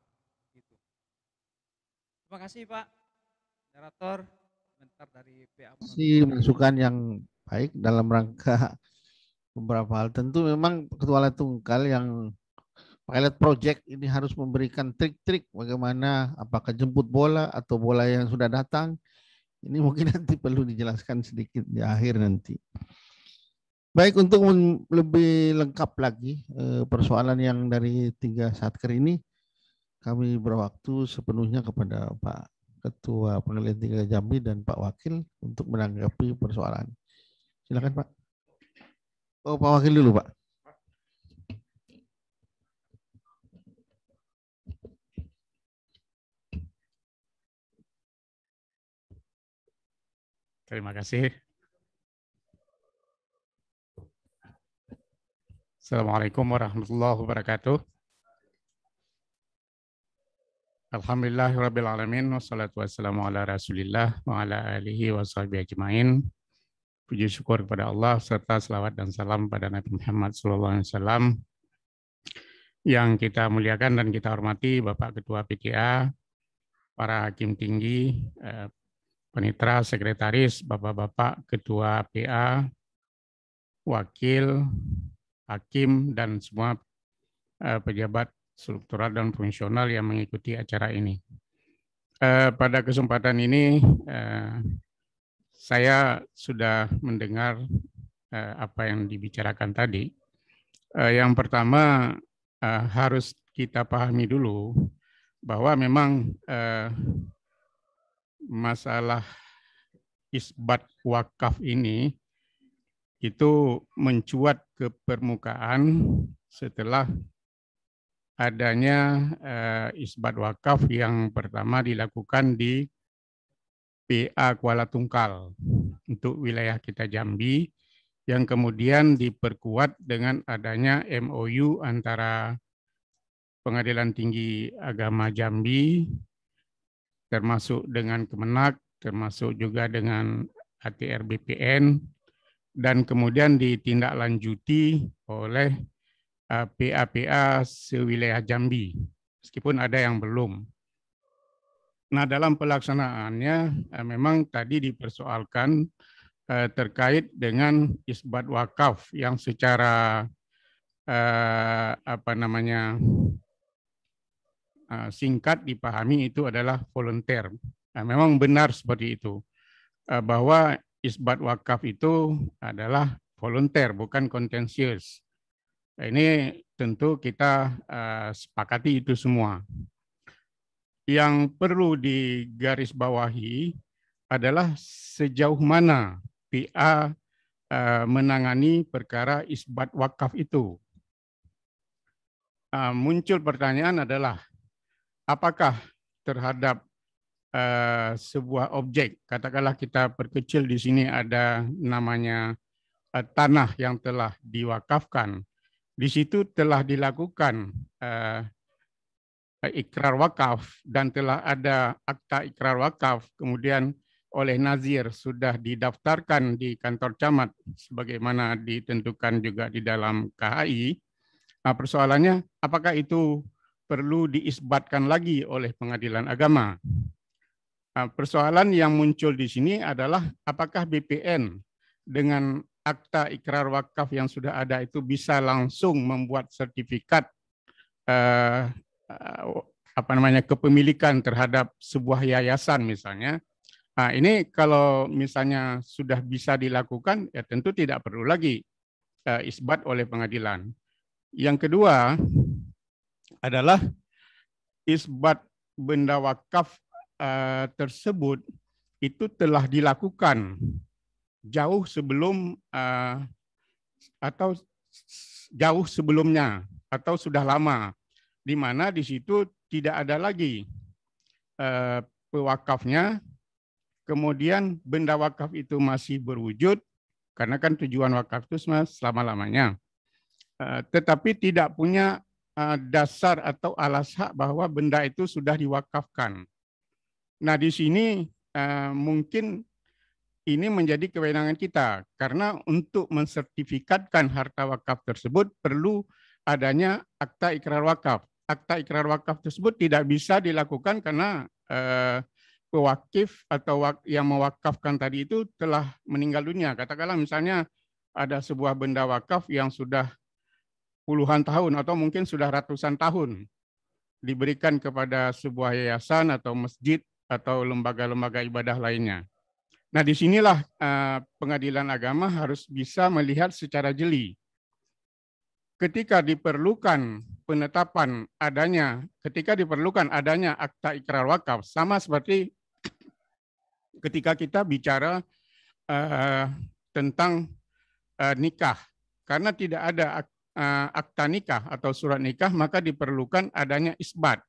gitu. Terima kasih Pak Narator komentar dari PA. Si masukan yang baik dalam rangka beberapa hal tentu memang Ketua tunggal yang pilot project ini harus memberikan trik-trik bagaimana apakah jemput bola atau bola yang sudah datang ini mungkin nanti perlu dijelaskan sedikit di akhir nanti. Baik, untuk lebih lengkap lagi eh, persoalan yang dari tiga satker ini, kami berwaktu sepenuhnya kepada Pak Ketua Pengadilan Tinggi Jambi dan Pak Wakil untuk menanggapi persoalan. Silakan Pak. Oh, Pak Wakil dulu Pak. Terima kasih Assalamualaikum warahmatullahi wabarakatuh. Alhamdulillah rabbil alamin wassalatu wassalamu ala Rasulillah wa ala alihi wa sahbihi ajmain. Puji syukur kepada Allah serta selawat dan salam pada Nabi Muhammad SAW yang kita muliakan dan kita hormati Bapak Ketua PTA, para hakim tinggi, eh, penitra, sekretaris, bapak-bapak, ketua PA, wakil, hakim, dan semua eh, pejabat struktural dan fungsional yang mengikuti acara ini. Eh, pada kesempatan ini, eh, saya sudah mendengar apa yang dibicarakan tadi. Yang pertama, harus kita pahami dulu bahwa memang masalah isbat wakaf ini itu mencuat ke permukaan setelah adanya uh, isbat wakaf yang pertama dilakukan di PA Kuala Tungkal untuk wilayah kita Jambi yang kemudian diperkuat dengan adanya MOU antara Pengadilan Tinggi Agama Jambi termasuk dengan Kemenak termasuk juga dengan ATR BPN dan kemudian ditindaklanjuti oleh eh, PAPA sewilayah Jambi, meskipun ada yang belum. Nah, dalam pelaksanaannya eh, memang tadi dipersoalkan eh, terkait dengan isbat wakaf yang secara apa namanya singkat dipahami itu adalah volunteer. Nah, memang benar seperti itu bahwa isbat wakaf itu adalah volunteer, bukan contentious. Ini tentu kita eh, sepakati itu semua. Yang perlu digarisbawahi adalah sejauh mana PA eh, menangani perkara isbat wakaf itu. Eh, muncul pertanyaan adalah, apakah terhadap Eh, sebuah objek. Katakanlah kita perkecil di sini ada namanya eh, tanah yang telah diwakafkan. Di situ telah dilakukan eh, ikrar wakaf dan telah ada akta ikrar wakaf. Kemudian oleh Nazir sudah didaftarkan di kantor camat sebagaimana ditentukan juga di dalam KAI. Nah, persoalannya apakah itu perlu diisbatkan lagi oleh pengadilan agama? Ah, persoalan yang muncul di sini adalah apakah BPN dengan akta ikrar wakaf yang sudah ada itu bisa langsung membuat sertifikat eh, eh, apa namanya kepemilikan terhadap sebuah yayasan misalnya. Nah, ini kalau misalnya sudah bisa dilakukan ya tentu tidak perlu lagi eh, isbat oleh pengadilan. Yang kedua adalah isbat benda wakaf Eh, tersebut itu telah dilakukan jauh sebelum eh, atau jauh sebelumnya atau sudah lama di mana di situ tidak ada lagi eh, pewakafnya kemudian benda wakaf itu masih berwujud karena kan tujuan wakaf itu selama-lamanya tetapi tidak punya dasar atau alas hak bahwa benda itu sudah diwakafkan Nah, di sini uh, mungkin ini menjadi kewenangan kita karena untuk mensertifikatkan harta wakaf tersebut perlu adanya akta ikrar wakaf. Akta ikrar wakaf tersebut tidak bisa dilakukan karena uh, eh, pewakif atau yang mewakafkan tadi itu telah meninggal dunia. Katakanlah misalnya ada sebuah benda wakaf yang sudah puluhan tahun atau mungkin sudah ratusan tahun diberikan kepada sebuah yayasan atau masjid atau lembaga-lembaga ibadah lainnya. Nah, disinilah eh, pengadilan agama harus bisa melihat secara jeli. Ketika diperlukan penetapan adanya, ketika diperlukan adanya akta ikrar wakaf, sama seperti ketika kita bicara uh, tentang uh, nikah. Karena tidak ada akta nikah atau surat nikah, maka diperlukan adanya isbat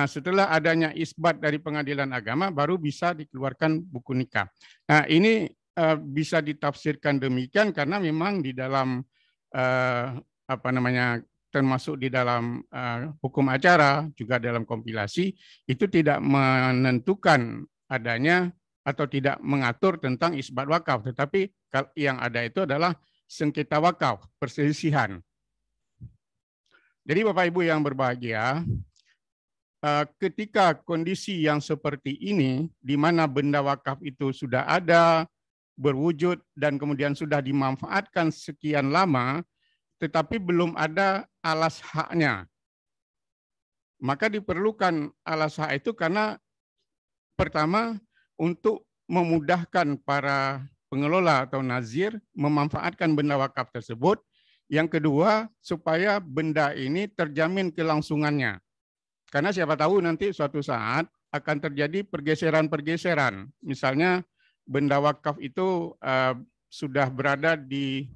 Nah, setelah adanya isbat dari pengadilan agama, baru bisa dikeluarkan buku nikah. Nah, ini uh, bisa ditafsirkan demikian karena memang di dalam uh, apa namanya termasuk di dalam uh, hukum acara juga dalam kompilasi itu tidak menentukan adanya atau tidak mengatur tentang isbat wakaf tetapi yang ada itu adalah sengketa wakaf perselisihan. Jadi Bapak Ibu yang berbahagia, Eh, ketika kondisi yang seperti ini, di mana benda wakaf itu sudah ada, berwujud, dan kemudian sudah dimanfaatkan sekian lama, tetapi belum ada alas haknya. Maka diperlukan alas hak itu karena pertama untuk memudahkan para pengelola atau nazir memanfaatkan benda wakaf tersebut. Yang kedua, supaya benda ini terjamin kelangsungannya karena siapa tahu nanti suatu saat akan terjadi pergeseran-pergeseran. Misalnya benda wakaf itu uh, sudah berada di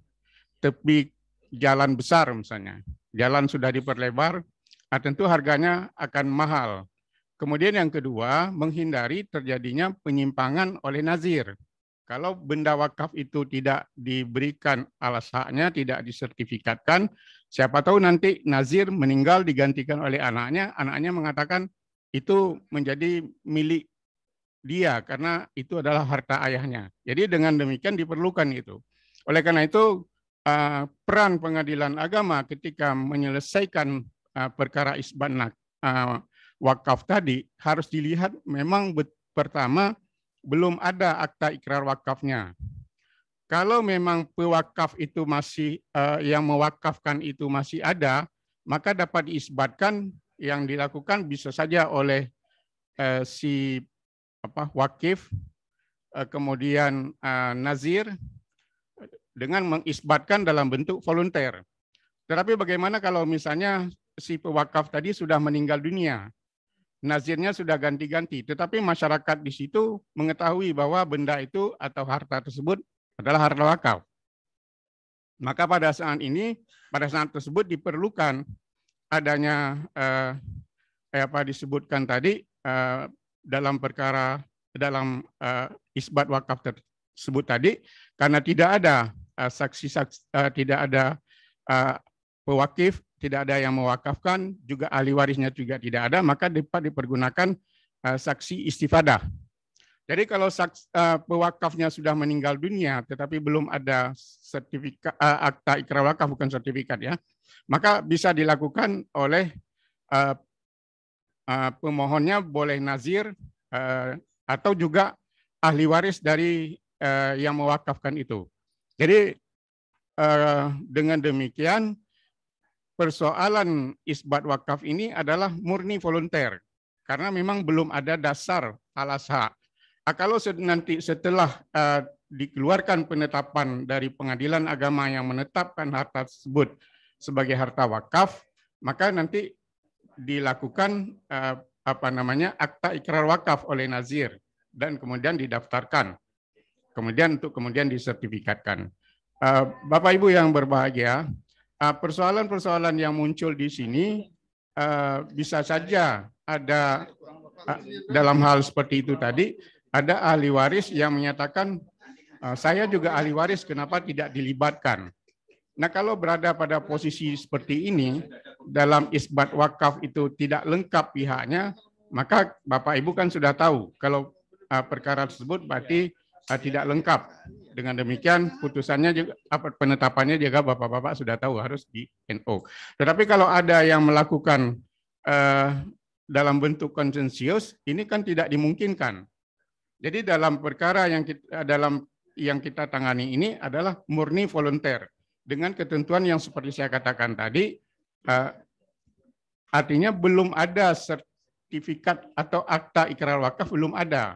tepi jalan besar misalnya. Jalan sudah diperlebar, nah tentu harganya akan mahal. Kemudian yang kedua, menghindari terjadinya penyimpangan oleh nazir. Kalau benda wakaf itu tidak diberikan alas haknya, tidak disertifikatkan, Siapa tahu nanti Nazir meninggal digantikan oleh anaknya, anaknya mengatakan itu menjadi milik dia karena itu adalah harta ayahnya. Jadi dengan demikian diperlukan itu. Oleh karena itu eh, peran pengadilan agama ketika menyelesaikan eh, perkara isbat eh, wakaf tadi harus dilihat memang pertama belum ada akta ikrar wakafnya kalau memang pewakaf itu masih uh, yang mewakafkan itu masih ada, maka dapat diisbatkan yang dilakukan bisa saja oleh uh, si apa wakif, uh, kemudian uh, nazir dengan mengisbatkan dalam bentuk volunteer. Tetapi bagaimana kalau misalnya si pewakaf tadi sudah meninggal dunia, nazirnya sudah ganti-ganti, tetapi masyarakat di situ mengetahui bahwa benda itu atau harta tersebut adalah harta wakaf. Maka pada saat ini, pada saat tersebut diperlukan adanya eh, eh, apa disebutkan tadi eh, dalam perkara dalam eh, isbat wakaf tersebut tadi, karena tidak ada eh, saksi saksi-saksi, eh, tidak ada eh, pewakif, tidak ada yang mewakafkan, juga ahli warisnya juga tidak ada, maka dapat dipergunakan eh, saksi istifadah jadi kalau saks, uh, pewakafnya sudah meninggal dunia, tetapi belum ada sertifikat uh, eh, akta ikrar wakaf bukan sertifikat ya, maka bisa dilakukan oleh uh, uh, pemohonnya boleh nazir uh, atau juga ahli waris dari uh, yang mewakafkan itu. Jadi uh, dengan demikian persoalan isbat wakaf ini adalah murni volunteer karena memang belum ada dasar alas hak Ah, kalau nanti setelah uh, dikeluarkan penetapan dari pengadilan agama yang menetapkan harta tersebut sebagai harta wakaf, maka nanti dilakukan uh, apa namanya akta ikrar wakaf oleh nazir dan kemudian didaftarkan, kemudian untuk kemudian disertifikatkan. Uh, Bapak Ibu yang berbahagia, persoalan-persoalan uh, yang muncul di sini uh, bisa saja ada dalam hal seperti itu tadi ada ahli waris yang menyatakan ah, saya juga ahli waris kenapa tidak dilibatkan. Nah kalau berada pada posisi seperti ini dalam isbat wakaf itu tidak lengkap pihaknya maka Bapak Ibu kan sudah tahu kalau ah, perkara tersebut berarti ah, tidak lengkap. Dengan demikian putusannya juga penetapannya juga Bapak-bapak sudah tahu harus di NO. Tetapi kalau ada yang melakukan eh, dalam bentuk konsensius ini kan tidak dimungkinkan jadi dalam perkara yang kita, eh, dalam yang kita tangani ini adalah murni volunteer dengan ketentuan yang seperti saya katakan tadi uh, artinya belum ada sertifikat atau akta ikrar wakaf belum ada.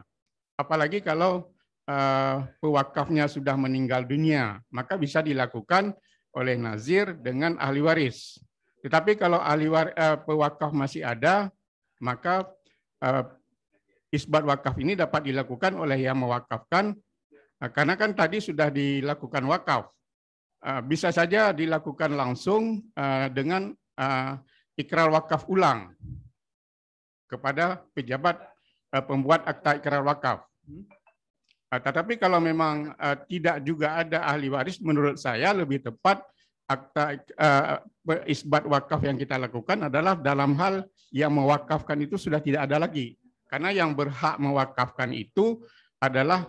Apalagi kalau uh, eh, pewakafnya sudah meninggal dunia, maka bisa dilakukan oleh nazir dengan ahli waris. Tetapi kalau ahli war, uh, pewakaf masih ada, maka uh, isbat wakaf ini dapat dilakukan oleh yang mewakafkan eh, karena kan tadi sudah dilakukan wakaf. Eh, bisa saja dilakukan langsung eh, dengan ikrar wakaf ulang kepada pejabat pembuat akta ikrar wakaf. Tetapi kalau memang tidak juga ada ahli waris, menurut saya lebih tepat akta isbat wakaf yang kita lakukan adalah dalam hal yang mewakafkan itu sudah tidak ada lagi karena yang berhak mewakafkan itu adalah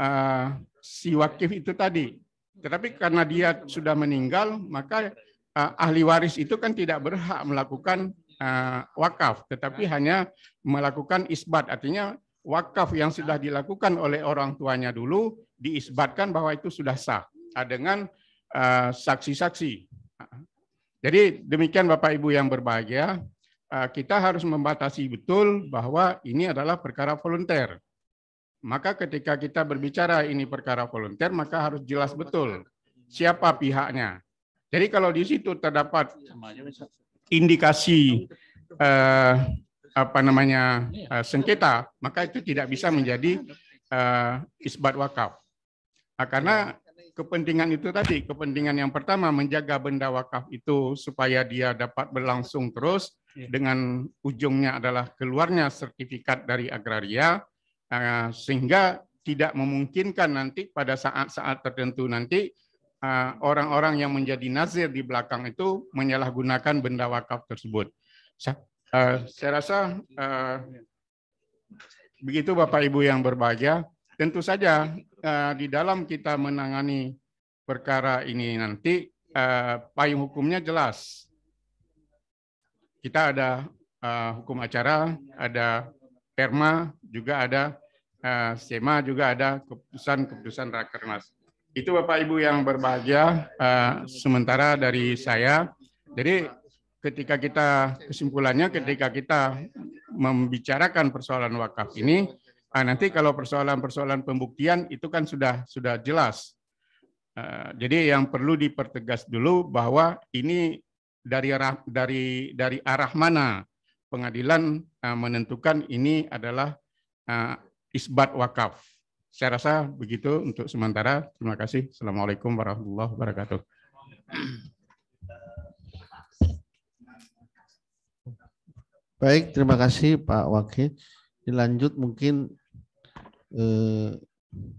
uh, si wakif itu tadi. Tetapi karena dia sudah meninggal, maka uh, ahli waris itu kan tidak berhak melakukan uh, wakaf, tetapi hanya melakukan isbat. Artinya wakaf yang sudah dilakukan oleh orang tuanya dulu diisbatkan bahwa itu sudah sah nah, dengan saksi-saksi. Uh, saksi -saksi. Jadi demikian Bapak Ibu yang berbahagia, Eh, kita harus membatasi betul bahwa ini adalah perkara volunteer. Maka ketika kita berbicara ini perkara volunteer, maka harus jelas betul siapa pihaknya. Jadi kalau di situ terdapat indikasi eh, apa namanya eh, sengketa, maka itu tidak bisa menjadi eh, isbat wakaf. Nah, karena kepentingan itu tadi, kepentingan yang pertama menjaga benda wakaf itu supaya dia dapat berlangsung terus, Iya. dengan ujungnya adalah keluarnya sertifikat dari agraria eh, sehingga tidak memungkinkan nanti pada saat-saat tertentu nanti eh, orang-orang yang menjadi nazir di belakang itu menyalahgunakan benda wakaf tersebut. Eh, saya rasa begitu Bapak Ibu yang berbahagia. Tentu saja di dalam kita menangani perkara ini nanti payung hukumnya jelas kita ada uh, hukum acara, ada perma, juga ada uh, SEMA, juga ada keputusan-keputusan Rakernas. Itu Bapak Ibu yang berbahagia, uh, sementara dari saya. Jadi ketika kita, kesimpulannya ketika kita membicarakan persoalan wakaf ini, uh, nanti kalau persoalan-persoalan pembuktian itu kan sudah sudah jelas. Uh, jadi yang perlu dipertegas dulu bahwa ini dari arah dari dari arah mana pengadilan uh, menentukan ini adalah uh, isbat wakaf. Saya rasa begitu untuk sementara. Terima kasih. Assalamualaikum warahmatullahi wabarakatuh. Baik, terima kasih Pak Wakil. Dilanjut mungkin eh,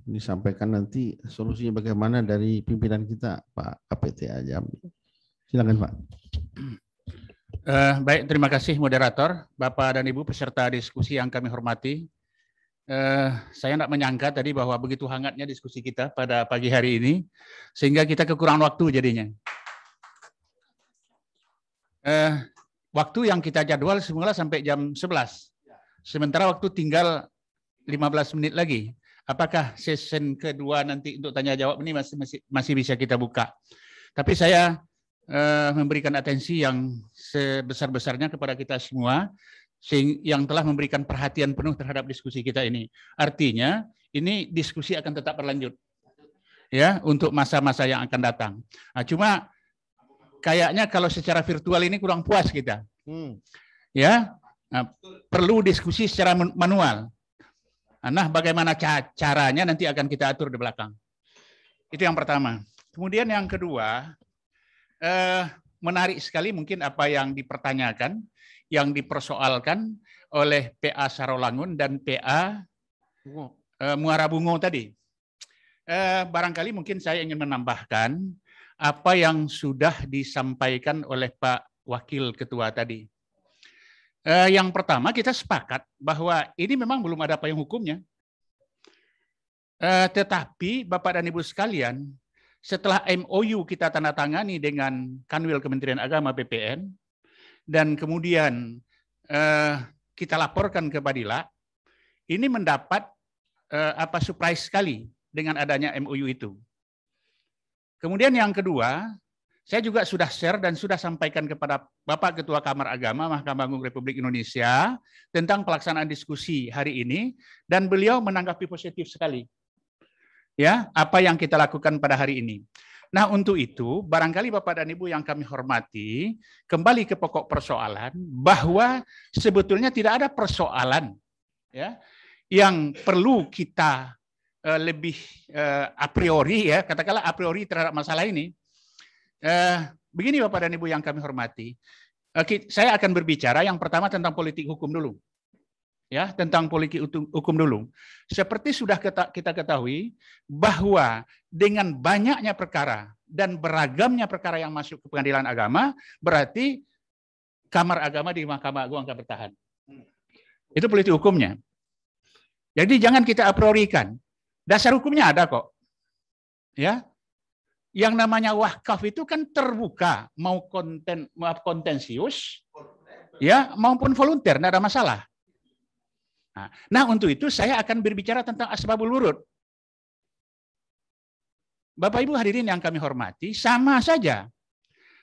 disampaikan nanti solusinya bagaimana dari pimpinan kita Pak KPT Jambi. Silakan Pak. Uh, baik, terima kasih moderator, Bapak dan Ibu peserta diskusi yang kami hormati. Uh, saya tidak menyangka tadi bahwa begitu hangatnya diskusi kita pada pagi hari ini, sehingga kita kekurangan waktu jadinya. Uh, waktu yang kita jadwal semula sampai jam 11. Sementara waktu tinggal 15 menit lagi. Apakah season kedua nanti untuk tanya jawab ini masih masih, masih bisa kita buka? Tapi saya uh, memberikan atensi yang sebesar-besarnya kepada kita semua yang telah memberikan perhatian penuh terhadap diskusi kita ini. Artinya, ini diskusi akan tetap berlanjut ya untuk masa-masa yang akan datang. Nah, cuma kayaknya kalau secara virtual ini kurang puas kita. Hmm. Ya, nah, perlu diskusi secara manual. Nah, bagaimana caranya nanti akan kita atur di belakang. Itu yang pertama. Kemudian yang kedua, eh, menarik sekali mungkin apa yang dipertanyakan, yang dipersoalkan oleh PA Sarolangun dan PA eh, Muara Bungo tadi. Eh, barangkali mungkin saya ingin menambahkan apa yang sudah disampaikan oleh Pak Wakil Ketua tadi. Eh, yang pertama kita sepakat bahwa ini memang belum ada payung hukumnya. Eh, tetapi Bapak dan Ibu sekalian, setelah MOU kita tanda tangani dengan Kanwil Kementerian Agama BPN dan kemudian eh, kita laporkan ke Badila, ini mendapat eh, apa surprise sekali dengan adanya MOU itu. Kemudian yang kedua, saya juga sudah share dan sudah sampaikan kepada Bapak Ketua Kamar Agama Mahkamah Agung Republik Indonesia tentang pelaksanaan diskusi hari ini dan beliau menanggapi positif sekali ya apa yang kita lakukan pada hari ini. Nah, untuk itu barangkali Bapak dan Ibu yang kami hormati, kembali ke pokok persoalan bahwa sebetulnya tidak ada persoalan ya yang perlu kita uh, lebih uh, a priori ya, katakanlah a priori terhadap masalah ini. Uh, begini Bapak dan Ibu yang kami hormati, uh, saya akan berbicara yang pertama tentang politik hukum dulu ya tentang politik hukum dulu. Seperti sudah kita ketahui bahwa dengan banyaknya perkara dan beragamnya perkara yang masuk ke pengadilan agama berarti kamar agama di Mahkamah Agung akan bertahan. Hmm. Itu politik hukumnya. Jadi jangan kita apriorikan. Dasar hukumnya ada kok. Ya. Yang namanya wakaf itu kan terbuka, mau konten maaf kontensius ya maupun volunteer, tidak ada masalah. Nah, nah, untuk itu saya akan berbicara tentang asbabul wurud. Bapak Ibu hadirin yang kami hormati, sama saja.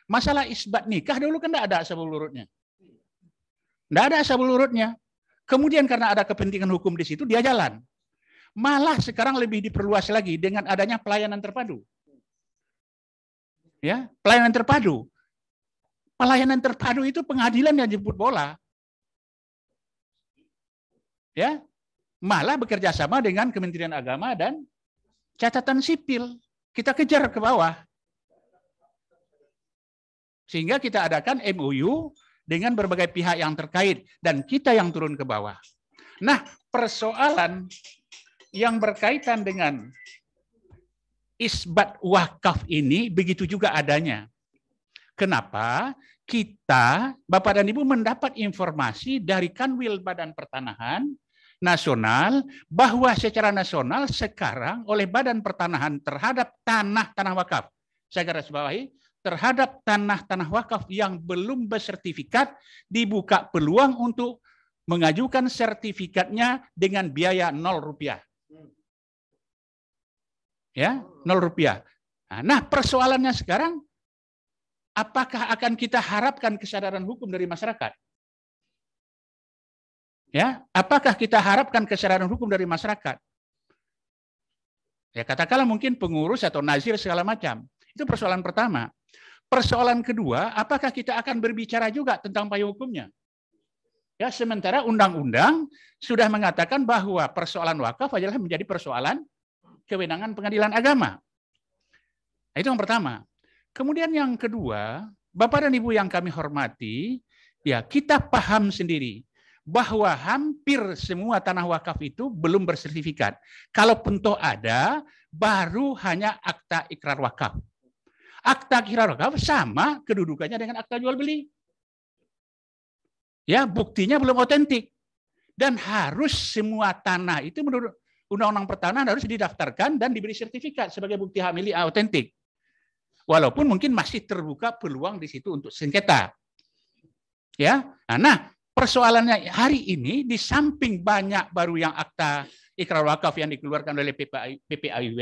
Masalah isbat nikah dulu kan tidak ada asbabul wurudnya. Tidak ada asbabul wurudnya. Kemudian karena ada kepentingan hukum di situ, dia jalan. Malah sekarang lebih diperluas lagi dengan adanya pelayanan terpadu. Ya, pelayanan terpadu. Pelayanan terpadu itu pengadilan yang jemput bola ya malah bekerja sama dengan Kementerian Agama dan catatan sipil. Kita kejar ke bawah. Sehingga kita adakan MOU dengan berbagai pihak yang terkait dan kita yang turun ke bawah. Nah, persoalan yang berkaitan dengan isbat wakaf ini begitu juga adanya. Kenapa? Kita, Bapak dan Ibu mendapat informasi dari Kanwil Badan Pertanahan nasional bahwa secara nasional sekarang oleh Badan Pertanahan terhadap tanah-tanah wakaf. Saya garis bawahi terhadap tanah-tanah wakaf yang belum bersertifikat dibuka peluang untuk mengajukan sertifikatnya dengan biaya nol rupiah. Ya, nol rupiah. Nah, nah persoalannya sekarang, apakah akan kita harapkan kesadaran hukum dari masyarakat? Ya, apakah kita harapkan kesadaran hukum dari masyarakat? Ya, katakanlah mungkin pengurus atau nazir segala macam. Itu persoalan pertama. Persoalan kedua, apakah kita akan berbicara juga tentang payung hukumnya? Ya, sementara undang-undang sudah mengatakan bahwa persoalan wakaf adalah menjadi persoalan kewenangan pengadilan agama. Nah, itu yang pertama. Kemudian yang kedua, Bapak dan Ibu yang kami hormati, ya kita paham sendiri bahwa hampir semua tanah wakaf itu belum bersertifikat. pun toh ada, baru hanya akta ikrar wakaf. Akta ikrar wakaf sama kedudukannya dengan akta jual beli. Ya, buktinya belum otentik. Dan harus semua tanah itu menurut Undang-Undang Pertanahan harus didaftarkan dan diberi sertifikat sebagai bukti hak milik autentik. Walaupun mungkin masih terbuka peluang di situ untuk sengketa. Ya, nah, nah persoalannya hari ini di samping banyak baru yang akta ikrar wakaf yang dikeluarkan oleh PPAIW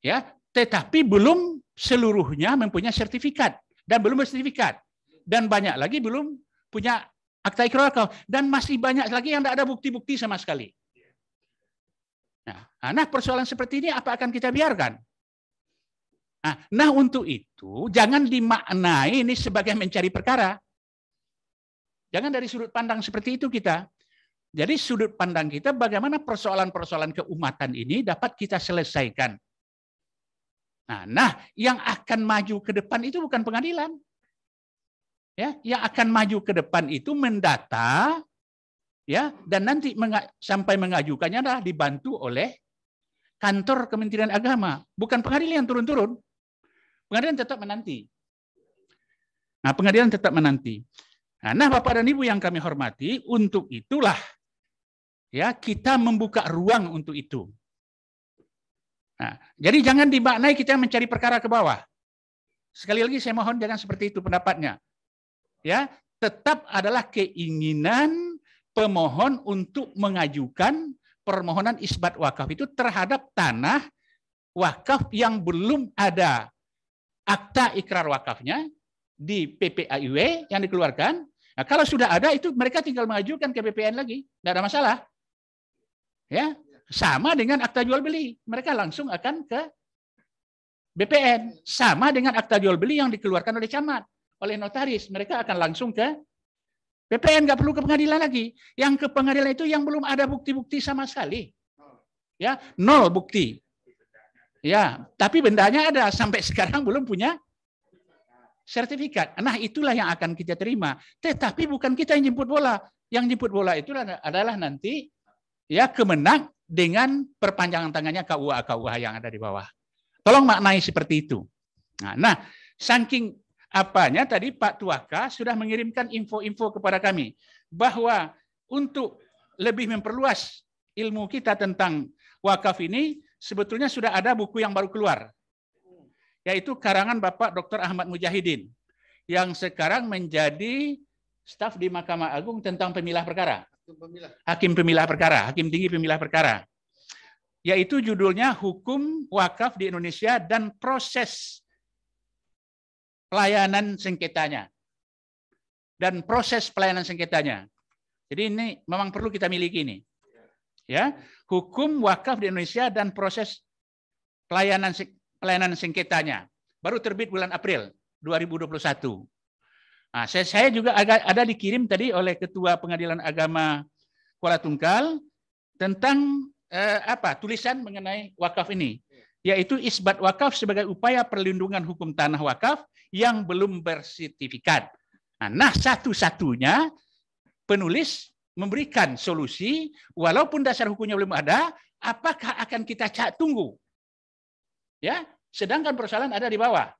ya tetapi belum seluruhnya mempunyai sertifikat dan belum bersertifikat dan banyak lagi belum punya akta ikrar wakaf dan masih banyak lagi yang tidak ada bukti-bukti sama sekali nah, ah, nah persoalan seperti ini apa akan kita biarkan nah, nah untuk itu jangan dimaknai ini sebagai mencari perkara Jangan dari sudut pandang seperti itu kita. Jadi sudut pandang kita bagaimana persoalan-persoalan keumatan ini dapat kita selesaikan. Nah, nah yang akan maju ke depan itu bukan pengadilan. Ya, yang akan maju ke depan itu mendata ya dan nanti menga sampai mengajukannya adalah dibantu oleh kantor Kementerian Agama, bukan pengadilan yang turun-turun. Pengadilan tetap menanti. Nah, pengadilan tetap menanti. Nah, nah, Bapak dan Ibu yang kami hormati, untuk itulah ya kita membuka ruang untuk itu. Nah, jadi jangan dimaknai kita mencari perkara ke bawah. Sekali lagi saya mohon jangan seperti itu pendapatnya. Ya, tetap adalah keinginan pemohon untuk mengajukan permohonan isbat wakaf itu terhadap tanah wakaf yang belum ada akta ikrar wakafnya di PPAIW yang dikeluarkan Nah, kalau sudah ada itu mereka tinggal mengajukan ke BPN lagi, tidak ada masalah. Ya, sama dengan akta jual beli, mereka langsung akan ke BPN. Sama dengan akta jual beli yang dikeluarkan oleh camat, oleh notaris, mereka akan langsung ke BPN nggak perlu ke pengadilan lagi. Yang ke pengadilan itu yang belum ada bukti-bukti sama sekali. Ya, nol bukti. Ya, tapi bendanya ada sampai sekarang belum punya sertifikat. Nah itulah yang akan kita terima. Tetapi bukan kita yang jemput bola. Yang jemput bola itu adalah nanti ya kemenang dengan perpanjangan tangannya KUA kua yang ada di bawah. Tolong maknai seperti itu. Nah, nah saking apanya tadi Pak Tuaka sudah mengirimkan info-info kepada kami bahwa untuk lebih memperluas ilmu kita tentang wakaf ini sebetulnya sudah ada buku yang baru keluar yaitu karangan Bapak Dr. Ahmad Mujahidin yang sekarang menjadi staf di Mahkamah Agung tentang pemilah perkara. Hakim pemilah, perkara, Hakim tinggi pemilah perkara. Yaitu judulnya Hukum Wakaf di Indonesia dan Proses Pelayanan Sengketanya. Dan proses pelayanan sengketanya. Jadi ini memang perlu kita miliki ini. Ya, hukum wakaf di Indonesia dan proses pelayanan pelayanan sengketanya. Baru terbit bulan April 2021. Nah, saya, saya juga agak ada dikirim tadi oleh Ketua Pengadilan Agama Kuala Tungkal tentang eh, apa tulisan mengenai wakaf ini, yaitu isbat wakaf sebagai upaya perlindungan hukum tanah wakaf yang belum bersertifikat. Nah, nah satu-satunya penulis memberikan solusi, walaupun dasar hukumnya belum ada, apakah akan kita cak tunggu? Ya, sedangkan persoalan ada di bawah.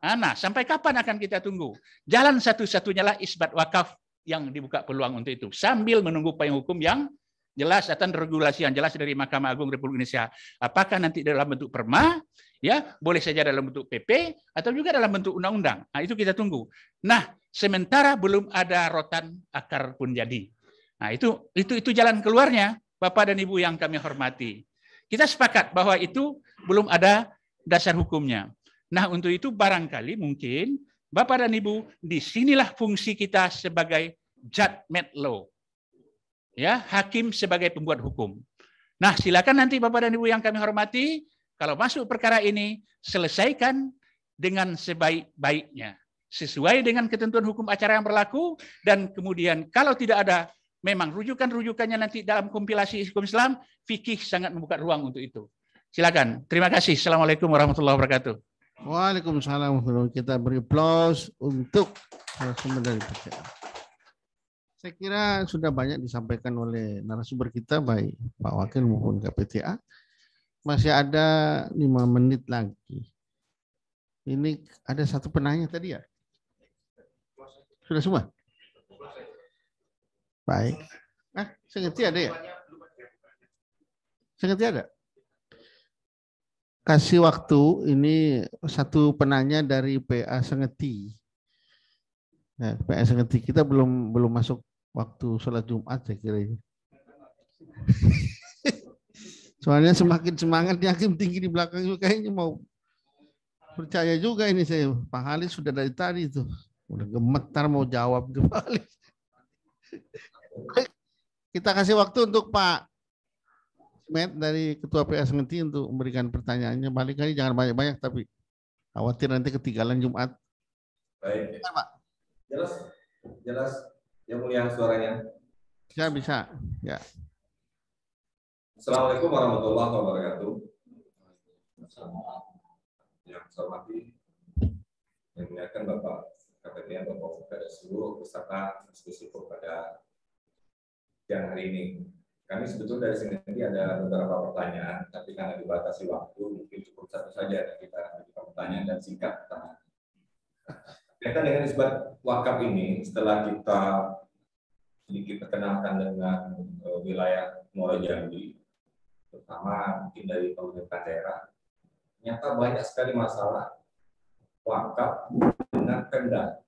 Ah, nah, sampai kapan akan kita tunggu? Jalan satu-satunya lah isbat wakaf yang dibuka peluang untuk itu. Sambil menunggu payung hukum yang jelas atau regulasi yang jelas dari Mahkamah Agung Republik Indonesia. Apakah nanti dalam bentuk perma, ya boleh saja dalam bentuk PP atau juga dalam bentuk undang-undang. Nah, itu kita tunggu. Nah, sementara belum ada rotan akar pun jadi. Nah, itu itu itu jalan keluarnya Bapak dan Ibu yang kami hormati. Kita sepakat bahwa itu belum ada dasar hukumnya. Nah, untuk itu barangkali mungkin Bapak dan Ibu, disinilah fungsi kita sebagai judgment law. Ya, hakim sebagai pembuat hukum. Nah, silakan nanti Bapak dan Ibu yang kami hormati, kalau masuk perkara ini, selesaikan dengan sebaik-baiknya. Sesuai dengan ketentuan hukum acara yang berlaku, dan kemudian kalau tidak ada memang rujukan-rujukannya nanti dalam kompilasi hukum Islam, fikih sangat membuka ruang untuk itu. Silakan. Terima kasih. Assalamualaikum warahmatullahi wabarakatuh. Waalaikumsalam. Kita beri plus untuk narasumber dari PCA. Saya kira sudah banyak disampaikan oleh narasumber kita baik Pak Wakil maupun KPTA. Masih ada lima menit lagi. Ini ada satu penanya tadi ya? Sudah semua? Baik. Ah, saya ngerti ada ya? Saya ngerti ada? kasih waktu ini satu penanya dari PA Sengeti. Nah, PA Sengeti kita belum belum masuk waktu sholat Jumat saya kira ini. Soalnya semakin semangat yakin tinggi di belakang juga kayaknya mau percaya juga ini saya. Pak Halis sudah dari tadi itu udah gemetar mau jawab kembali. Kita kasih waktu untuk Pak singkat dari Ketua PS nanti untuk memberikan pertanyaannya. Balik lagi jangan banyak-banyak tapi khawatir nanti ketinggalan Jumat. Baik. Bisa, Pak. Jelas, jelas. Yang mulia suaranya. Bisa, bisa. Ya. Assalamualaikum warahmatullahi wabarakatuh. Yang saya hormati, yang dimuliakan Bapak KPTN, Bapak kepada seluruh peserta diskusi pada siang hari ini. Kami sebetulnya dari sini ada beberapa pertanyaan, tapi karena dibatasi waktu, mungkin cukup satu saja dan kita berikan pertanyaan dan singkat pertanyaan. Kaitan dengan isbat wakaf ini, setelah kita sedikit perkenalkan dengan eh, wilayah Muara Jambi, terutama mungkin dari pemerintah daerah, nyata banyak sekali masalah wakaf dengan Pemda.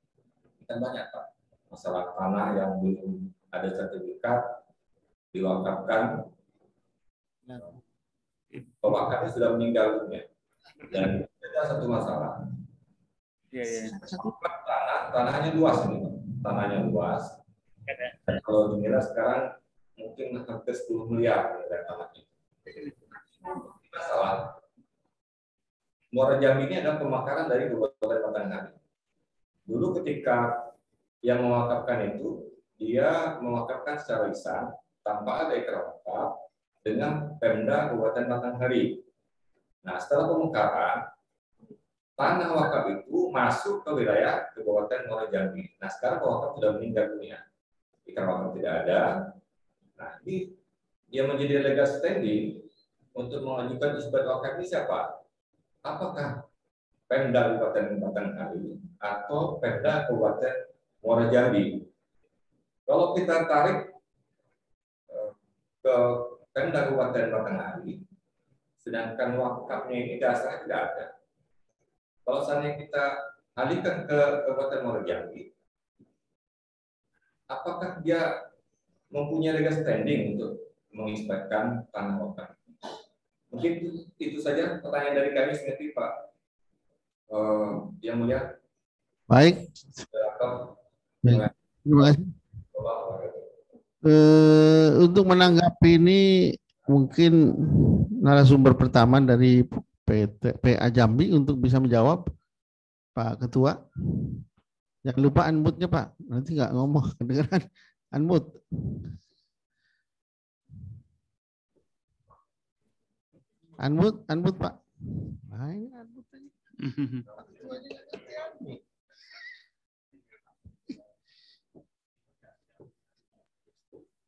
Kita banyak Pak, masalah tanah yang belum ada sertifikat, diwakafkan nah. pemakannya sudah meninggal dunia dan ada satu masalah ya, ya. tanah tanahnya luas ini tanahnya luas dan kalau dinilai sekarang mungkin hampir 10 miliar ya, nilai tanahnya masalah Muara Jambi ini adalah pemakaran dari Kabupaten Batanghari. Dulu ketika yang mewakafkan itu, dia mewakafkan secara lisan, tanpa ada ikrar dengan Pemda Kabupaten Batanghari. Nah, setelah pemekaran, tanah wakaf itu masuk ke wilayah Kabupaten Muara Jambi. Nah, sekarang wakaf sudah meninggal dunia. Ikrar wakaf tidak ada. Nah, ini yang menjadi legal standing untuk mengajukan isbat wakaf ini siapa? Apakah Pemda Kabupaten Batanghari atau Pemda Kabupaten Muara Jambi? Kalau kita tarik ke Pemda Kabupaten Batanghari, sedangkan wakafnya ini dasarnya tidak ada. Kalau misalnya kita alihkan ke Kabupaten Muarajambi, apakah dia mempunyai legal standing untuk mengisbatkan tanah wakaf? Mungkin itu, saja pertanyaan dari kami sendiri Pak uh, Yang Mulia. Baik. Baik. Terima kasih. Eh, untuk menanggapi ini mungkin narasumber pertama dari PT, PA Jambi untuk bisa menjawab Pak Ketua. Jangan lupa unmute Pak, nanti nggak ngomong kedengaran Unmute. Unmute, unmute Pak. Nah, ini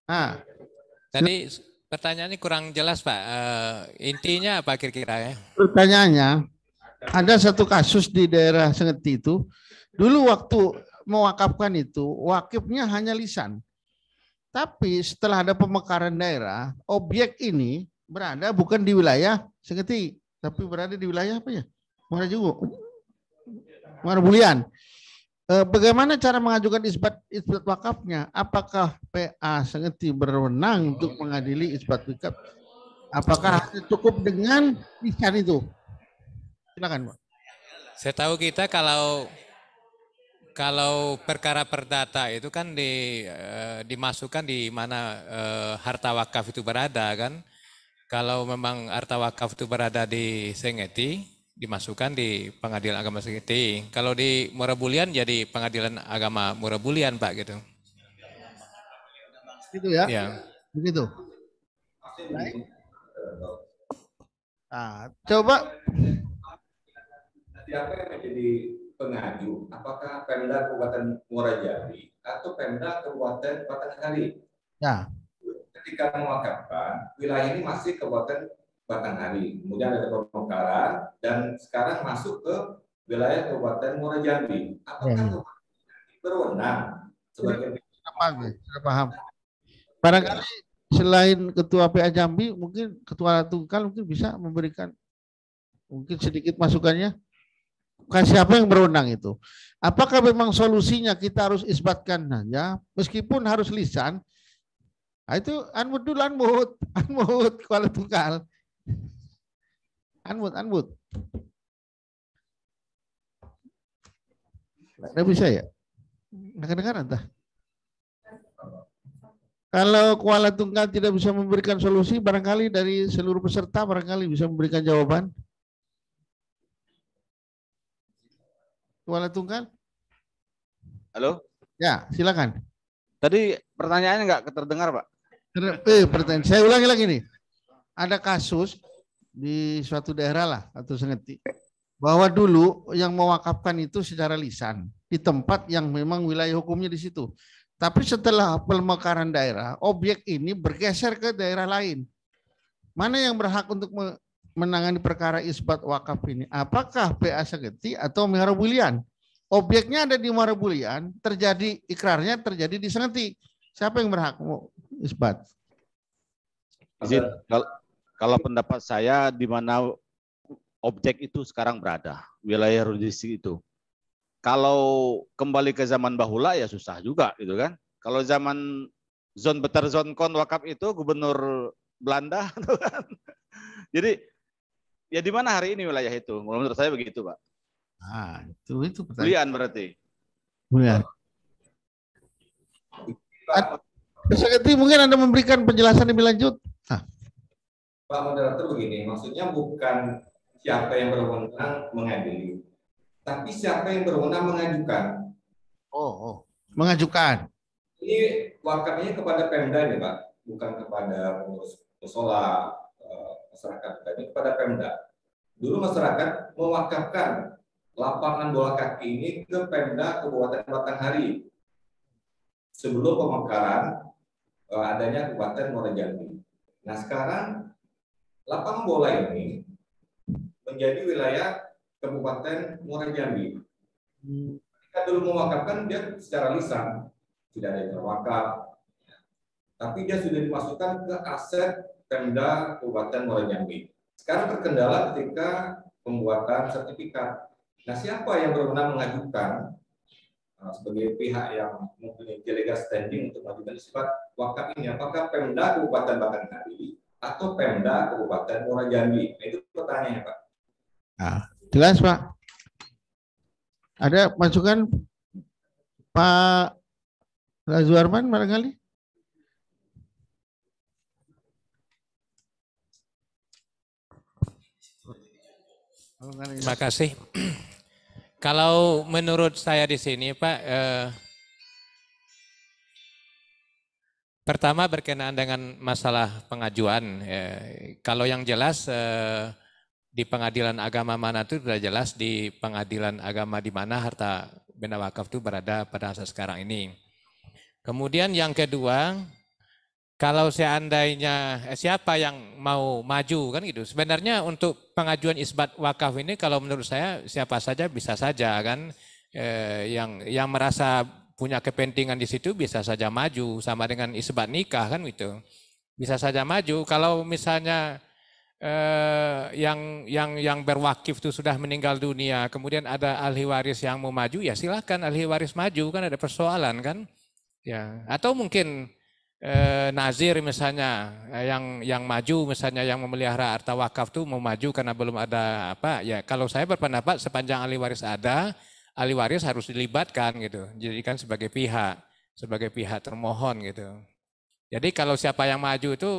Ah. Tadi pertanyaannya kurang jelas Pak. Uh, intinya apa kira-kira ya? Pertanyaannya, ada satu kasus di daerah Sengeti itu. Dulu waktu mewakafkan itu, wakifnya hanya lisan. Tapi setelah ada pemekaran daerah, objek ini berada bukan di wilayah Sengeti, tapi berada di wilayah apa ya? Muara juga. Muara Bulian. Eh, bagaimana cara mengajukan isbat isbat wakafnya? Apakah PA Sengeti berwenang untuk mengadili isbat wakaf? Apakah cukup dengan lisan itu? Silakan, Pak. Saya tahu kita kalau kalau perkara perdata itu kan di, e, dimasukkan di mana e, harta wakaf itu berada kan. Kalau memang harta wakaf itu berada di Sengeti, dimasukkan di pengadilan agama Sekiti. Kalau di Murabulian jadi ya pengadilan agama Murabulian, Pak gitu. Itu ya. ya. Begitu. Baik. Nah, coba siapa yang menjadi pengaju? Apakah Pemda Kabupaten Muarajambi atau Pemda Kabupaten Batanghari? Nah, ya. Ketika mewakafkan, wilayah ini masih Kabupaten Batang Hari. Kemudian ada Pemekaran dan sekarang masuk ke wilayah Kabupaten Muara Jambi. Apakah hmm. Jambi berwenang sebagai iya, iya. paham, paham. Barangkali selain ketua PA Jambi, mungkin ketua Tungkal mungkin bisa memberikan mungkin sedikit masukannya. Bukan siapa yang berwenang itu. Apakah memang solusinya kita harus isbatkan saja, nah, ya, meskipun harus lisan, nah, itu anmudul anmud, anmud kuala tungkal. Unmute, unmute. Nggak bisa ya? Nggak kedengaran tah? Kalau Kuala Tunggal tidak bisa memberikan solusi, barangkali dari seluruh peserta barangkali bisa memberikan jawaban. Kuala Tunggal? Halo? Ya, silakan. Tadi pertanyaannya nggak terdengar, Pak. eh, pertanyaan. Saya ulangi lagi nih ada kasus di suatu daerah lah atau sengeti bahwa dulu yang mewakafkan itu secara lisan di tempat yang memang wilayah hukumnya di situ. Tapi setelah pemekaran daerah, objek ini bergeser ke daerah lain. Mana yang berhak untuk menangani perkara isbat wakaf ini? Apakah PA Segeti atau Bulian? Objeknya ada di Bulian, terjadi ikrarnya terjadi di Sengeti. Siapa yang berhak isbat? Izin, kalau, kalau pendapat saya di mana objek itu sekarang berada, wilayah yuridistik itu. Kalau kembali ke zaman bahula ya susah juga gitu kan. Kalau zaman zon beter zon kon wakaf itu gubernur Belanda. Gitu kan? Jadi ya di mana hari ini wilayah itu? Menurut saya begitu, Pak. Ah, itu itu pertanyaan. berarti. berarti. Bulian. Bisa mungkin Anda memberikan penjelasan lebih lanjut. Pak Moderator begini, maksudnya bukan siapa yang berwenang mengadili, tapi siapa yang berwenang mengajukan. Oh, oh. mengajukan. Ini wakafnya kepada Pemda nih Pak, bukan kepada pengurus musola eh, masyarakat, tapi kepada Pemda. Dulu masyarakat mewakafkan lapangan bola kaki ini ke Pemda Kabupaten Batanghari sebelum pemekaran eh, adanya Kabupaten Muara Jambi. Nah sekarang Lapang bola ini menjadi wilayah Kabupaten Muara Jambi. Ketika dulu mewakafkan dia secara lisan tidak ada yang terwakaf, tapi dia sudah dimasukkan ke aset Pemda Kabupaten Muara Jambi. Sekarang terkendala ketika pembuatan sertifikat. Nah, siapa yang berwenang mengajukan uh, sebagai pihak yang mempunyai delegasi standing untuk mengajukan sifat wakaf ini? Apakah Pemda Kabupaten Batanghari atau Pemda Kabupaten Muara Jambi? Nah, itu pertanyaannya, Pak. Nah, jelas, Pak. Ada masukan Pak Lazuarman barangkali? Terima kasih. Kalau menurut saya di sini, Pak, eh, Pertama berkenaan dengan masalah pengajuan. Ya. kalau yang jelas eh, di pengadilan agama mana itu sudah jelas di pengadilan agama di mana harta benda wakaf itu berada pada saat sekarang ini. Kemudian yang kedua, kalau seandainya eh, siapa yang mau maju kan gitu. Sebenarnya untuk pengajuan isbat wakaf ini kalau menurut saya siapa saja bisa saja kan eh, yang yang merasa punya kepentingan di situ bisa saja maju sama dengan isbat nikah kan gitu bisa saja maju kalau misalnya eh, yang yang yang berwakif itu sudah meninggal dunia kemudian ada ahli waris yang mau maju ya silahkan ahli waris maju kan ada persoalan kan ya atau mungkin eh, nazir misalnya eh, yang yang maju misalnya yang memelihara harta wakaf tuh mau maju karena belum ada apa ya kalau saya berpendapat sepanjang ahli waris ada ahli waris harus dilibatkan gitu. Dijadikan sebagai pihak, sebagai pihak termohon gitu. Jadi kalau siapa yang maju itu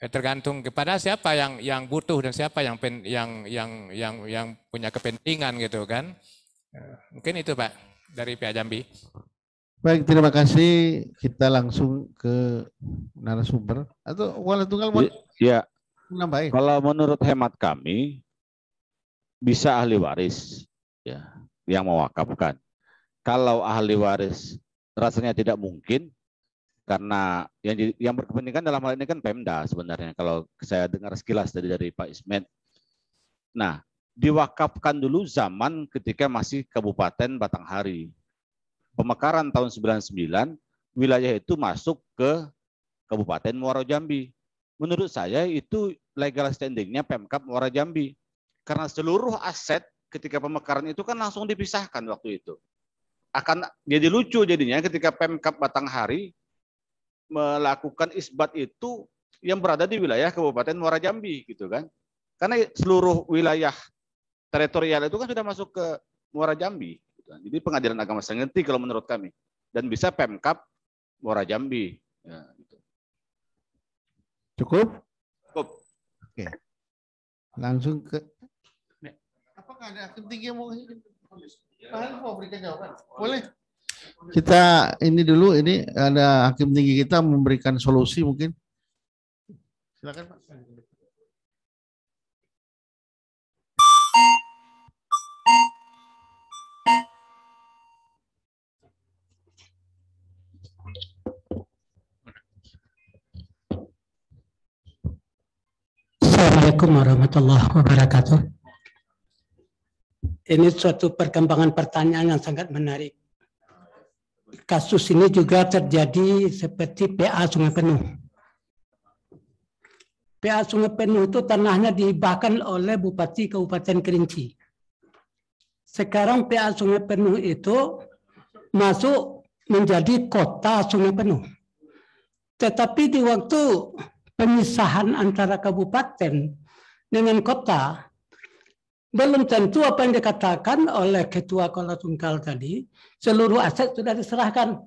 eh, tergantung kepada siapa yang yang butuh dan siapa yang pen, yang yang yang yang punya kepentingan gitu kan. Eh, mungkin itu Pak dari pihak Jambi. Baik, terima kasih. Kita langsung ke narasumber atau wala tunggal mau ya. Kalau menurut hemat kami bisa ahli waris ya yang mewakafkan. Kalau ahli waris rasanya tidak mungkin karena yang di, yang berkepentingan dalam hal ini kan Pemda sebenarnya kalau saya dengar sekilas tadi dari Pak Ismet. Nah, diwakafkan dulu zaman ketika masih Kabupaten Batanghari. Pemekaran tahun 99 wilayah itu masuk ke Kabupaten Muara Jambi. Menurut saya itu legal standingnya Pemkap Muara Jambi. Karena seluruh aset ketika pemekaran itu kan langsung dipisahkan waktu itu. Akan jadi lucu jadinya ketika Pemkap Batanghari melakukan isbat itu yang berada di wilayah Kabupaten Muara Jambi gitu kan. Karena seluruh wilayah teritorial itu kan sudah masuk ke Muara Jambi. Gitu kan. Jadi pengadilan agama Sengeti kalau menurut kami. Dan bisa Pemkap Muara Jambi. Ya, gitu. Cukup? Cukup. Oke. Langsung ke apa nggak ada hakim tinggi yang mau Nah, mau berikan jawaban. Boleh. Kita ini dulu, ini ada hakim tinggi kita memberikan solusi mungkin. Silakan Pak. Assalamualaikum warahmatullahi wabarakatuh. Ini suatu perkembangan pertanyaan yang sangat menarik. Kasus ini juga terjadi seperti PA Sungai Penuh. PA Sungai Penuh itu tanahnya dihibahkan oleh Bupati Kabupaten Kerinci. Sekarang PA Sungai Penuh itu masuk menjadi kota Sungai Penuh. Tetapi di waktu pemisahan antara kabupaten dengan kota, belum tentu apa yang dikatakan oleh Ketua Kuala tunggal tadi, seluruh aset sudah diserahkan.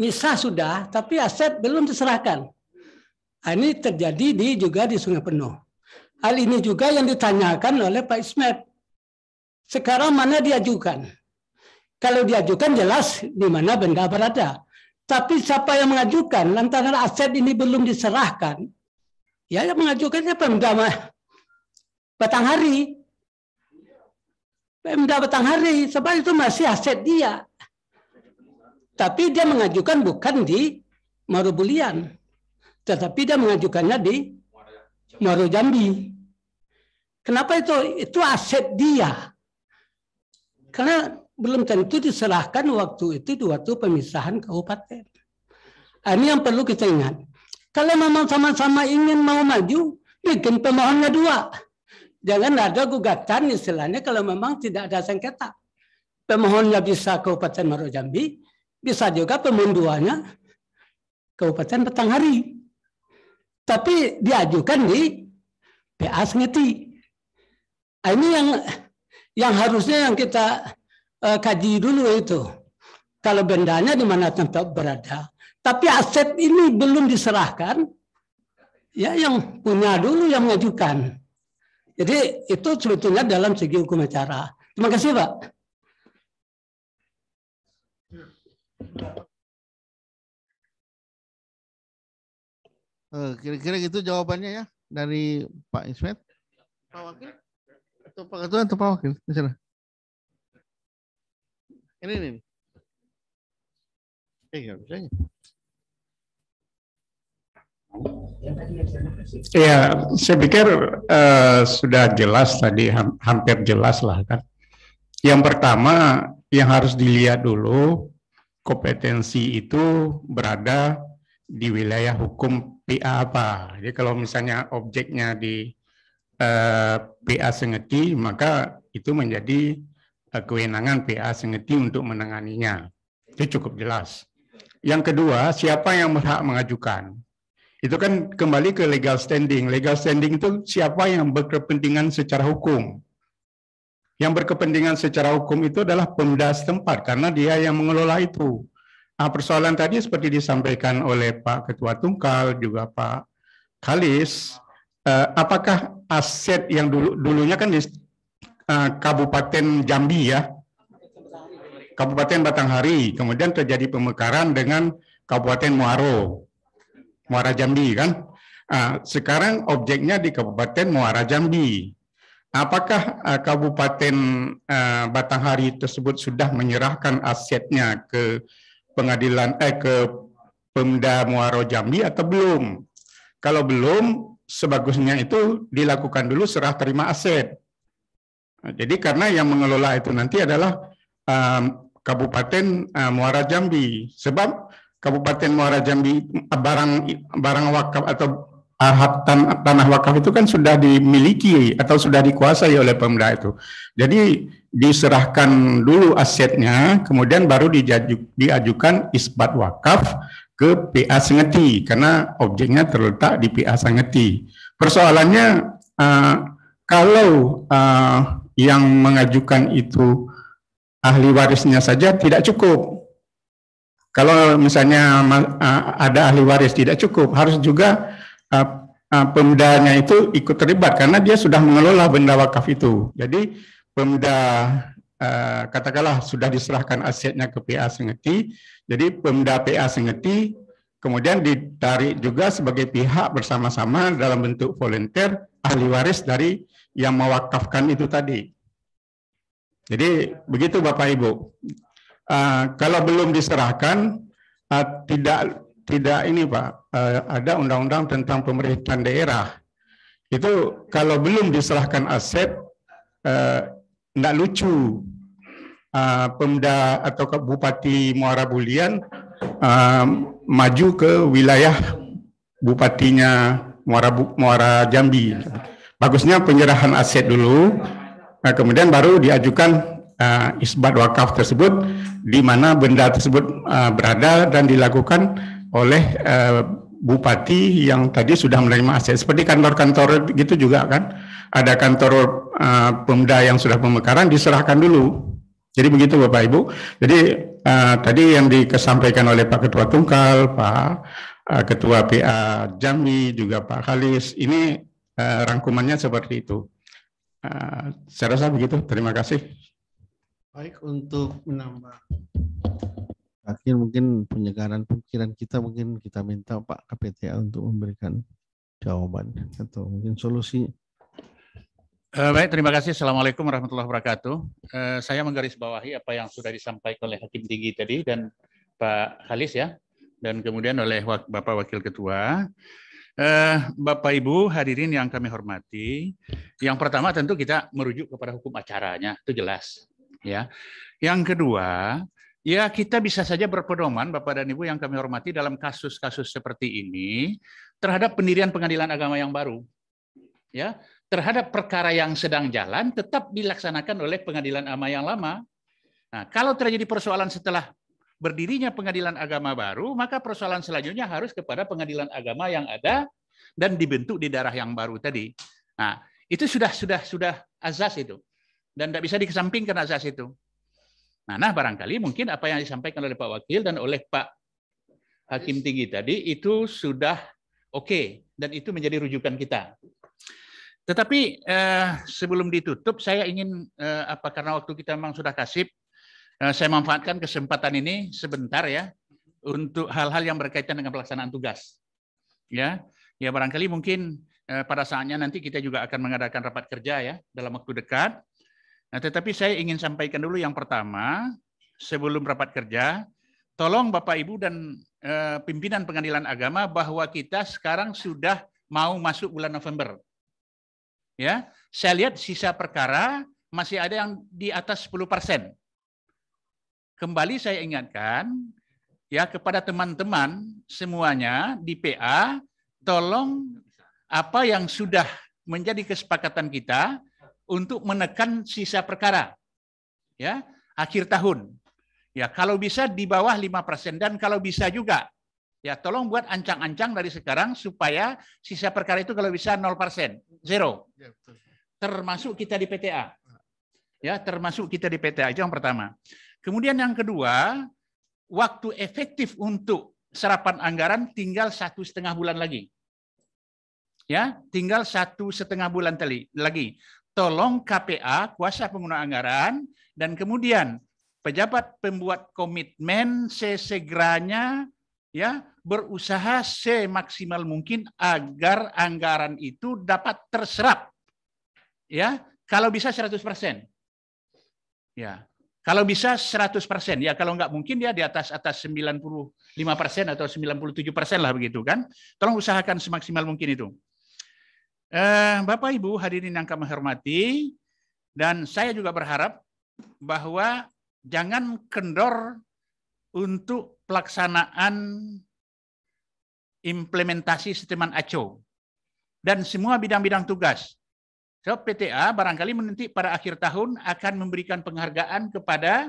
Misah sudah, tapi aset belum diserahkan. Nah, ini terjadi di juga di Sungai Penuh. Hal ini juga yang ditanyakan oleh Pak Ismet. Sekarang mana diajukan? Kalau diajukan jelas di mana benda berada. Tapi siapa yang mengajukan lantaran aset ini belum diserahkan, Ya, ya mengajukannya Pemda Batang Hari. Pemda eh, Batang Hari, sebab itu masih aset dia. Tapi dia mengajukan bukan di Marubulian. Tetapi dia mengajukannya di Marujambi. Jambi. Kenapa itu? Itu aset dia. Karena belum tentu diserahkan waktu itu di waktu pemisahan kabupaten. Ah, ini yang perlu kita ingat. Kalau memang sama-sama ingin mau maju, bikin pemohonnya dua. Jangan ada gugatan istilahnya kalau memang tidak ada sengketa. Pemohonnya bisa Kabupaten Maro Jambi, bisa juga pemunduannya Kabupaten Petang Hari. Tapi diajukan di PA Sengeti. Nah, ini yang yang harusnya yang kita uh, kaji dulu itu. Kalau bendanya di mana tempat berada, tapi aset ini belum diserahkan, ya yang punya dulu yang mengajukan. Jadi itu sebetulnya dalam segi hukum acara. Terima kasih Pak. Eh, kira-kira gitu jawabannya ya dari Pak Ismet. Pak Wakil? Atau Pak Ketua atau Pak Wakil? misalnya nih. Ini, ini. Eh, nggak ya, bisa Ya, saya pikir uh, sudah jelas tadi, hampir jelas lah kan. Yang pertama yang harus dilihat dulu kompetensi itu berada di wilayah hukum PA apa. Jadi kalau misalnya objeknya di uh, eh, PA Sengeti, maka itu menjadi uh, kewenangan PA Sengeti untuk menanganinya. Itu cukup jelas. Yang kedua, siapa yang berhak mengajukan? Itu kan kembali ke legal standing. Legal standing itu siapa yang berkepentingan secara hukum. Yang berkepentingan secara hukum itu adalah pemda setempat karena dia yang mengelola itu. Nah, persoalan tadi seperti disampaikan oleh Pak Ketua Tungkal juga Pak Kalis, eh, apakah aset yang dulu dulunya kan di eh, Kabupaten Jambi ya, Kabupaten Batanghari, kemudian terjadi pemekaran dengan Kabupaten Muaro. Muara Jambi kan. Nah, sekarang objeknya di Kabupaten Muara Jambi. Apakah uh, Kabupaten uh, Batanghari tersebut sudah menyerahkan asetnya ke pengadilan eh ke Pemda Muara Jambi atau belum? Kalau belum, sebagusnya itu dilakukan dulu serah terima aset. Nah, jadi karena yang mengelola itu nanti adalah um, Kabupaten uh, Muara Jambi. Sebab Kabupaten Muara Jambi barang barang wakaf atau hak tan tanah wakaf itu kan sudah dimiliki atau sudah dikuasai oleh pemda itu. Jadi diserahkan dulu asetnya, kemudian baru diajuk, diajukan isbat wakaf ke PA Sengeti karena objeknya terletak di PA Sengeti. Persoalannya uh, kalau uh, yang mengajukan itu ahli warisnya saja tidak cukup kalau misalnya ada ahli waris tidak cukup, harus juga pemdanya itu ikut terlibat karena dia sudah mengelola benda wakaf itu. Jadi pemda katakanlah sudah diserahkan asetnya ke PA Sengeti, jadi pemda PA Sengeti kemudian ditarik juga sebagai pihak bersama-sama dalam bentuk volunteer ahli waris dari yang mewakafkan itu tadi. Jadi begitu Bapak Ibu uh, kalau belum diserahkan uh, tidak tidak ini Pak uh, ada undang-undang tentang pemerintahan daerah itu kalau belum diserahkan aset tidak uh, lucu uh, pemda atau bupati Muara Bulian uh, maju ke wilayah bupatinya Muara Muara Jambi. Bagusnya penyerahan aset dulu, nah, kemudian baru diajukan uh, isbat wakaf tersebut di mana benda tersebut uh, berada dan dilakukan oleh uh, bupati yang tadi sudah menerima aset seperti kantor-kantor gitu juga kan ada kantor uh, pemda yang sudah pemekaran diserahkan dulu jadi begitu Bapak Ibu jadi uh, tadi yang disampaikan oleh Pak Ketua Tungkal Pak uh, Ketua PA Jami juga Pak halis ini uh, rangkumannya seperti itu uh, saya rasa begitu terima kasih Baik untuk menambah. Akhir mungkin penyegaran pikiran kita mungkin kita minta Pak KPTA untuk memberikan jawaban atau mungkin solusi. Uh, baik, terima kasih. Assalamualaikum warahmatullahi wabarakatuh. Uh, saya menggarisbawahi apa yang sudah disampaikan oleh Hakim Tinggi tadi dan Pak Halis ya, dan kemudian oleh Bapak Wakil Ketua. Uh, Bapak Ibu hadirin yang kami hormati, yang pertama tentu kita merujuk kepada hukum acaranya, itu jelas ya. Yang kedua, ya kita bisa saja berpedoman Bapak dan Ibu yang kami hormati dalam kasus-kasus seperti ini terhadap pendirian pengadilan agama yang baru. Ya, terhadap perkara yang sedang jalan tetap dilaksanakan oleh pengadilan agama yang lama. Nah, kalau terjadi persoalan setelah berdirinya pengadilan agama baru, maka persoalan selanjutnya harus kepada pengadilan agama yang ada dan dibentuk di daerah yang baru tadi. Nah, itu sudah sudah sudah azas itu dan tidak bisa dikesampingkan asas itu. Nah, nah barangkali mungkin apa yang disampaikan oleh Pak Wakil dan oleh Pak Hakim Tinggi tadi itu sudah oke okay, dan itu menjadi rujukan kita. Tetapi eh, sebelum ditutup saya ingin eh, apa karena waktu kita memang sudah kasih, eh, saya manfaatkan kesempatan ini sebentar ya untuk hal-hal yang berkaitan dengan pelaksanaan tugas. Ya. Ya barangkali mungkin eh, pada saatnya nanti kita juga akan mengadakan rapat kerja ya dalam waktu dekat Nah, tetapi saya ingin sampaikan dulu yang pertama, sebelum rapat kerja, tolong Bapak Ibu dan e, pimpinan pengadilan agama bahwa kita sekarang sudah mau masuk bulan November. Ya, saya lihat sisa perkara masih ada yang di atas 10 persen. Kembali saya ingatkan ya kepada teman-teman semuanya di PA, tolong apa yang sudah menjadi kesepakatan kita untuk menekan sisa perkara. Ya, akhir tahun. Ya, kalau bisa di bawah persen dan kalau bisa juga ya tolong buat ancang-ancang dari sekarang supaya sisa perkara itu kalau bisa 0%, zero. Ya, termasuk kita di PTA. Ya, termasuk kita di PTA itu yang pertama. Kemudian yang kedua, waktu efektif untuk serapan anggaran tinggal satu setengah bulan lagi. Ya, tinggal satu setengah bulan tadi lagi tolong KPA, kuasa pengguna anggaran, dan kemudian pejabat pembuat komitmen sesegeranya ya berusaha semaksimal mungkin agar anggaran itu dapat terserap. Ya, kalau bisa 100%. Ya. Kalau bisa 100%, ya kalau nggak mungkin ya di atas atas 95% atau 97% lah begitu kan. Tolong usahakan semaksimal mungkin itu. Eh, Bapak Ibu hadirin yang kami hormati, dan saya juga berharap bahwa jangan kendor untuk pelaksanaan implementasi sistem ACO dan semua bidang-bidang tugas. So, PTA barangkali menanti pada akhir tahun akan memberikan penghargaan kepada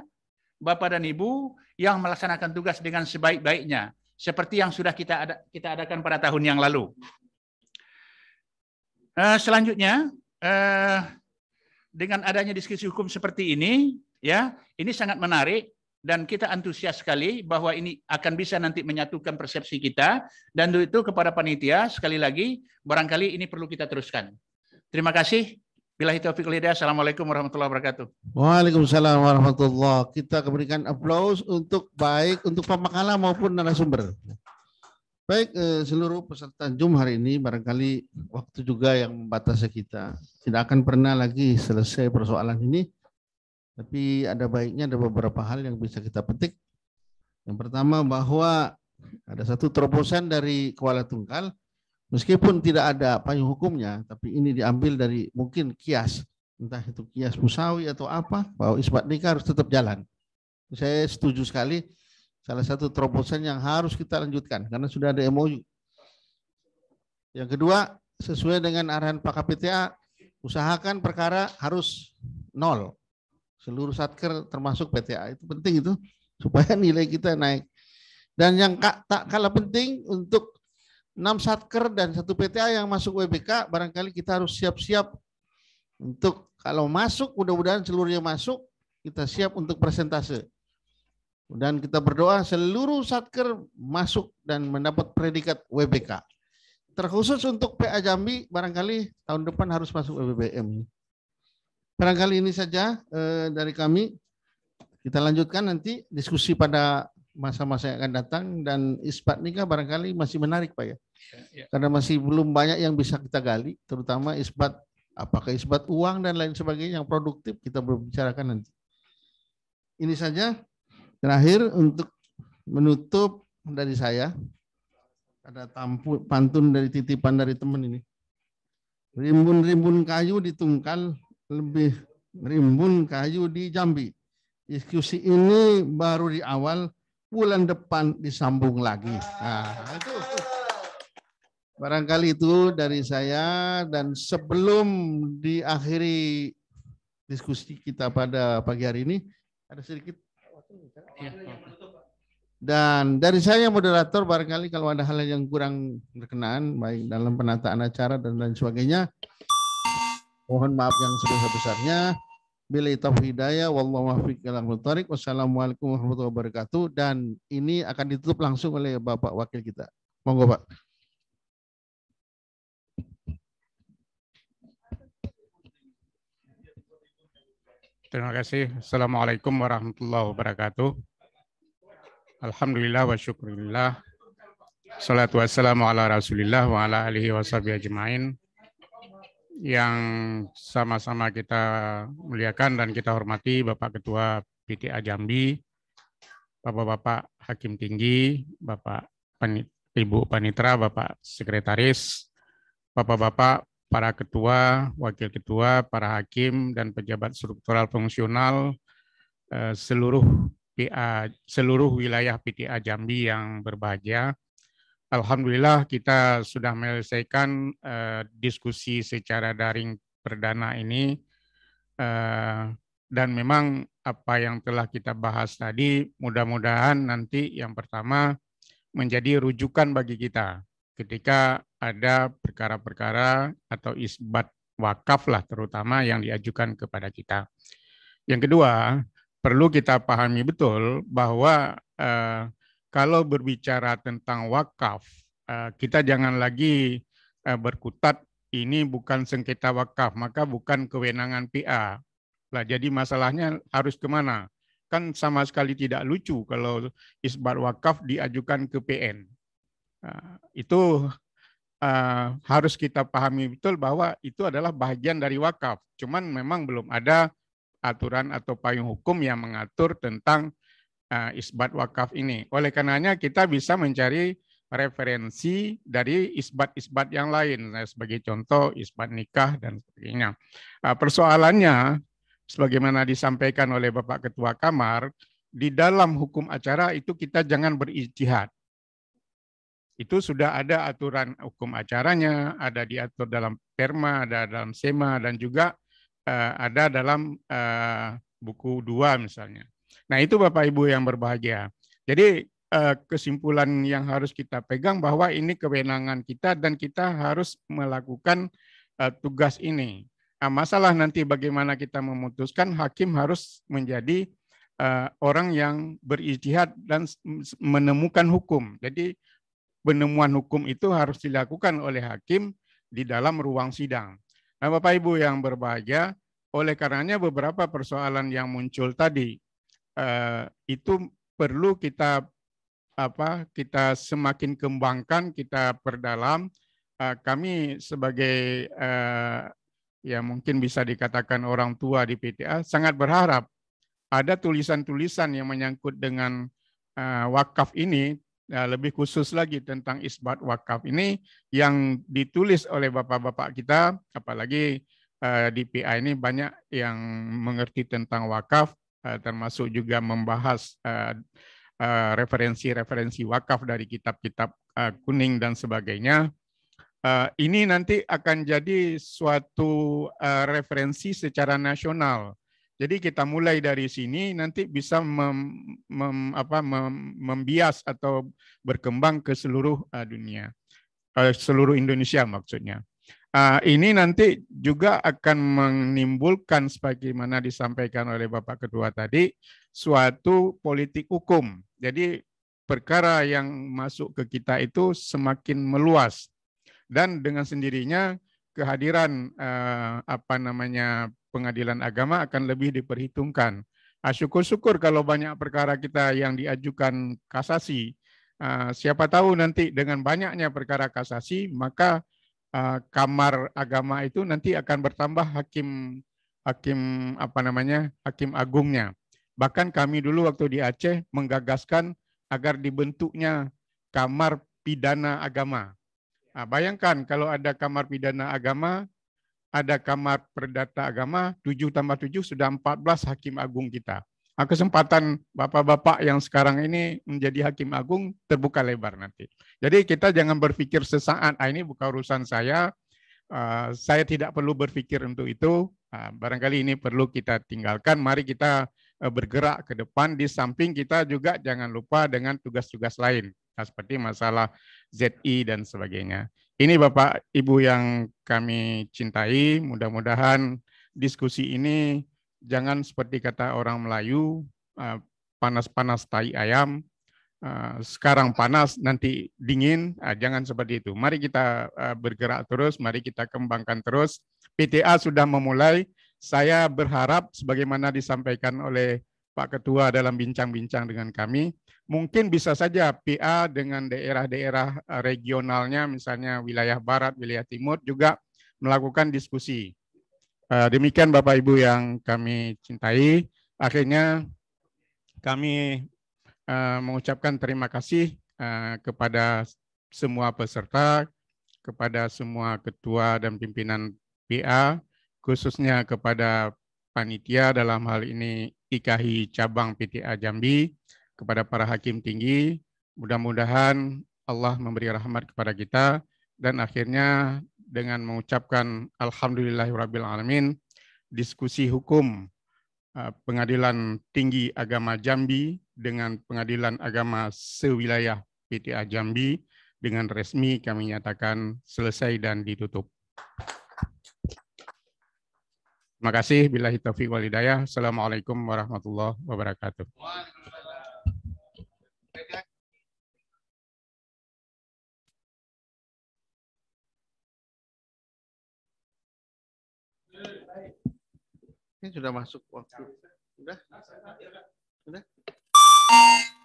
Bapak dan Ibu yang melaksanakan tugas dengan sebaik-baiknya, seperti yang sudah kita ada, kita adakan pada tahun yang lalu uh, selanjutnya uh, dengan adanya diskusi hukum seperti ini, ya ini sangat menarik dan kita antusias sekali bahwa ini akan bisa nanti menyatukan persepsi kita dan itu kepada panitia sekali lagi barangkali ini perlu kita teruskan. Terima kasih. Bila taufiq lidah. Assalamualaikum warahmatullahi wabarakatuh. Waalaikumsalam warahmatullahi. Kita berikan aplaus untuk baik untuk pemakalah maupun narasumber. Baik, eh, seluruh peserta Zoom hari ini barangkali waktu juga yang membatasi kita. Tidak akan pernah lagi selesai persoalan ini. Tapi ada baiknya ada beberapa hal yang bisa kita petik. Yang pertama bahwa ada satu terobosan dari Kuala Tungkal. Meskipun tidak ada payung hukumnya, tapi ini diambil dari mungkin kias. Entah itu kias Musawi atau apa, bahwa isbat nikah harus tetap jalan. Saya setuju sekali salah satu terobosan yang harus kita lanjutkan karena sudah ada MOU. Yang kedua, sesuai dengan arahan Pak KPTA, usahakan perkara harus nol. Seluruh satker termasuk PTA itu penting itu supaya nilai kita naik. Dan yang tak kalah penting untuk 6 satker dan satu PTA yang masuk WBK barangkali kita harus siap-siap untuk kalau masuk mudah-mudahan seluruhnya masuk kita siap untuk presentase. Dan kita berdoa seluruh satker masuk dan mendapat predikat WBK. Terkhusus untuk PA Jambi, barangkali tahun depan harus masuk WBBM. Barangkali ini saja eh, dari kami. Kita lanjutkan nanti diskusi pada masa-masa yang akan datang dan isbat nikah barangkali masih menarik Pak ya. ya, ya. Karena masih belum banyak yang bisa kita gali, terutama isbat, apakah isbat uang dan lain sebagainya yang produktif kita berbicarakan nanti. Ini saja Terakhir untuk menutup dari saya ada tampu, pantun dari titipan dari teman ini. Rimbun-rimbun kayu ditungkal lebih rimbun kayu di Jambi. Diskusi ini baru di awal, bulan depan disambung lagi. Nah, itu. Barangkali itu dari saya dan sebelum diakhiri diskusi kita pada pagi hari ini ada sedikit Iya, iya, iya. Dan dari saya moderator barangkali kalau ada hal yang kurang berkenan baik dalam penataan acara dan lain sebagainya mohon maaf yang sebesar-besarnya. Bila itaf hidayah wallahu Wassalamualaikum warahmatullahi wabarakatuh dan ini akan ditutup langsung oleh Bapak wakil kita. Monggo Pak. Terima kasih. Assalamualaikum warahmatullahi wabarakatuh. Alhamdulillah wa syukurillah. Salatu wassalamu ala rasulillah wa ala alihi wa ajmain. Yang sama-sama kita muliakan dan kita hormati Bapak Ketua PTA Jambi, Bapak-Bapak Hakim Tinggi, Bapak Ibu Panitra, Bapak Sekretaris, Bapak-Bapak para ketua, wakil ketua, para hakim, dan pejabat struktural fungsional eh, seluruh PA, seluruh wilayah PTA Jambi yang berbahagia. Alhamdulillah kita sudah menyelesaikan eh, diskusi secara daring perdana ini eh, dan memang apa yang telah kita bahas tadi mudah-mudahan nanti yang pertama menjadi rujukan bagi kita ketika ada perkara-perkara atau isbat wakaf lah terutama yang diajukan kepada kita. Yang kedua, perlu kita pahami betul bahwa eh, kalau berbicara tentang wakaf, eh, kita jangan lagi eh, berkutat ini bukan sengketa wakaf, maka bukan kewenangan PA. Lah, jadi masalahnya harus kemana? Kan sama sekali tidak lucu kalau isbat wakaf diajukan ke PN. Nah, itu uh, harus kita pahami betul bahwa itu adalah bagian dari wakaf. Cuman memang belum ada aturan atau payung hukum yang mengatur tentang uh, isbat wakaf ini. Oleh karenanya kita bisa mencari referensi dari isbat-isbat yang lain, nah, sebagai contoh isbat nikah dan sebagainya. Uh, persoalannya, sebagaimana disampaikan oleh Bapak Ketua Kamar, di dalam hukum acara itu kita jangan berijtihad itu sudah ada aturan hukum acaranya, ada diatur dalam perma, ada dalam sema, dan juga uh, ada dalam uh, buku dua misalnya. Nah itu Bapak Ibu yang berbahagia. Jadi uh, kesimpulan yang harus kita pegang bahwa ini kewenangan kita dan kita harus melakukan uh, tugas ini. Nah, masalah nanti bagaimana kita memutuskan, hakim harus menjadi uh, orang yang berijtihad dan menemukan hukum. Jadi penemuan hukum itu harus dilakukan oleh hakim di dalam ruang sidang. Nah, Bapak Ibu yang berbahagia, oleh karenanya beberapa persoalan yang muncul tadi eh, itu perlu kita apa kita semakin kembangkan, kita perdalam. Eh, kami sebagai eh, ya mungkin bisa dikatakan orang tua di PTA sangat berharap ada tulisan-tulisan yang menyangkut dengan wakaf ini Ya, lebih khusus lagi tentang isbat wakaf ini yang ditulis oleh bapak-bapak kita, apalagi eh, di PI ini banyak yang mengerti tentang wakaf, eh, termasuk juga membahas eh, eh, referensi-referensi wakaf dari kitab-kitab kuning dan sebagainya. ini nanti akan jadi suatu referensi secara nasional jadi kita mulai dari sini nanti bisa mem, mem, apa, mem, membias atau berkembang ke seluruh uh, dunia, uh, seluruh Indonesia maksudnya. Uh, ini nanti juga akan menimbulkan sebagaimana disampaikan oleh Bapak Ketua tadi suatu politik hukum. Jadi perkara yang masuk ke kita itu semakin meluas dan dengan sendirinya kehadiran uh, apa namanya pengadilan agama akan lebih diperhitungkan. Ah, syukur-syukur kalau banyak perkara kita yang diajukan kasasi. Ah, siapa tahu nanti dengan banyaknya perkara kasasi, maka ah, kamar agama itu nanti akan bertambah hakim hakim apa namanya hakim agungnya. Bahkan kami dulu waktu di Aceh menggagaskan agar dibentuknya kamar pidana agama. Nah, bayangkan kalau ada kamar pidana agama, ada Kamar Perdata Agama, 7 tambah 7 sudah 14 hakim agung kita. Nah, kesempatan bapak-bapak yang sekarang ini menjadi hakim agung terbuka lebar nanti. Jadi kita jangan berpikir sesaat, ah, ini bukan urusan saya, uh, saya tidak perlu berpikir untuk itu, uh, barangkali ini perlu kita tinggalkan, mari kita uh, bergerak ke depan, di samping kita juga jangan lupa dengan tugas-tugas lain, nah, seperti masalah ZI dan sebagainya. Ini Bapak Ibu yang kami cintai, mudah-mudahan diskusi ini jangan seperti kata orang Melayu, eh, panas-panas tai ayam, eh, sekarang panas, nanti dingin, eh, jangan seperti itu. Mari kita bergerak terus, mari kita kembangkan terus. PTA sudah memulai, saya berharap sebagaimana disampaikan oleh Pak Ketua dalam bincang-bincang dengan kami, mungkin bisa saja PA dengan daerah-daerah eh, regionalnya, misalnya wilayah barat, wilayah timur juga melakukan diskusi. Eh, demikian Bapak Ibu yang kami cintai. Akhirnya kami eh, mengucapkan terima kasih kepada semua peserta, kepada semua ketua dan pimpinan PA, khususnya kepada panitia dalam hal ini IKHI Cabang PTA Jambi, kepada para hakim tinggi. Mudah-mudahan Allah memberi rahmat kepada kita dan akhirnya dengan mengucapkan alamin diskusi hukum uh, pengadilan tinggi agama Jambi dengan pengadilan agama sewilayah PTA Jambi dengan resmi kami nyatakan selesai dan ditutup. Terima kasih. Bila hitafiq wal Assalamualaikum warahmatullahi wabarakatuh. Ini sudah masuk waktu. Sudah? Sudah?